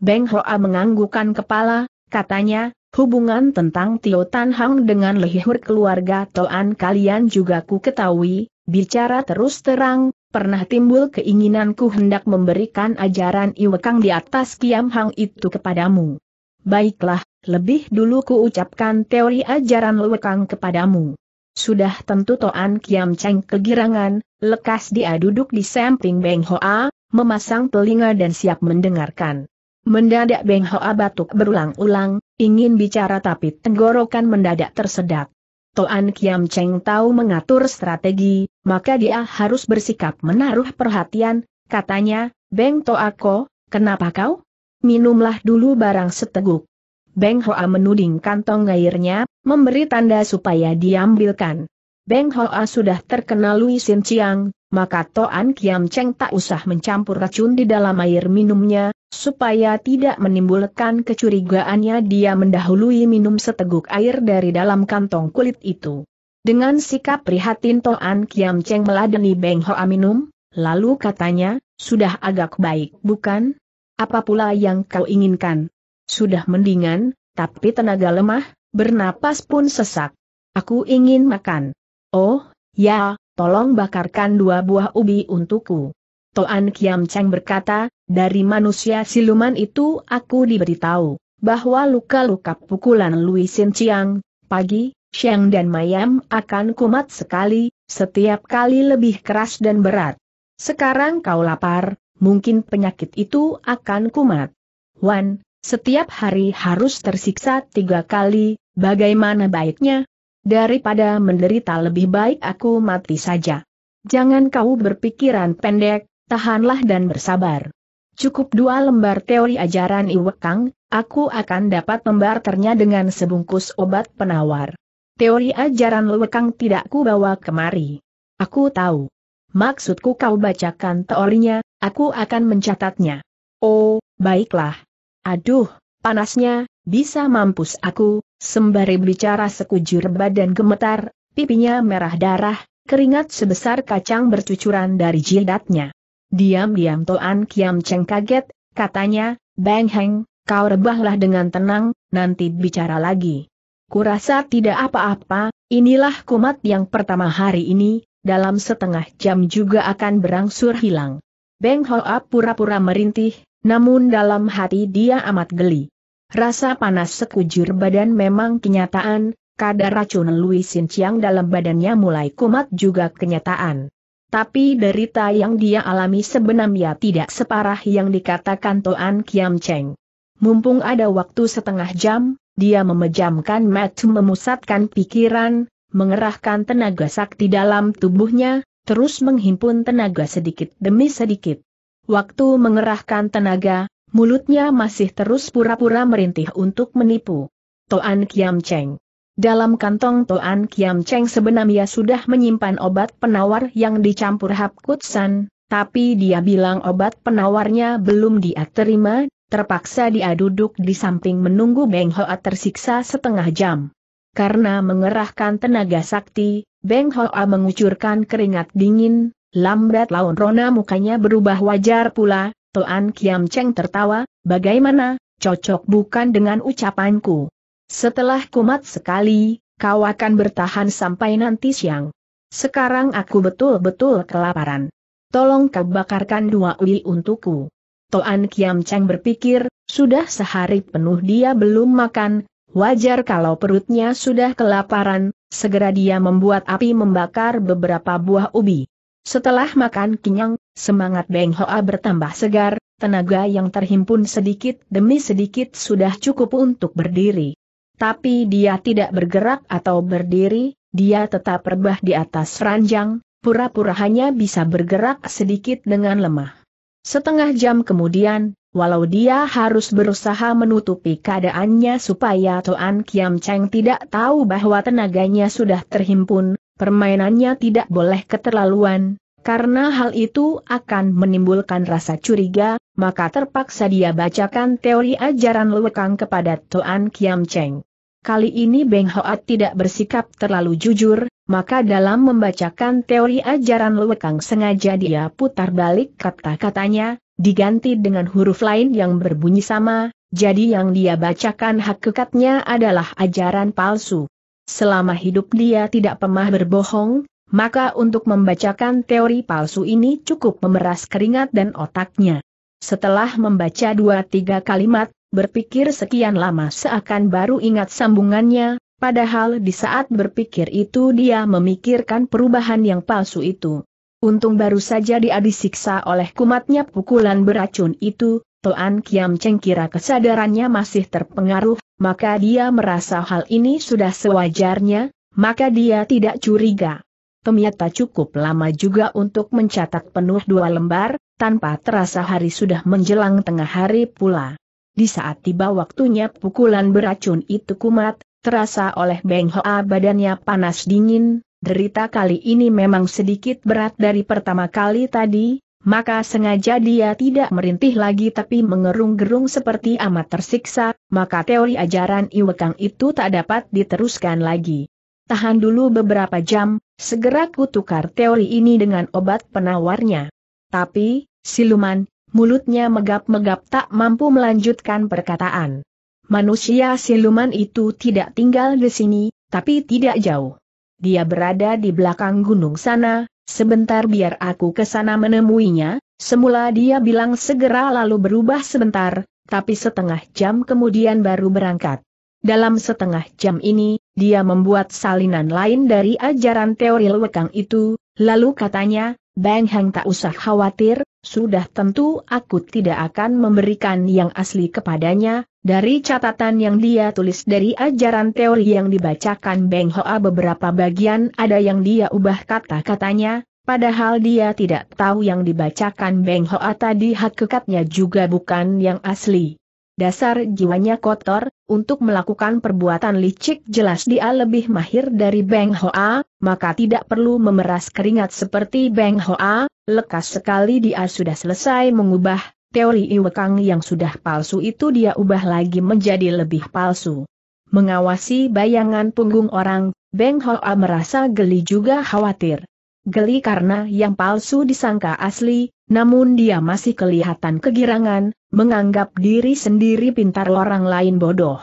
Speaker 1: Beng Hoa menganggukan kepala, katanya, hubungan tentang Tio Tan Hang dengan lehihur keluarga Toan kalian juga ku ketahui, bicara terus terang, pernah timbul keinginanku hendak memberikan ajaran Iwekang di atas Kiam Hang itu kepadamu. Baiklah, lebih dulu ku ucapkan teori ajaran Iwekang kepadamu. Sudah tentu Toan Kiam Cheng kegirangan, lekas dia duduk di samping Beng Hoa, memasang telinga dan siap mendengarkan. Mendadak Beng Hoa batuk berulang-ulang, ingin bicara tapi tenggorokan mendadak tersedak. Toan Kiam Cheng tahu mengatur strategi, maka dia harus bersikap menaruh perhatian, katanya, Beng Toako, kenapa kau? Minumlah dulu barang seteguk. Beng Hoa menuding kantong airnya, memberi tanda supaya diambilkan. Beng Hoa sudah terkenal Lui Sin Chiang, maka Toan Kiam Cheng tak usah mencampur racun di dalam air minumnya, Supaya tidak menimbulkan kecurigaannya dia mendahului minum seteguk air dari dalam kantong kulit itu. Dengan sikap prihatin Toan Kiam Cheng meladeni Beng Hoa minum, lalu katanya, sudah agak baik bukan? Apa pula yang kau inginkan? Sudah mendingan, tapi tenaga lemah, bernapas pun sesak. Aku ingin makan. Oh, ya, tolong bakarkan dua buah ubi untukku. Toan Kiam Cheng berkata, dari manusia siluman itu aku diberitahu bahwa luka-luka pukulan Lui Sin Chiang, pagi, siang dan mayam akan kumat sekali, setiap kali lebih keras dan berat. Sekarang kau lapar, mungkin penyakit itu akan kumat. Wan, setiap hari harus tersiksa tiga kali, bagaimana baiknya? Daripada menderita lebih baik aku mati saja. Jangan kau berpikiran pendek, Tahanlah dan bersabar. Cukup dua lembar teori ajaran Iwekang, aku akan dapat membarternya dengan sebungkus obat penawar. Teori ajaran Iwekang tidak ku bawa kemari. Aku tahu. Maksudku kau bacakan teorinya, aku akan mencatatnya. Oh, baiklah. Aduh, panasnya, bisa mampus aku, sembari bicara sekujur badan gemetar, pipinya merah darah, keringat sebesar kacang bercucuran dari jidatnya. Diam-diam Toan Kiam Cheng kaget, katanya, Bang Heng, kau rebahlah dengan tenang, nanti bicara lagi. Kurasa tidak apa-apa, inilah kumat yang pertama hari ini, dalam setengah jam juga akan berangsur hilang. Beng Hoa pura-pura merintih, namun dalam hati dia amat geli. Rasa panas sekujur badan memang kenyataan, kadar racun Louis Sin Chiang dalam badannya mulai kumat juga kenyataan. Tapi derita yang dia alami sebenarnya tidak separah yang dikatakan Toan Kiam Cheng. Mumpung ada waktu setengah jam, dia memejamkan mata memusatkan pikiran, mengerahkan tenaga sakti dalam tubuhnya, terus menghimpun tenaga sedikit demi sedikit. Waktu mengerahkan tenaga, mulutnya masih terus pura-pura merintih untuk menipu. Toan Kiam Cheng. Dalam kantong Toan Kiam Cheng sebenarnya sudah menyimpan obat penawar yang dicampur hap kutsan, tapi dia bilang obat penawarnya belum dia terima, terpaksa dia duduk di samping menunggu Beng Hoa tersiksa setengah jam. Karena mengerahkan tenaga sakti, Beng Hoa mengucurkan keringat dingin, lambat laun rona mukanya berubah wajar pula, Toan Kiam Cheng tertawa, bagaimana, cocok bukan dengan ucapanku. Setelah kumat sekali, kau akan bertahan sampai nanti siang. Sekarang aku betul-betul kelaparan. Tolong kau bakarkan dua ui untukku. Toan Kiam Cheng berpikir, sudah sehari penuh dia belum makan, wajar kalau perutnya sudah kelaparan, segera dia membuat api membakar beberapa buah ubi. Setelah makan kenyang, semangat Beng Hoa bertambah segar, tenaga yang terhimpun sedikit demi sedikit sudah cukup untuk berdiri. Tapi dia tidak bergerak atau berdiri, dia tetap rebah di atas ranjang, pura-pura hanya bisa bergerak sedikit dengan lemah. Setengah jam kemudian, walau dia harus berusaha menutupi keadaannya supaya Toan Kiam Cheng tidak tahu bahwa tenaganya sudah terhimpun, permainannya tidak boleh keterlaluan, karena hal itu akan menimbulkan rasa curiga, maka terpaksa dia bacakan teori ajaran lewekang kepada Toan Kiam Cheng. Kali ini Beng Hoat tidak bersikap terlalu jujur, maka dalam membacakan teori ajaran Luwekang sengaja dia putar balik kata-katanya, diganti dengan huruf lain yang berbunyi sama, jadi yang dia bacakan hakikatnya adalah ajaran palsu. Selama hidup dia tidak pernah berbohong, maka untuk membacakan teori palsu ini cukup memeras keringat dan otaknya. Setelah membaca dua tiga kalimat, berpikir sekian lama seakan baru ingat sambungannya, padahal di saat berpikir itu dia memikirkan perubahan yang palsu itu. Untung baru saja dia disiksa oleh kumatnya pukulan beracun itu, Toan Kiam Cheng kira kesadarannya masih terpengaruh, maka dia merasa hal ini sudah sewajarnya, maka dia tidak curiga. Ternyata cukup lama juga untuk mencatat penuh dua lembar, tanpa terasa hari sudah menjelang tengah hari pula. Di saat tiba waktunya pukulan beracun itu kumat, terasa oleh Beng Hoa badannya panas dingin, derita kali ini memang sedikit berat dari pertama kali tadi, maka sengaja dia tidak merintih lagi tapi mengerung-gerung seperti amat tersiksa, maka teori ajaran Iwekang itu tak dapat diteruskan lagi. Tahan dulu beberapa jam, segera kutukar teori ini dengan obat penawarnya. Tapi, siluman, mulutnya megap-megap tak mampu melanjutkan perkataan. Manusia siluman itu tidak tinggal di sini, tapi tidak jauh. Dia berada di belakang gunung sana, sebentar biar aku ke sana menemuinya, semula dia bilang segera lalu berubah sebentar, tapi setengah jam kemudian baru berangkat. Dalam setengah jam ini, dia membuat salinan lain dari ajaran teori lewekang itu, lalu katanya, Bang Hang tak usah khawatir, sudah tentu aku tidak akan memberikan yang asli kepadanya, dari catatan yang dia tulis dari ajaran teori yang dibacakan Beng Hoa beberapa bagian ada yang dia ubah kata-katanya, padahal dia tidak tahu yang dibacakan Beng Hoa tadi hakikatnya juga bukan yang asli dasar jiwanya kotor, untuk melakukan perbuatan licik jelas dia lebih mahir dari Beng Hoa, maka tidak perlu memeras keringat seperti Beng Hoa, lekas sekali dia sudah selesai mengubah, teori Iwekang yang sudah palsu itu dia ubah lagi menjadi lebih palsu. Mengawasi bayangan punggung orang, Beng Hoa merasa geli juga khawatir. Geli karena yang palsu disangka asli, namun dia masih kelihatan kegirangan, menganggap diri sendiri pintar orang lain bodoh.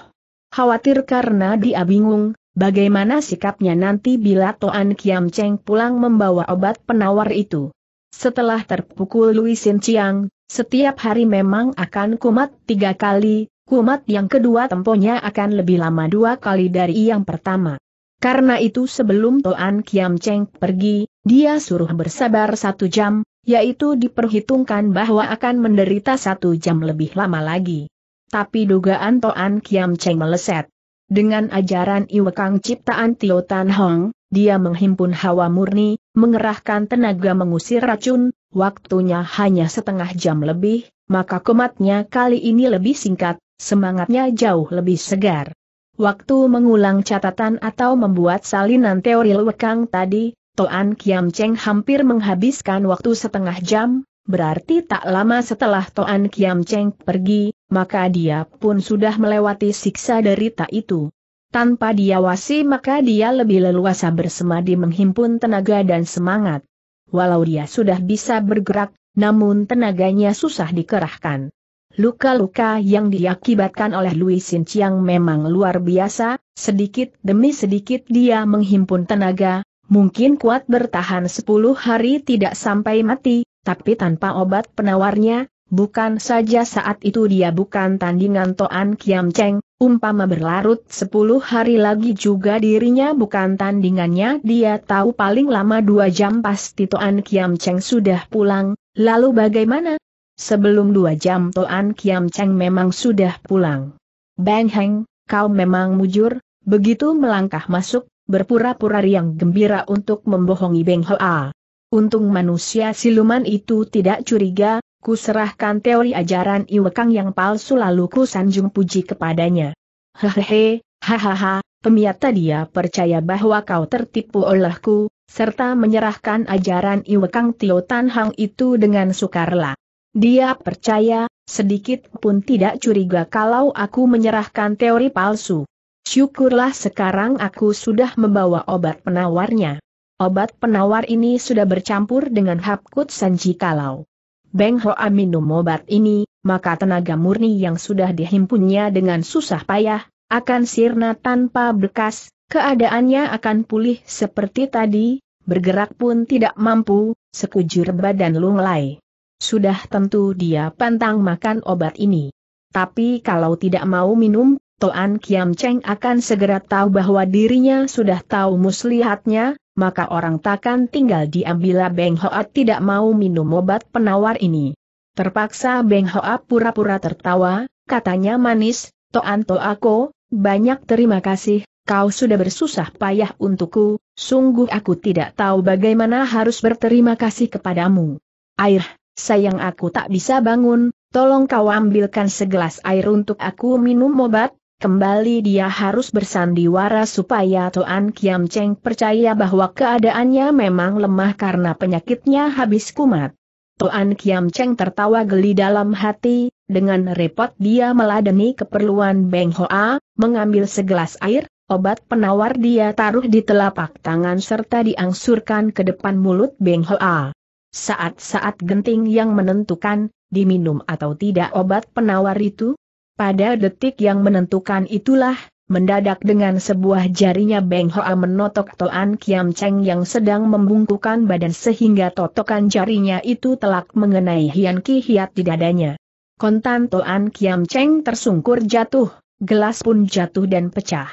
Speaker 1: Khawatir karena dia bingung, bagaimana sikapnya nanti bila Toan Kiam Cheng pulang membawa obat penawar itu. Setelah terpukul Lui Sin Chiang, setiap hari memang akan kumat tiga kali, kumat yang kedua temponya akan lebih lama dua kali dari yang pertama. Karena itu sebelum Toan Kiam Cheng pergi, dia suruh bersabar satu jam, yaitu diperhitungkan bahwa akan menderita satu jam lebih lama lagi. Tapi dugaan Toan Kiam Cheng meleset. Dengan ajaran Iwekang ciptaan Tio Tan Hong, dia menghimpun hawa murni, mengerahkan tenaga mengusir racun, waktunya hanya setengah jam lebih, maka kumatnya kali ini lebih singkat, semangatnya jauh lebih segar. Waktu mengulang catatan atau membuat salinan teori lewekang tadi, Toan Kiam Cheng hampir menghabiskan waktu setengah jam, berarti tak lama setelah Toan Kiam Cheng pergi, maka dia pun sudah melewati siksa derita itu. Tanpa diawasi maka dia lebih leluasa bersemadi menghimpun tenaga dan semangat. Walau dia sudah bisa bergerak, namun tenaganya susah dikerahkan. Luka-luka yang diakibatkan oleh Louis Sin Chiang memang luar biasa, sedikit demi sedikit dia menghimpun tenaga, Mungkin kuat bertahan 10 hari tidak sampai mati, tapi tanpa obat penawarnya, bukan saja saat itu dia bukan tandingan Toan Kiam Cheng, umpama berlarut 10 hari lagi juga dirinya bukan tandingannya dia tahu paling lama dua jam pasti Toan Kiam Cheng sudah pulang, lalu bagaimana? Sebelum dua jam Toan Kiam Cheng memang sudah pulang. Bang Heng, kau memang mujur, begitu melangkah masuk, berpura-pura riang gembira untuk membohongi Beng Hoa. Untung manusia siluman itu tidak curiga, ku serahkan teori ajaran Iwekang yang palsu lalu ku sanjung puji kepadanya. Hehehe, hahaha, pemiata dia percaya bahwa kau tertipu olehku, serta menyerahkan ajaran Iwekang Tio Tan Hang itu dengan sukarela. Dia percaya, sedikit pun tidak curiga kalau aku menyerahkan teori palsu. Syukurlah sekarang aku sudah membawa obat penawarnya. Obat penawar ini sudah bercampur dengan hapkut sanji kalau. Beng Hoa minum obat ini, maka tenaga murni yang sudah dihimpunnya dengan susah payah, akan sirna tanpa bekas, keadaannya akan pulih seperti tadi, bergerak pun tidak mampu, sekujur badan lunglai. Sudah tentu dia pantang makan obat ini. Tapi kalau tidak mau minum, Toan Kiam Cheng akan segera tahu bahwa dirinya sudah tahu muslihatnya, maka orang takkan tinggal diam bila Beng Hoat tidak mau minum obat penawar ini. Terpaksa Beng Hoat pura-pura tertawa, katanya manis, Toan Toako, banyak terima kasih, kau sudah bersusah payah untukku, sungguh aku tidak tahu bagaimana harus berterima kasih kepadamu. Air, sayang aku tak bisa bangun, tolong kau ambilkan segelas air untuk aku minum obat, Kembali dia harus bersandiwara supaya Tuan Kiam Cheng percaya bahwa keadaannya memang lemah karena penyakitnya habis kumat. Tuan Kiam Cheng tertawa geli dalam hati, dengan repot dia meladeni keperluan Beng Hoa, mengambil segelas air, Obat penawar dia taruh di telapak tangan serta diangsurkan ke depan mulut Beng Hoa. Saat-saat genting yang menentukan, diminum atau tidak obat penawar itu, pada detik yang menentukan itulah, mendadak dengan sebuah jarinya Beng Hoa menotok Toan Kiam Cheng yang sedang membungkukan badan sehingga totokan jarinya itu telak mengenai Hian Ki Hiat di dadanya. Kontan Toan Kiam Cheng tersungkur jatuh, gelas pun jatuh dan pecah.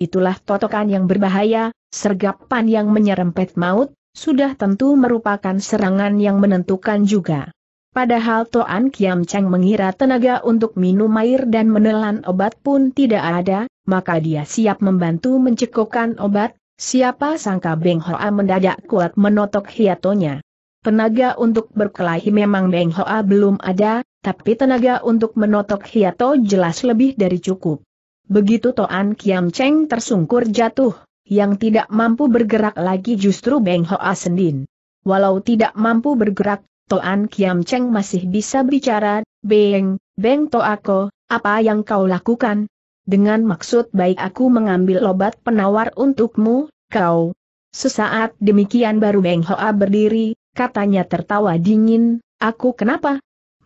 Speaker 1: Itulah totokan yang berbahaya, sergapan yang menyerempet maut, sudah tentu merupakan serangan yang menentukan juga. Padahal Toan Kiam Cheng mengira tenaga untuk minum air dan menelan obat pun tidak ada, maka dia siap membantu mencekokkan obat, siapa sangka Beng Hoa mendadak kuat menotok hiatonya. Tenaga untuk berkelahi memang Beng Hoa belum ada, tapi tenaga untuk menotok hiato jelas lebih dari cukup. Begitu Toan Kiam Cheng tersungkur jatuh, yang tidak mampu bergerak lagi justru Beng Hoa Sendin. Walau tidak mampu bergerak, Toan Kiam Cheng masih bisa bicara, Beng, Beng Toako, apa yang kau lakukan? Dengan maksud baik aku mengambil obat penawar untukmu, kau. Sesaat demikian baru Beng Hoa berdiri, katanya tertawa dingin, aku kenapa?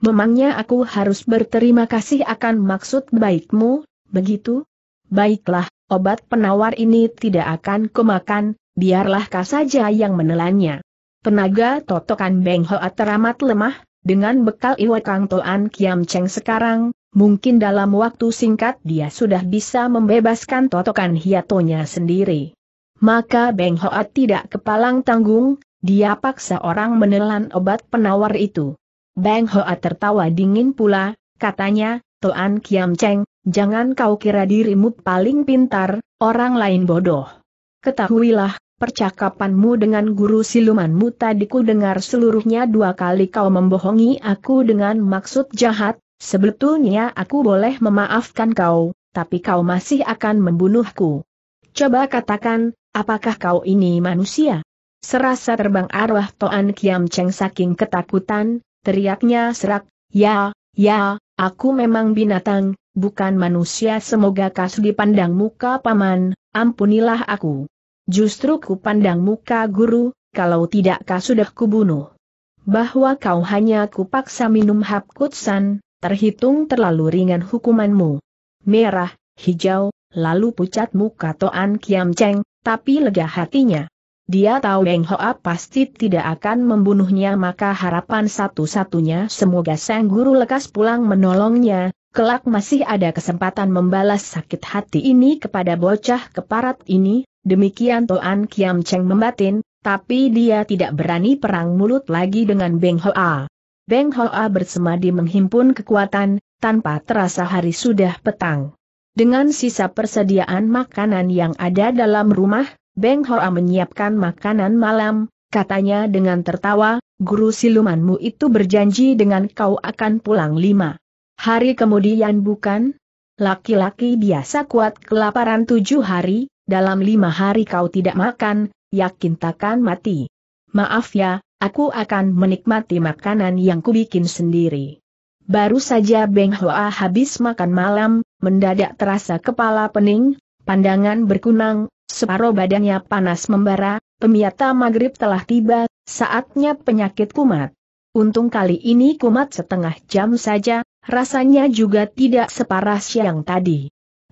Speaker 1: Memangnya aku harus berterima kasih akan maksud baikmu, begitu? Baiklah, obat penawar ini tidak akan kumakan, biarlah kau saja yang menelannya. Tenaga totokan Beng Hoa teramat lemah, dengan bekal Iwa Kang Toan Kiam Cheng sekarang, mungkin dalam waktu singkat dia sudah bisa membebaskan totokan hiatonya sendiri. Maka Beng Hoa tidak kepalang tanggung, dia paksa orang menelan obat penawar itu. Beng Hoa tertawa dingin pula, katanya, Toan Kiam Cheng, jangan kau kira dirimu paling pintar, orang lain bodoh. Ketahuilah Percakapanmu dengan guru silumanmu tadi ku dengar seluruhnya dua kali kau membohongi aku dengan maksud jahat, sebetulnya aku boleh memaafkan kau, tapi kau masih akan membunuhku. Coba katakan, apakah kau ini manusia? Serasa terbang arwah Toan Kiam Cheng saking ketakutan, teriaknya serak, ya, ya, aku memang binatang, bukan manusia semoga kasih dipandang muka paman, ampunilah aku. Justru ku pandang muka guru, kalau tidak kau sudah kubunuh. Bahwa kau hanya kupaksa minum hap kutsan, terhitung terlalu ringan hukumanmu. Merah, hijau, lalu pucat muka Toan Kiam Cheng, tapi lega hatinya. Dia tahu Beng Hoa pasti tidak akan membunuhnya maka harapan satu-satunya semoga sang guru lekas pulang menolongnya, kelak masih ada kesempatan membalas sakit hati ini kepada bocah keparat ini, Demikian Toan Kiam Cheng membatin, tapi dia tidak berani perang mulut lagi dengan Beng Hoa. Beng Hoa bersemadi menghimpun kekuatan, tanpa terasa hari sudah petang. Dengan sisa persediaan makanan yang ada dalam rumah, Beng Hoa menyiapkan makanan malam, katanya dengan tertawa, guru silumanmu itu berjanji dengan kau akan pulang lima. Hari kemudian bukan? Laki-laki biasa kuat kelaparan tujuh hari, dalam lima hari kau tidak makan, yakin takkan mati. Maaf ya, aku akan menikmati makanan yang kubikin sendiri. Baru saja Beng Hoa habis makan malam, mendadak terasa kepala pening, pandangan berkunang, separuh badannya panas membara, pemiata maghrib telah tiba, saatnya penyakit kumat. Untung kali ini kumat setengah jam saja, rasanya juga tidak separah siang tadi.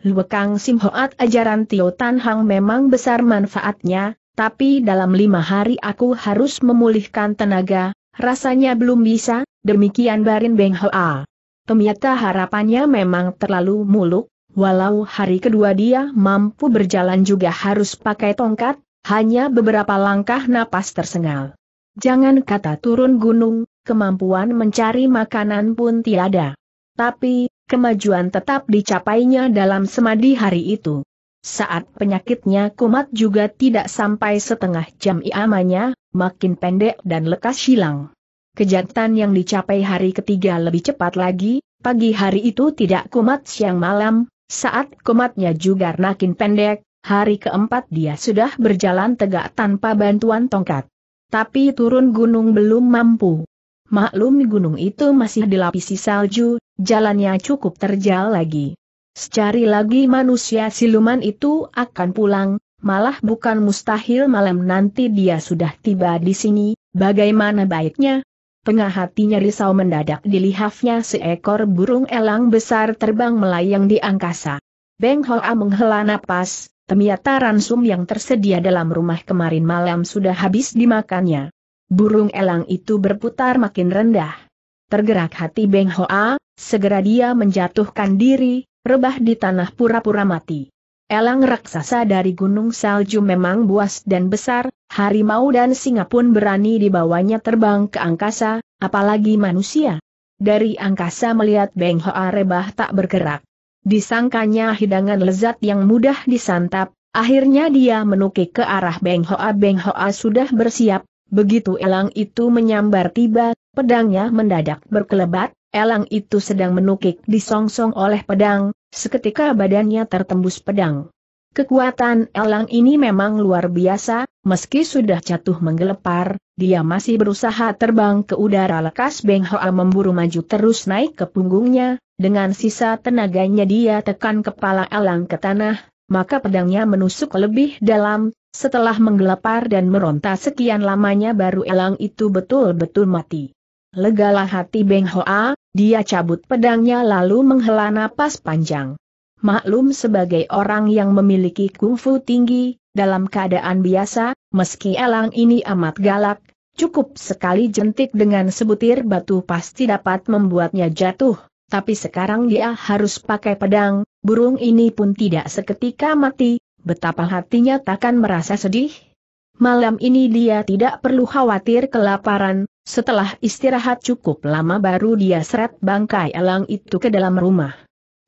Speaker 1: Luekang Sim ajaran Tio Tan Hang memang besar manfaatnya, tapi dalam lima hari aku harus memulihkan tenaga, rasanya belum bisa, demikian Barin Beng Hoa. Ternyata harapannya memang terlalu muluk, walau hari kedua dia mampu berjalan juga harus pakai tongkat, hanya beberapa langkah napas tersengal. Jangan kata turun gunung, kemampuan mencari makanan pun tiada. Tapi, kemajuan tetap dicapainya dalam semadi hari itu. Saat penyakitnya kumat juga tidak sampai setengah jam iamanya, makin pendek dan lekas hilang. Kejatan yang dicapai hari ketiga lebih cepat lagi, pagi hari itu tidak kumat siang malam, saat kumatnya juga makin pendek, hari keempat dia sudah berjalan tegak tanpa bantuan tongkat. Tapi turun gunung belum mampu. Maklum gunung itu masih dilapisi salju, jalannya cukup terjal lagi. Secari lagi manusia siluman itu akan pulang, malah bukan mustahil malam nanti dia sudah tiba di sini, bagaimana baiknya? Tengah hatinya risau mendadak dilihafnya seekor burung elang besar terbang melayang di angkasa. Beng Hoa menghela napas, temiata ransum yang tersedia dalam rumah kemarin malam sudah habis dimakannya burung elang itu berputar makin rendah. Tergerak hati Beng Hoa, segera dia menjatuhkan diri, rebah di tanah pura-pura mati. Elang raksasa dari gunung salju memang buas dan besar, harimau dan singa pun berani dibawanya terbang ke angkasa, apalagi manusia. Dari angkasa melihat Beng Hoa rebah tak bergerak. Disangkanya hidangan lezat yang mudah disantap, akhirnya dia menukik ke arah Beng Hoa. Beng Hoa sudah bersiap, Begitu elang itu menyambar tiba, pedangnya mendadak berkelebat, elang itu sedang menukik disongsong oleh pedang, seketika badannya tertembus pedang. Kekuatan elang ini memang luar biasa, meski sudah jatuh menggelepar, dia masih berusaha terbang ke udara lekas Beng Hoa memburu maju terus naik ke punggungnya, dengan sisa tenaganya dia tekan kepala elang ke tanah, maka pedangnya menusuk lebih dalam, setelah menggelepar dan meronta sekian lamanya baru elang itu betul-betul mati. Legalah hati Beng Hoa, dia cabut pedangnya lalu menghela napas panjang. Maklum sebagai orang yang memiliki kungfu tinggi, dalam keadaan biasa, meski elang ini amat galak, cukup sekali jentik dengan sebutir batu pasti dapat membuatnya jatuh. Tapi sekarang dia harus pakai pedang, burung ini pun tidak seketika mati, betapa hatinya takkan merasa sedih? Malam ini dia tidak perlu khawatir kelaparan, setelah istirahat cukup lama baru dia seret bangkai elang itu ke dalam rumah.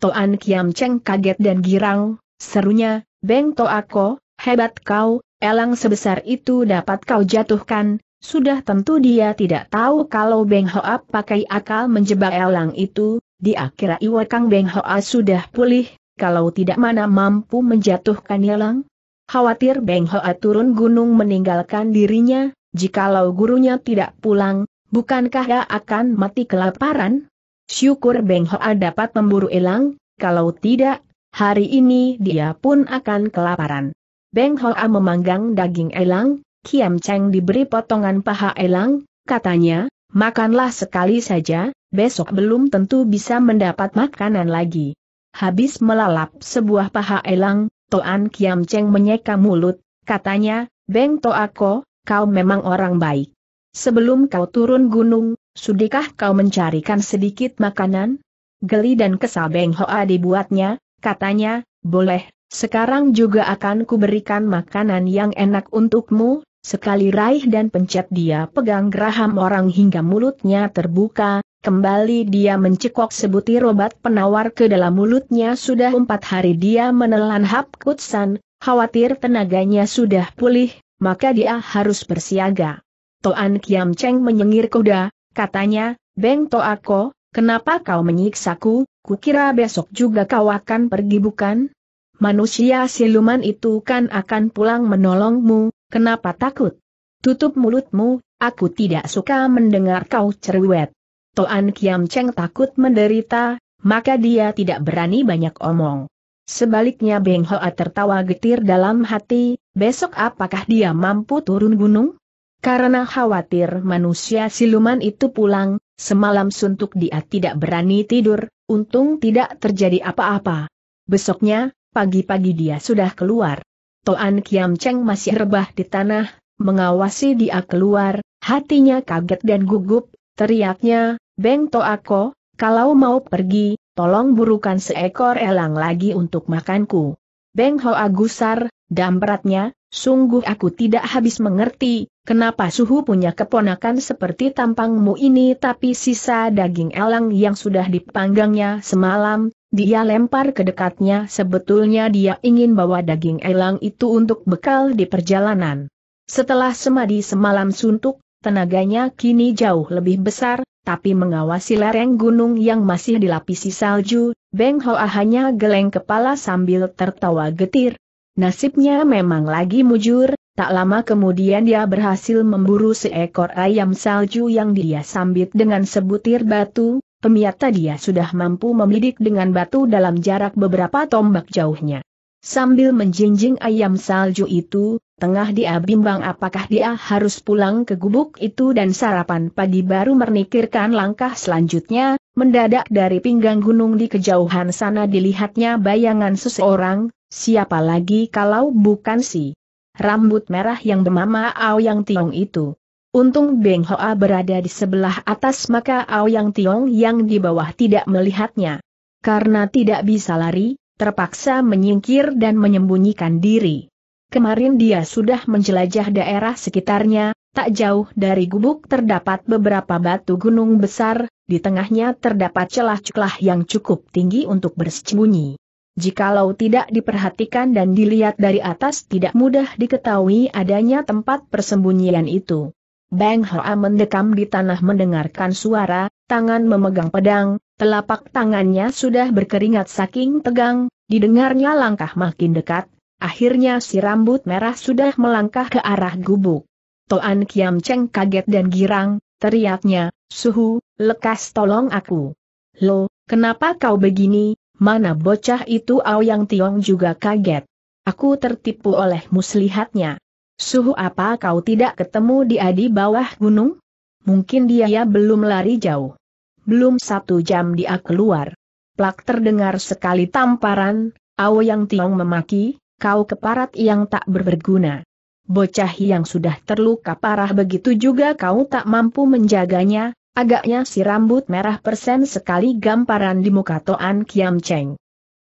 Speaker 1: Toan Kiam Cheng kaget dan girang, serunya, Beng Toako, hebat kau, elang sebesar itu dapat kau jatuhkan, sudah tentu dia tidak tahu kalau Beng Hoa pakai akal menjebak elang itu, Di kira Iwakang Beng Hoa sudah pulih, kalau tidak mana mampu menjatuhkan Yelang? Khawatir Beng Hoa turun gunung meninggalkan dirinya, jikalau gurunya tidak pulang, bukankah dia akan mati kelaparan? Syukur Beng Hoa dapat memburu elang, kalau tidak, hari ini dia pun akan kelaparan. Beng Hoa memanggang daging elang, Kiam Cheng diberi potongan paha elang, katanya, makanlah sekali saja, besok belum tentu bisa mendapat makanan lagi habis melalap sebuah paha elang, Toan Kiam Cheng menyeka mulut, katanya, Beng Toako, kau memang orang baik. Sebelum kau turun gunung, sudikah kau mencarikan sedikit makanan? Geli dan kesal Beng Hoa dibuatnya, katanya, boleh, sekarang juga akan kuberikan makanan yang enak untukmu, Sekali raih dan pencet dia pegang geraham orang hingga mulutnya terbuka, kembali dia mencekok sebutir obat penawar ke dalam mulutnya sudah empat hari dia menelan hap kutsan, khawatir tenaganya sudah pulih, maka dia harus bersiaga. Toan Kiam Cheng menyengir kuda, katanya, Beng Toako, kenapa kau menyiksaku, kukira besok juga kau akan pergi bukan? Manusia siluman itu kan akan pulang menolongmu, Kenapa takut? Tutup mulutmu, aku tidak suka mendengar kau cerewet. Toan Kiam Cheng takut menderita, maka dia tidak berani banyak omong. Sebaliknya Beng Hoa tertawa getir dalam hati, besok apakah dia mampu turun gunung? Karena khawatir manusia siluman itu pulang, semalam suntuk dia tidak berani tidur, untung tidak terjadi apa-apa. Besoknya, pagi-pagi dia sudah keluar. Toan Kiam Cheng masih rebah di tanah, mengawasi dia keluar, hatinya kaget dan gugup, teriaknya, Beng Toako, kalau mau pergi, tolong burukan seekor elang lagi untuk makanku. Beng Hoa gusar, dampratnya, sungguh aku tidak habis mengerti, kenapa suhu punya keponakan seperti tampangmu ini tapi sisa daging elang yang sudah dipanggangnya semalam, dia lempar ke dekatnya sebetulnya dia ingin bawa daging elang itu untuk bekal di perjalanan. Setelah semadi semalam suntuk, tenaganya kini jauh lebih besar, tapi mengawasi lereng gunung yang masih dilapisi salju, Beng Hoa hanya geleng kepala sambil tertawa getir. Nasibnya memang lagi mujur, tak lama kemudian dia berhasil memburu seekor ayam salju yang dia sambit dengan sebutir batu, Pemiata dia sudah mampu membidik dengan batu dalam jarak beberapa tombak jauhnya. Sambil menjinjing ayam salju itu, tengah dia bimbang apakah dia harus pulang ke gubuk itu dan sarapan pagi baru menikirkan langkah selanjutnya, mendadak dari pinggang gunung di kejauhan sana dilihatnya bayangan seseorang, siapa lagi kalau bukan si rambut merah yang bernama Ao Yang Tiong itu. Untung Beng Hoa berada di sebelah atas maka Yang Tiong yang di bawah tidak melihatnya. Karena tidak bisa lari, terpaksa menyingkir dan menyembunyikan diri. Kemarin dia sudah menjelajah daerah sekitarnya, tak jauh dari gubuk terdapat beberapa batu gunung besar, di tengahnya terdapat celah-celah yang cukup tinggi untuk bersembunyi. Jikalau tidak diperhatikan dan dilihat dari atas tidak mudah diketahui adanya tempat persembunyian itu. Bang Hoa mendekam di tanah mendengarkan suara, tangan memegang pedang, telapak tangannya sudah berkeringat saking tegang, didengarnya langkah makin dekat, akhirnya si rambut merah sudah melangkah ke arah gubuk. Toan Kiam Cheng kaget dan girang, teriaknya, Suhu, lekas tolong aku. Lo, kenapa kau begini, mana bocah itu Ao Yang Tiong juga kaget. Aku tertipu oleh muslihatnya. Suhu apa kau tidak ketemu dia di bawah gunung? Mungkin dia belum lari jauh. Belum satu jam dia keluar. Plak terdengar sekali tamparan, Awo Yang Tiong memaki, kau keparat yang tak berberguna. Bocah yang sudah terluka parah begitu juga kau tak mampu menjaganya, agaknya si rambut merah persen sekali gamparan di muka Toan Kiam Cheng.